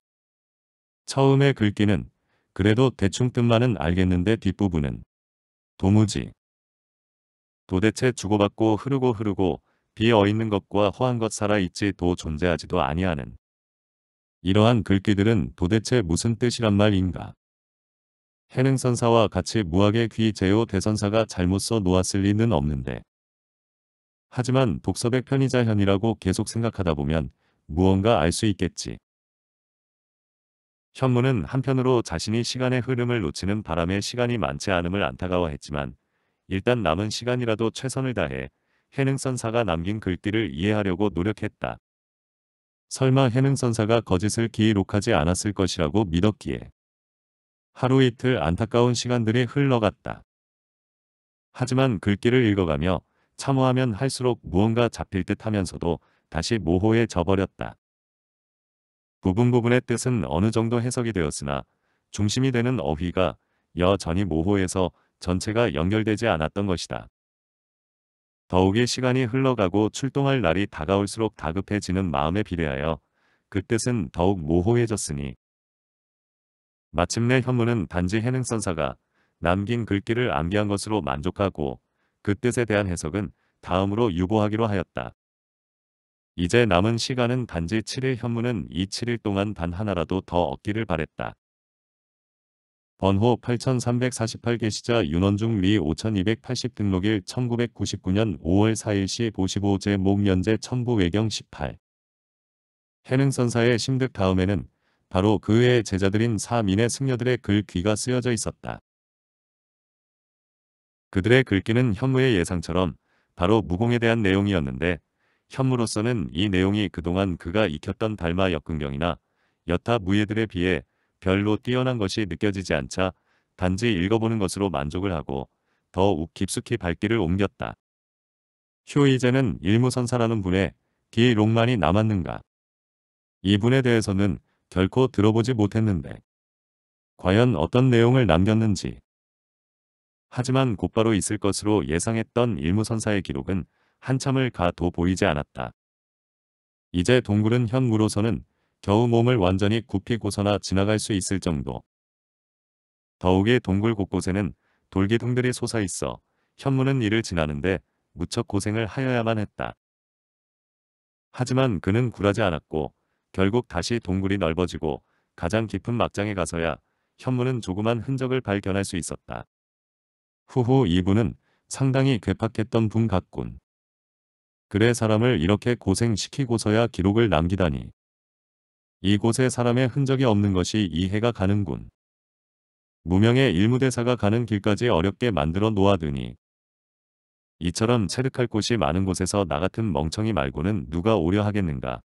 처음에 글귀는 그래도 대충 뜻만은 알겠는데 뒷부분은 도무지 도대체 주고받고 흐르고 흐르고 비어 있는 것과 허한 것 살아있지 도 존재하지도 아니하는 이러한 글귀들은 도대체 무슨 뜻이란 말인가. 해능선사와 같이 무학의 귀제요 대선사가 잘못 써 놓았을 리는 없는데. 하지만 독서백 편의자현이라고 계속 생각하다 보면 무언가 알 수 있겠지. 현무는 한편으로 자신이 시간의 흐름을 놓치는 바람에 시간이 많지 않음을 안타까워했지만 일단 남은 시간이라도 최선을 다해 해능 선사가 남긴 글귀를 이해하려고 노력했다. 설마 해능 선사가 거짓을 기록하지 않았을 것이라고 믿었기에 하루 이틀 안타까운 시간들이 흘러갔다. 하지만 글귀를 읽어가며 참호하면 할수록 무언가 잡힐 듯 하면서도 다시 모호해 져버렸다. 부분 부분의 뜻은 어느 정도 해석이 되었으나 중심이 되는 어휘가 여전히 모호해서 전체가 연결되지 않았던 것이다. 더욱이 시간이 흘러가고 출동할 날이 다가올수록 다급해지는 마음에 비례하여 그 뜻은 더욱 모호해졌으니 마침내 현무는 단지 해능선사가 남긴 글귀를 암기한 것으로 만족하고 그 뜻에 대한 해석은 다음으로 유보하기로 하였다. 이제 남은 시간은 단지 7일 현무는 이 7일 동안 단 하나라도 더 얻기를 바랬다. 번호 8348개시자 윤원중 리5280 등록일 1999년 5월 4일 시 55 제 목년제 천부 외경 18 해능선사의 심득 다음에는 바로 그의 제자들인 사민의 승려들의 글귀가 쓰여져 있었다. 그들의 글귀는 현무의 예상처럼 바로 무공에 대한 내용이었는데 현무로서는 이 내용이 그동안 그가 익혔던 달마 역근경이나 여타 무예들에 비해 별로 뛰어난 것이 느껴지지 않자 단지 읽어보는 것으로 만족을 하고 더욱 깊숙이 발길을 옮겼다. 효 이제는 일무선사라는 분의 기록만이 남았는가. 이분에 대해서는 결코 들어보지 못했는데 과연 어떤 내용을 남겼는지 하지만 곧바로 있을 것으로 예상했던 일무선사의 기록은 한참을 가도 보이지 않았다. 이제 동굴은 현무로서는 겨우 몸을 완전히 굽히고서나 지나갈 수 있을 정도. 더욱이 동굴 곳곳에는 돌기둥들이 솟아있어 현무는 이를 지나는데 무척 고생을 하여야만 했다. 하지만 그는 굴하지 않았고 결국 다시 동굴이 넓어지고 가장 깊은 막장에 가서야 현무는 조그만 흔적을 발견할 수 있었다. 후후 이분은 상당히 괴팍했던 분 같군. 그래 사람을 이렇게 고생시키고서야 기록을 남기다니. 이곳에 사람의 흔적이 없는 것이 이해가 가는군. 무명의 일무대사가 가는 길까지 어렵게 만들어 놓아드니. 이처럼 체득할 곳이 많은 곳에서 나 같은 멍청이 말고는 누가 오려 하겠는가.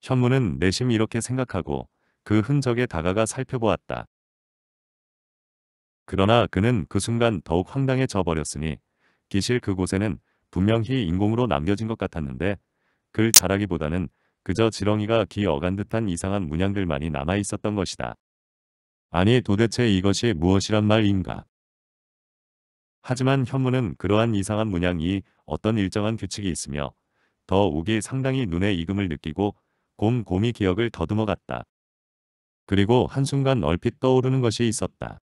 현무는 내심 이렇게 생각하고 그 흔적에 다가가 살펴보았다. 그러나 그는 그 순간 더욱 황당해져 버렸으니 기실 그곳에는 분명히 인공으로 남겨진 것 같았는데 그 자라기보다는 그저 지렁이가 기 어간 듯한 이상한 문양들만이 남아있었던 것이다. 아니 도대체 이것이 무엇이란 말인가. 하지만 현문은 그러한 이상한 문양이 어떤 일정한 규칙이 있으며 더욱이 상당히 눈에 익음을 느끼고 곰곰이 기억을 더듬어갔다. 그리고 한순간 얼핏 떠오르는 것이 있었다.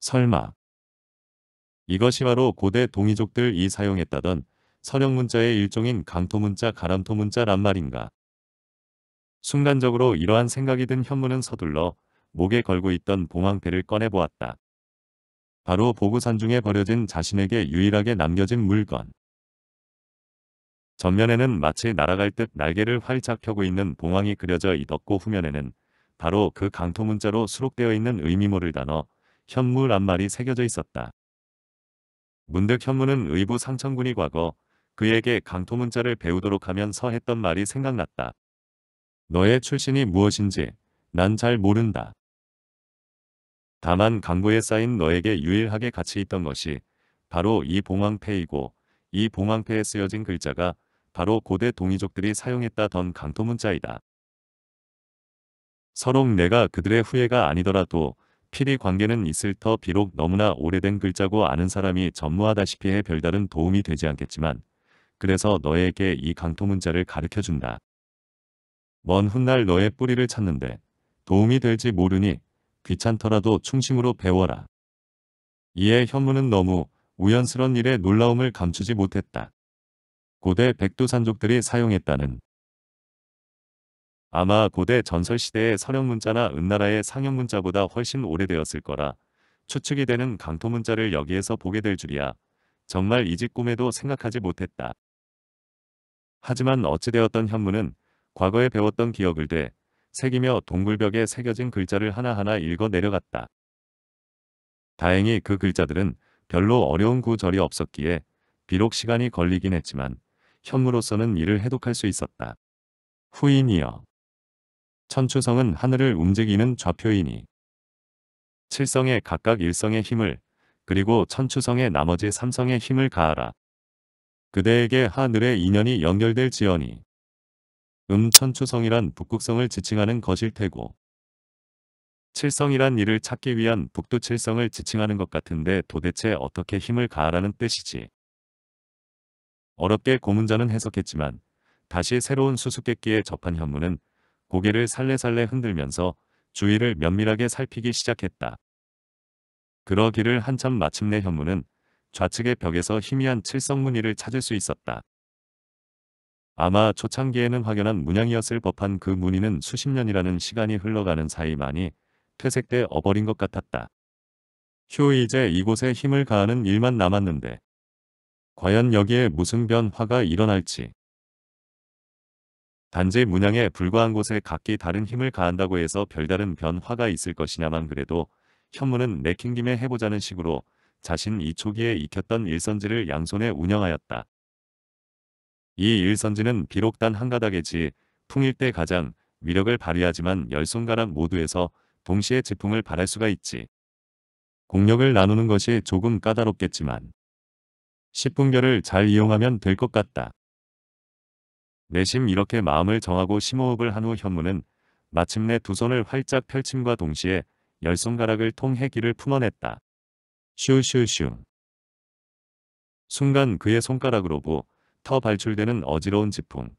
설마 이것이 바로 고대 동이족들이 사용했다던 서형문자의 일종인 강토문자 가람토문자란 말인가. 순간적으로 이러한 생각이 든 현무는 서둘러 목에 걸고 있던 봉황패를 꺼내보았다. 바로 보구산 중에 버려진 자신에게 유일하게 남겨진 물건. 전면에는 마치 날아갈 듯 날개를 활짝 펴고 있는 봉황이 그려져 있었고 후면에는 바로 그 강토 문자로 수록되어 있는 의미모를 단어 현무란 말이 새겨져 있었다. 문득 현무는 의부 상천군이 과거 그에게 강토 문자를 배우도록 하면서 했던 말이 생각났다. 너의 출신이 무엇인지 난 잘 모른다. 다만 강구에 쌓인 너에게 유일하게 같이 있던 것이 바로 이 봉황패이고 이 봉황패에 쓰여진 글자가 바로 고대 동이족들이 사용했다던 강토 문자이다. 서롱 내가 그들의 후예가 아니더라도 필히 관계는 있을 터 비록 너무나 오래된 글자고 아는 사람이 전무하다시피 해 별다른 도움이 되지 않겠지만 그래서 너에게 이 강토 문자를 가르쳐준다. 먼 훗날 너의 뿌리를 찾는데 도움이 될지 모르니 귀찮더라도 충심으로 배워라. 이에 현무는 너무 우연스런 일에 놀라움을 감추지 못했다. 고대 백두산족들이 사용했다는 아마 고대 전설시대의 서령문자나 은나라의 상형문자보다 훨씬 오래되었을 거라 추측이 되는 강토문자를 여기에서 보게 될 줄이야. 정말 이 집 꿈에도 생각하지 못했다. 하지만 어찌되었던 현무는 과거에 배웠던 기억을 되 새기며 동굴벽에 새겨진 글자를 하나하나 읽어 내려갔다. 다행히 그 글자들은 별로 어려운 구절이 없었기에 비록 시간이 걸리긴 했지만 현무로서는 이를 해독할 수 있었다. 후인이여 천추성은 하늘을 움직이는 좌표이니 칠성에 각각 일성의 힘을 그리고 천추성에 나머지 삼성의 힘을 가하라. 그대에게 하늘의 인연이 연결될 지연이 음천추성이란 북극성을 지칭하는 것일 테고 칠성이란 이를 찾기 위한 북두칠성을 지칭하는 것 같은데 도대체 어떻게 힘을 가하라는 뜻이지. 어렵게 고문자는 해석했지만 다시 새로운 수수께끼에 접한 현무는 고개를 살레살레 흔들면서 주위를 면밀하게 살피기 시작했다. 그러기를 한참 마침내 현무는 좌측의 벽에서 희미한 칠성 무늬를 찾을 수 있었다. 아마 초창기에는 확연한 문양이었을 법한 그 무늬는 수십 년이라는 시간이 흘러가는 사이 많이 퇴색돼 어버린 것 같았다. 휴 이제 이곳에 힘을 가하는 일만 남았는데 과연 여기에 무슨 변화가 일어날지 단지 문양에 불과한 곳에 각기 다른 힘을 가한다고 해서 별다른 변화가 있을 것이냐만 그래도 현무는 내킨 김에 해보자는 식으로 자신 이 초기에 익혔던 일선지를 양손에 운영하였다. 이 일선지는 비록 단 한 가닥의지 풍일 때 가장 위력을 발휘하지만 열 손가락 모두에서 동시에 제품을 발할 수가 있지. 공력을 나누는 것이 조금 까다롭겠지만 10분결을 잘 이용하면 될 것 같다. 내심 이렇게 마음을 정하고 심호흡을 한 후 현무는 마침내 두 손을 활짝 펼침과 동시에 열 손가락을 통해 기를 품어냈다. 슈슈슈. 순간 그의 손가락으로부 터 발출되는 어지러운 지풍.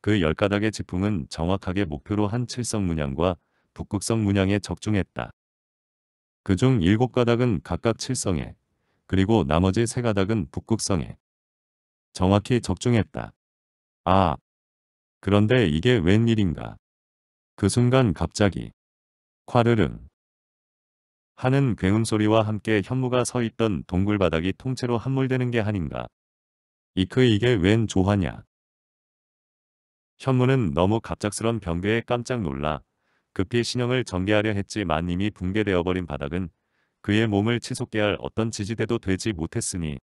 그 열 가닥의 지풍은 정확하게 목표로 한 칠성 문양과 북극성 문양에 적중했다. 그 중 일곱 가닥은 각각 칠성에, 그리고 나머지 세 가닥은 북극성에 정확히 적중했다. 아, 그런데 이게 웬일인가. 그 순간 갑자기 콰르릉 하는 굉음 소리와 함께 현무가 서 있던 동굴 바닥이 통째로 함몰되는 게 아닌가. 이크 이게 웬 조화냐. 현무는 너무 갑작스런 변괴에 깜짝 놀라 급히 신형을 전개하려 했지만 이미 붕괴되어버린 바닥은 그의 몸을 치솟게 할 어떤 지지대도 되지 못했으니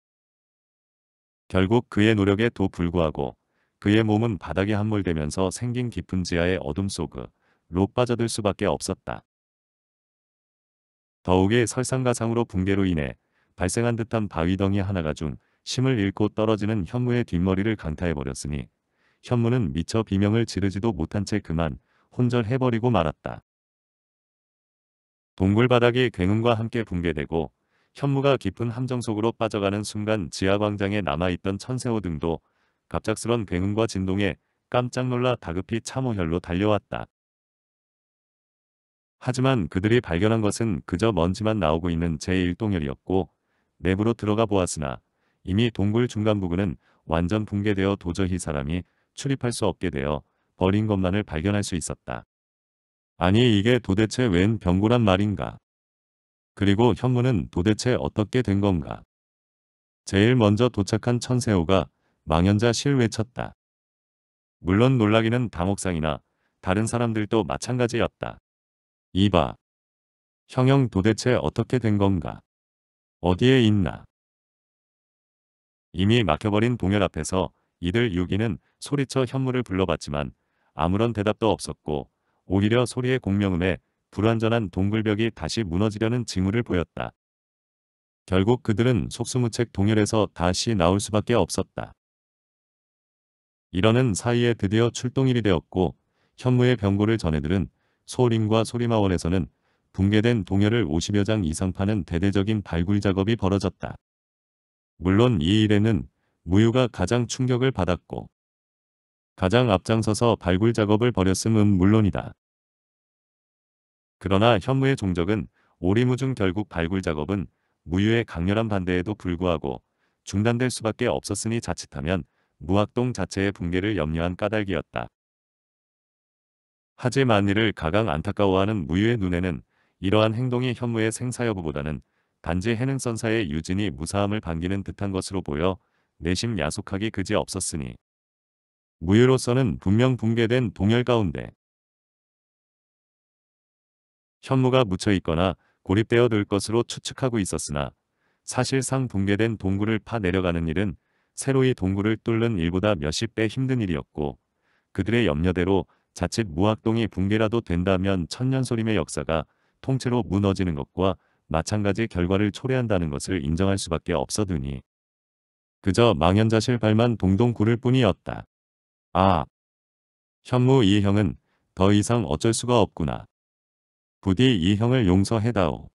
결국 그의 노력에도 불구하고 그의 몸은 바닥에 함몰되면서 생긴 깊은 지하의 어둠 속으로 빠져들 수밖에 없었다. 더욱이 설상가상으로 붕괴로 인해 발생한 듯한 바위덩이 하나가 중 심을 잃고 떨어지는 현무의 뒷머리를 강타해버렸으니 현무는 미처 비명을 지르지도 못한 채 그만 혼절해버리고 말았다. 동굴 바닥이 굉음과 함께 붕괴되고 현무가 깊은 함정 속으로 빠져가는 순간 지하광장에 남아있던 천세호 등도 갑작스런 굉음과 진동에 깜짝 놀라 다급히 참호혈로 달려왔다. 하지만 그들이 발견한 것은 그저 먼지만 나오고 있는 제1동열이었고 내부로 들어가 보았으나 이미 동굴 중간 부근은 완전 붕괴되어 도저히 사람이 출입할 수 없게 되어 버린 것만을 발견할 수 있었다. 아니 이게 도대체 웬 병고란 말인가? 그리고 현무는 도대체 어떻게 된 건가? 제일 먼저 도착한 천세호가 망연자실 외쳤다. 물론 놀라기는 다목상이나 다른 사람들도 마찬가지였다. 이봐. 형형 도대체 어떻게 된 건가? 어디에 있나? 이미 막혀버린 동열 앞에서 이들 6기는 소리쳐 현무를 불러봤지만 아무런 대답도 없었고 오히려 소리의 공명음에 불완전한 동굴벽이 다시 무너지려는 징후를 보였다. 결국 그들은 속수무책 동열에서 다시 나올 수밖에 없었다. 이러는 사이에 드디어 출동일이 되었고 현무의 병고를 전해들은 소림과 소림마원에서는 붕괴된 동열을 50여 장 이상 파는 대대적인 발굴 작업이 벌어졌다. 물론 이 일에는 무유가 가장 충격을 받았고 가장 앞장서서 발굴 작업을 벌였음은 물론이다. 그러나 현무의 종적은 오리무중 결국 발굴 작업은 무유의 강렬한 반대에도 불구하고 중단될 수밖에 없었으니 자칫하면 무학동 자체의 붕괴를 염려한 까닭이었다. 하지만 이를 가강 안타까워하는 무유의 눈에는 이러한 행동이 현무의 생사 여부보다는 단지 해능선사의 유진이 무사함을 반기는 듯한 것으로 보여 내심 야속하기 그지 없었으니 무유로서는 분명 붕괴된 동열 가운데 현무가 묻혀있거나 고립되어 들 것으로 추측하고 있었으나 사실상 붕괴된 동굴을 파내려가는 일은 새로이 동굴을 뚫는 일보다 몇십 배 힘든 일이었고 그들의 염려대로 자칫 무학동이 붕괴라도 된다면 천년소림의 역사가 통째로 무너지는 것과 마찬가지 결과를 초래한다는 것을 인정할 수밖에 없어드니 그저 망연자실 발만 동동 구를 뿐이었다. 아, 현무 이 형은 더 이상 어쩔 수가 없구나. 부디 이 형을 용서해다오.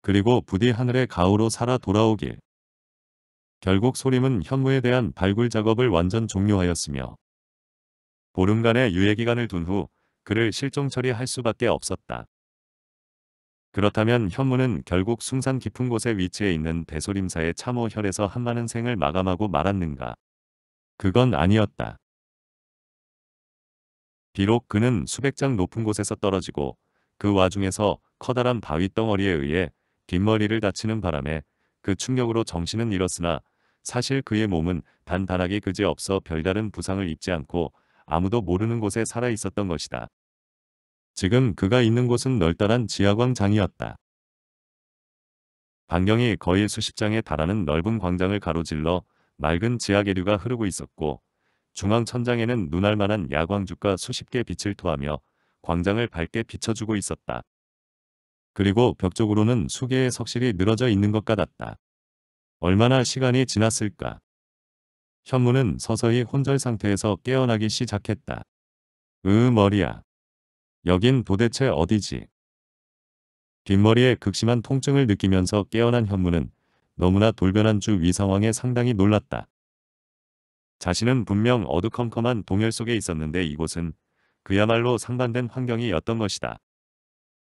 그리고 부디 하늘의 가오로 살아 돌아오길. 결국 소림은 현무에 대한 발굴 작업을 완전 종료하였으며 보름간의 유예기간을 둔 후 그를 실종 처리할 수밖에 없었다. 그렇다면 현무는 결국 숭산 깊은 곳에 위치해 있는 대소림사의 참호혈에서 한많은 생을 마감하고 말았는가. 그건 아니었다. 비록 그는 수백 장 높은 곳에서 떨어지고 그 와중에서 커다란 바위 덩어리에 의해 뒷머리를 다치는 바람에 그 충격으로 정신은 잃었으나 사실 그의 몸은 단단하게 그지없어 별다른 부상을 입지 않고 아무도 모르는 곳에 살아 있었던 것이다. 지금 그가 있는 곳은 널따란 지하광장이었다. 반경이 거의 수십 장에 달하는 넓은 광장을 가로질러 맑은 지하계류가 흐르고 있었고 중앙 천장에는 눈알만한 야광주가 수십 개 빛을 토하며 광장을 밝게 비춰주고 있었다. 그리고 벽 쪽으로는 수개의 석실이 늘어져 있는 것 같았다. 얼마나 시간이 지났을까. 현무는 서서히 혼절 상태에서 깨어나기 시작했다. 으 머리야. 여긴 도대체 어디지? 뒷머리에 극심한 통증을 느끼면서 깨어난 현무는 너무나 돌변한 주위 상황에 상당히 놀랐다. 자신은 분명 어두컴컴한 동열 속에 있었는데 이곳은 그야말로 상반된 환경이었던 것이다.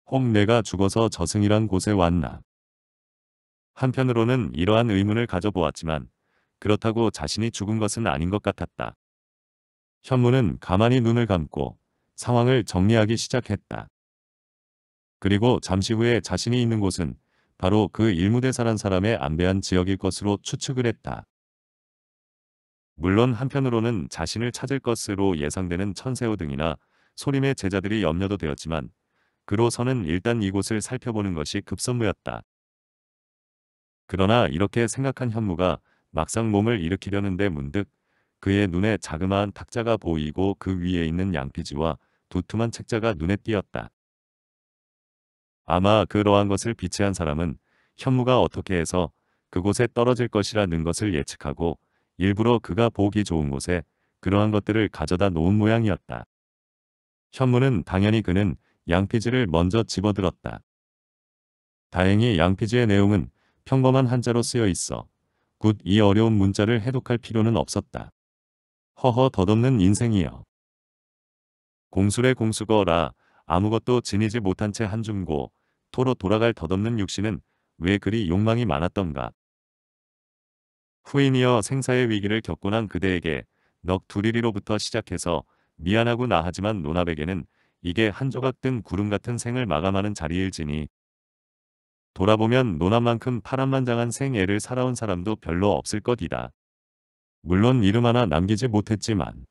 혹 내가 죽어서 저승이란 곳에 왔나. 한편으로는 이러한 의문을 가져보았지만 그렇다고 자신이 죽은 것은 아닌 것 같았다. 현무는 가만히 눈을 감고 상황을 정리하기 시작했다. 그리고 잠시 후에 자신이 있는 곳은 바로 그 일무대사란 사람의 안배한 지역일 것으로 추측을 했다. 물론 한편으로는 자신을 찾을 것으로 예상되는 천세호 등이나 소림의 제자들이 염려도 되었지만 그로서는 일단 이곳을 살펴보는 것이 급선무였다. 그러나 이렇게 생각한 현무가 막상 몸을 일으키려는데 문득 그의 눈에 자그마한 탁자가 보이고 그 위에 있는 양피지와 두툼한 책자가 눈에 띄었다. 아마 그러한 것을 비치한 사람은 현무가 어떻게 해서 그곳에 떨어질 것이라는 것을 예측하고 일부러 그가 보기 좋은 곳에 그러한 것들을 가져다 놓은 모양이었다. 현무는 당연히 그는 양피지를 먼저 집어들었다. 다행히 양피지의 내용은 평범한 한자로 쓰여 있어 굿이 어려운 문자를 해독할 필요는 없었다. 허허 덧없는 인생이여. 공술의 공수거라 아무것도 지니지 못한 채한중고 토로 돌아갈 덧없는 육신은 왜 그리 욕망이 많았던가. 후인이여 생사의 위기를 겪고 난 그대에게 넋 두리리로부터 시작해서 미안하구 나하지만 노납에게는 이게 한 조각 등 구름 같은 생을 마감하는 자리일지니 돌아보면 노나만큼 파란만장한 생애를 살아온 사람도 별로 없을 것이다. 물론 이름 하나 남기지 못했지만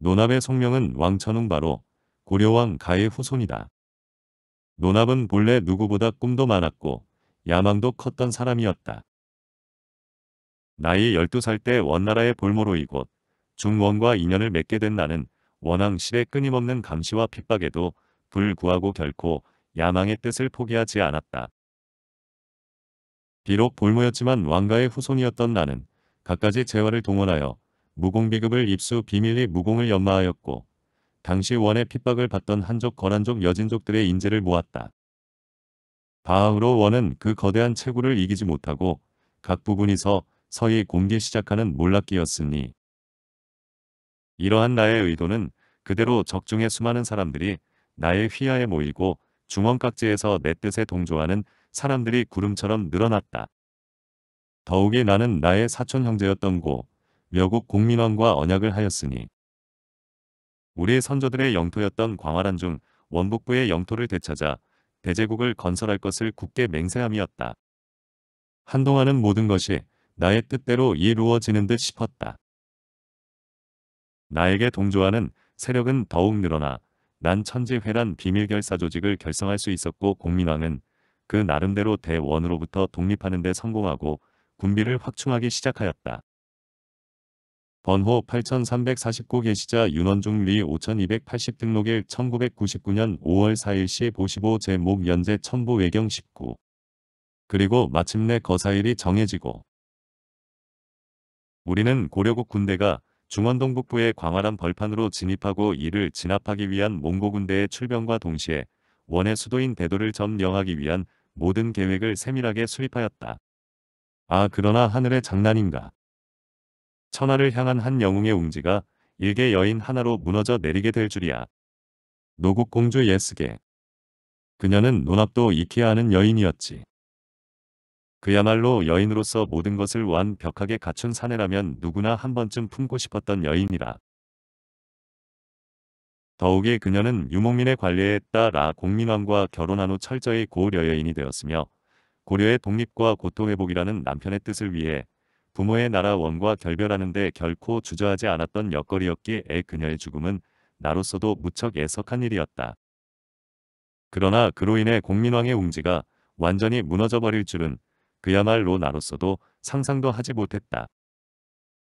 노납의 성명은 왕천웅 바로 고려왕 가의 후손이다. 노납은 본래 누구보다 꿈도 많았고 야망도 컸던 사람이었다. 나이 12살 때 원나라의 볼모로 이곳 중원과 인연을 맺게 된 나는 원앙실의 끊임없는 감시와 핍박에도 불구하고 결코 야망의 뜻을 포기하지 않았다. 비록 볼모였지만 왕가의 후손이었던 나는 갖가지 재화를 동원하여 무공비급을 입수 비밀리 무공을 연마하였고 당시 원의 핍박을 받던 한족 거란족 여진족들의 인재를 모았다. 바흐로 원은 그 거대한 체구를 이기지 못하고 각 부분이서 서히 공개 시작하는 몰락기였으니 이러한 나의 의도는 그대로 적중의 수많은 사람들이 나의 휘하에 모이고 중원깍지에서 내 뜻에 동조하는 사람들이 구름처럼 늘어났다. 더욱이 나는 나의 사촌 형제였던 고 여국 공민왕과 언약을 하였으니 우리 선조들의 영토였던 광활한 중 원북부의 영토를 되찾아 대제국을 건설할 것을 굳게 맹세함이었다. 한동안은 모든 것이 나의 뜻대로 이루어지는 듯 싶었다. 나에게 동조하는 세력은 더욱 늘어나 난 천지회란 비밀결사 조직을 결성할 수 있었고 공민왕은 그 나름대로 대원으로부터 독립하는 데 성공하고 군비를 확충하기 시작하였다. 번호 8349개시자 윤원중 리5280 등록일 1999년 5월 4일 시 보시보 제목 연재 천부 외경 19 그리고 마침내 거사일이 정해지고 우리는 고려국 군대가 중원동북부의 광활한 벌판으로 진입하고 이를 진압하기 위한 몽고 군대의 출병과 동시에 원의 수도인 대도를 점령하기 위한 모든 계획을 세밀하게 수립하였다. 아 그러나 하늘의 장난인가. 천하를 향한 한 영웅의 웅지가 일개 여인 하나로 무너져 내리게 될 줄이야. 노국공주 예스게. 그녀는 논합도 익히아는 여인이었지. 그야말로 여인으로서 모든 것을 완벽하게 갖춘 사내라면 누구나 한 번쯤 품고 싶었던 여인이라. 더욱이 그녀는 유목민의 관례에 따라 공민왕과 결혼한 후 철저히 고려 여인이 되었으며 고려의 독립과 고토회복이라는 남편의 뜻을 위해 부모의 나라 원과 결별하는데 결코 주저하지 않았던 역거리였기에 그녀의 죽음은 나로서도 무척 애석한 일이었다. 그러나 그로 인해 공민왕의 웅지가 완전히 무너져버릴 줄은 그야말로 나로서도 상상도 하지 못했다.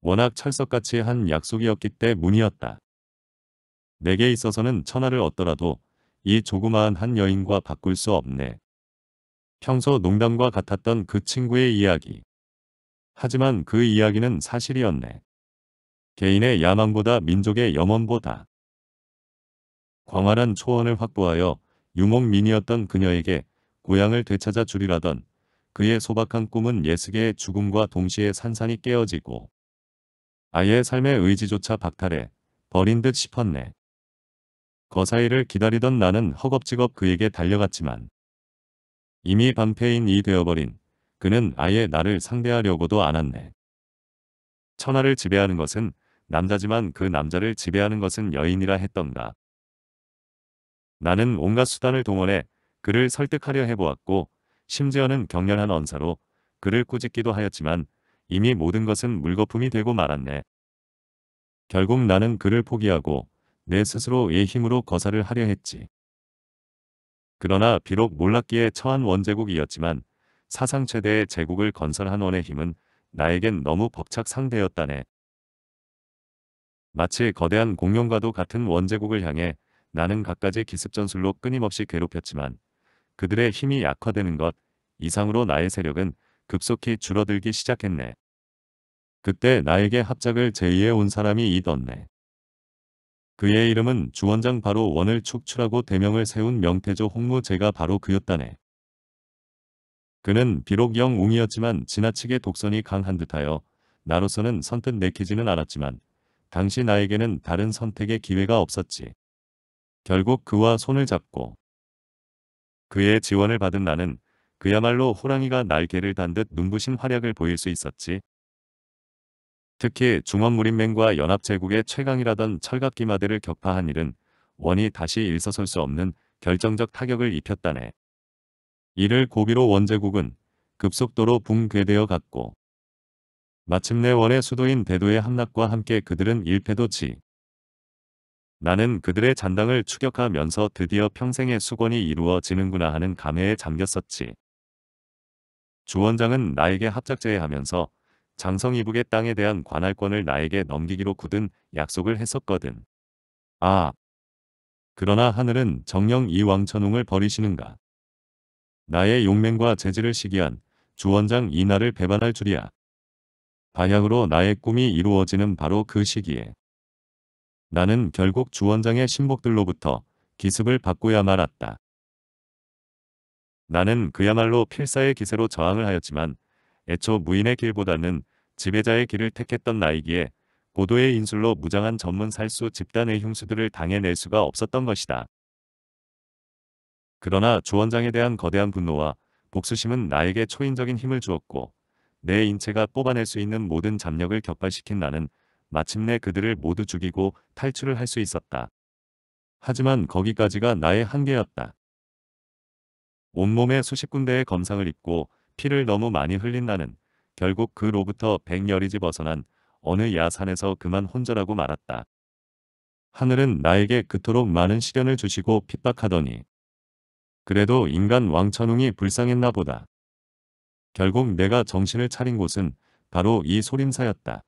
워낙 철석같이 한 약속이었기 때문이었다. 내게 있어서는 천하를 얻더라도 이 조그마한 한 여인과 바꿀 수 없네. 평소 농담과 같았던 그 친구의 이야기. 하지만 그 이야기는 사실이었네. 개인의 야망보다 민족의 염원보다. 광활한 초원을 확보하여 유목민이었던 그녀에게 고향을 되찾아 주리라던 그의 소박한 꿈은 예스계의 죽음과 동시에 산산이 깨어지고 아예 삶의 의지조차 박탈해 버린 듯 싶었네. 거사이를 그 기다리던 나는 허겁지겁 그에게 달려갔지만 이미 방패인이 되어버린 그는 아예 나를 상대하려고도 않았네. 천하를 지배하는 것은 남자지만 그 남자를 지배하는 것은 여인이라 했던가. 나는 온갖 수단을 동원해 그를 설득하려 해보았고 심지어는 격렬한 언사로 그를 꾸짖기도 하였지만 이미 모든 것은 물거품이 되고 말았네. 결국 나는 그를 포기하고 내 스스로의 힘으로 거사를 하려 했지. 그러나 비록 몰락기에 처한 원제국이었지만 사상 최대의 제국을 건설한 원의 힘은 나에겐 너무 법착 상대였다네. 마치 거대한 공룡과도 같은 원제국을 향해 나는 갖가지 기습 전술로 끊임없이 괴롭혔지만 그들의 힘이 약화되는 것 이상으로 나의 세력은 급속히 줄어들기 시작했네. 그때 나에게 합작을 제의해 온 사람이 있었네. 그의 이름은 주원장 바로 원을 축출하고 대명을 세운 명태조 홍무제가 바로 그였다네. 그는 비록 영웅이었지만 지나치게 독선이 강한 듯하여 나로서는 선뜻 내키지는 않았지만 당시 나에게는 다른 선택의 기회가 없었지. 결국 그와 손을 잡고 그의 지원을 받은 나는 그야말로 호랑이가 날개를 단 듯 눈부신 활약을 보일 수 있었지. 특히 중원무림맹과 연합제국의 최강이라던 철갑기마대를 격파한 일은 원이 다시 일서설 수 없는 결정적 타격을 입혔다네. 이를 고비로 원제국은 급속도로 붕괴되어 갔고 마침내 원의 수도인 대도의 함락과 함께 그들은 일패도 지 나는 그들의 잔당을 추격하면서 드디어 평생의 수건이 이루어지는구나 하는 감회에 잠겼었지. 주원장은 나에게 합작제하면서 해 장성이북의 땅에 대한 관할권을 나에게 넘기기로 굳은 약속을 했었거든. 아, 그러나 하늘은 정령 이 왕천웅을 버리시는가. 나의 용맹과 재질을 시기한 주원장 이나를 배반할 줄이야. 방향으로 나의 꿈이 이루어지는 바로 그 시기에 나는 결국 주원장의 신복들로부터 기습을 받고야 말았다. 나는 그야말로 필사의 기세로 저항을 하였지만 애초 무인의 길보다는 지배자의 길을 택했던 나이기에 고도의 인술로 무장한 전문 살수 집단의 흉수들을 당해낼 수가 없었던 것이다. 그러나 주원장에 대한 거대한 분노와 복수심은 나에게 초인적인 힘을 주었고 내 인체가 뽑아낼 수 있는 모든 잡력을 격발시킨 나는 마침내 그들을 모두 죽이고 탈출을 할 수 있었다. 하지만 거기까지가 나의 한계였다. 온몸에 수십 군데의 검상을 입고 피를 너무 많이 흘린 나는 결국 그로부터 백여리지 벗어난 어느 야산에서 그만 혼자라고 말았다. 하늘은 나에게 그토록 많은 시련을 주시고 핍박하더니 그래도 인간 왕천웅이 불쌍했나 보다. 결국 내가 정신을 차린 곳은 바로 이 소림사였다.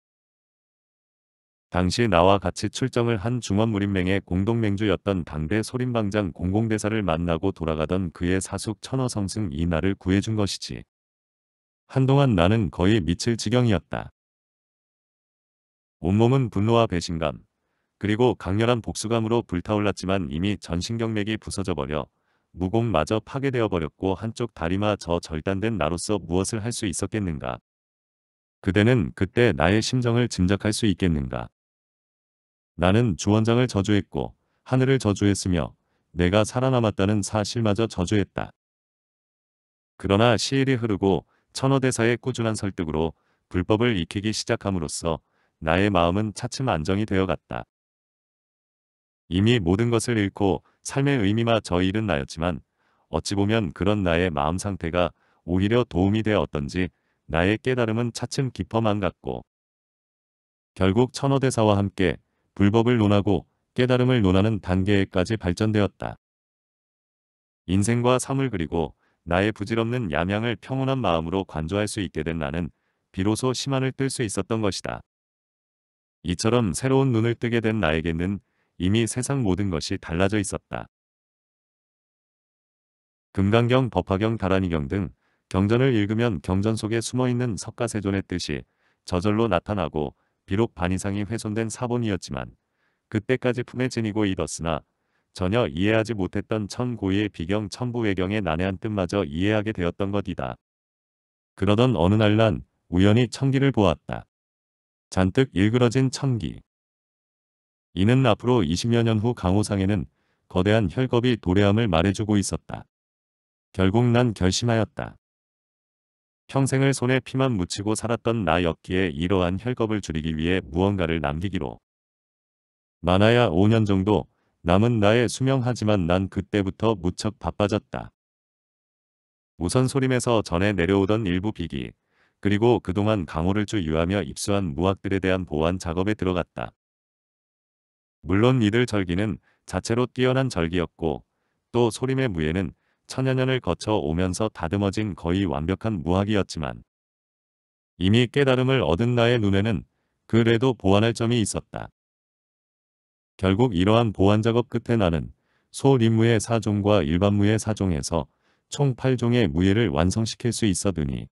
당시 나와 같이 출정을 한 중원무림맹의 공동맹주였던 당대 소림방장 공공대사를 만나고 돌아가던 그의 사숙 천어성승 이 나를 구해준 것이지. 한동안 나는 거의 미칠 지경이었다. 온몸은 분노와 배신감, 그리고 강렬한 복수감으로 불타올랐지만 이미 전신경맥이 부서져버려 무공마저 파괴되어 버렸고 한쪽 다리마저 절단된 나로서 무엇을 할 수 있었겠는가. 그대는 그때 나의 심정을 짐작할 수 있겠는가. 나는 주원장을 저주했고 하늘을 저주했으며 내가 살아남았다는 사실마저 저주했다. 그러나 시일이 흐르고 천호대사의 꾸준한 설득으로 불법을 익히기 시작함으로써 나의 마음은 차츰 안정이 되어갔다. 이미 모든 것을 잃고 삶의 의미마저 잃은 나였지만 어찌 보면 그런 나의 마음 상태가 오히려 도움이 되었던지 나의 깨달음은 차츰 깊어만 갔고 결국 천호대사와 함께 불법을 논하고 깨달음을 논하는 단계에까지 발전되었다. 인생과 삶을 그리고 나의 부질없는 야망을 평온한 마음으로 관조할 수 있게 된 나는 비로소 심한을 뜰 수 있었던 것이다. 이처럼 새로운 눈을 뜨게 된 나에게는 이미 세상 모든 것이 달라져 있었다. 금강경, 법화경, 다라니경 등 경전을 읽으면 경전 속에 숨어있는 석가세존의 뜻이 저절로 나타나고 비록 반 이상이 훼손된 사본이었지만 그때까지 품에 지니고 잊었으나 전혀 이해하지 못했던 천고의 비경 천부외경의 난해한 뜻마저 이해하게 되었던 것이다. 그러던 어느 날 난 우연히 천기를 보았다. 잔뜩 일그러진 천기. 이는 앞으로 20여 년 후 강호상에는 거대한 혈겁이 도래함을 말해주고 있었다. 결국 난 결심하였다. 평생을 손에 피만 묻히고 살았던 나였기에 이러한 혈겁을 줄이기 위해 무언가를 남기기로. 많아야 5년 정도 남은 나의 수명하지만 난 그때부터 무척 바빠졌다. 우선 소림에서 전에 내려오던 일부 비기, 그리고 그동안 강호를 주유하며 입수한 무학들에 대한 보완 작업에 들어갔다. 물론 이들 절기는 자체로 뛰어난 절기였고, 또 소림의 무예는 천여 년을 거쳐 오면서 다듬어진 거의 완벽한 무학이었지만 이미 깨달음을 얻은 나의 눈에는 그래도 보완할 점이 있었다. 결국 이러한 보완 작업 끝에 나는 소림무의 사종과 일반무의 사종에서 총 8종의 무예를 완성시킬 수 있어드니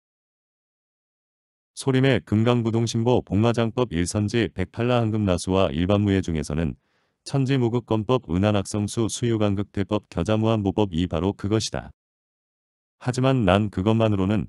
소림의 금강부동신보 복마장법 일선지 1 0 8라 한금나수와 일반무예 중에서는 천지무극권법 은하낙성수 수요강극대법 겨자무한 모법 이 바로 그것이다. 하지만 난 그것만으로는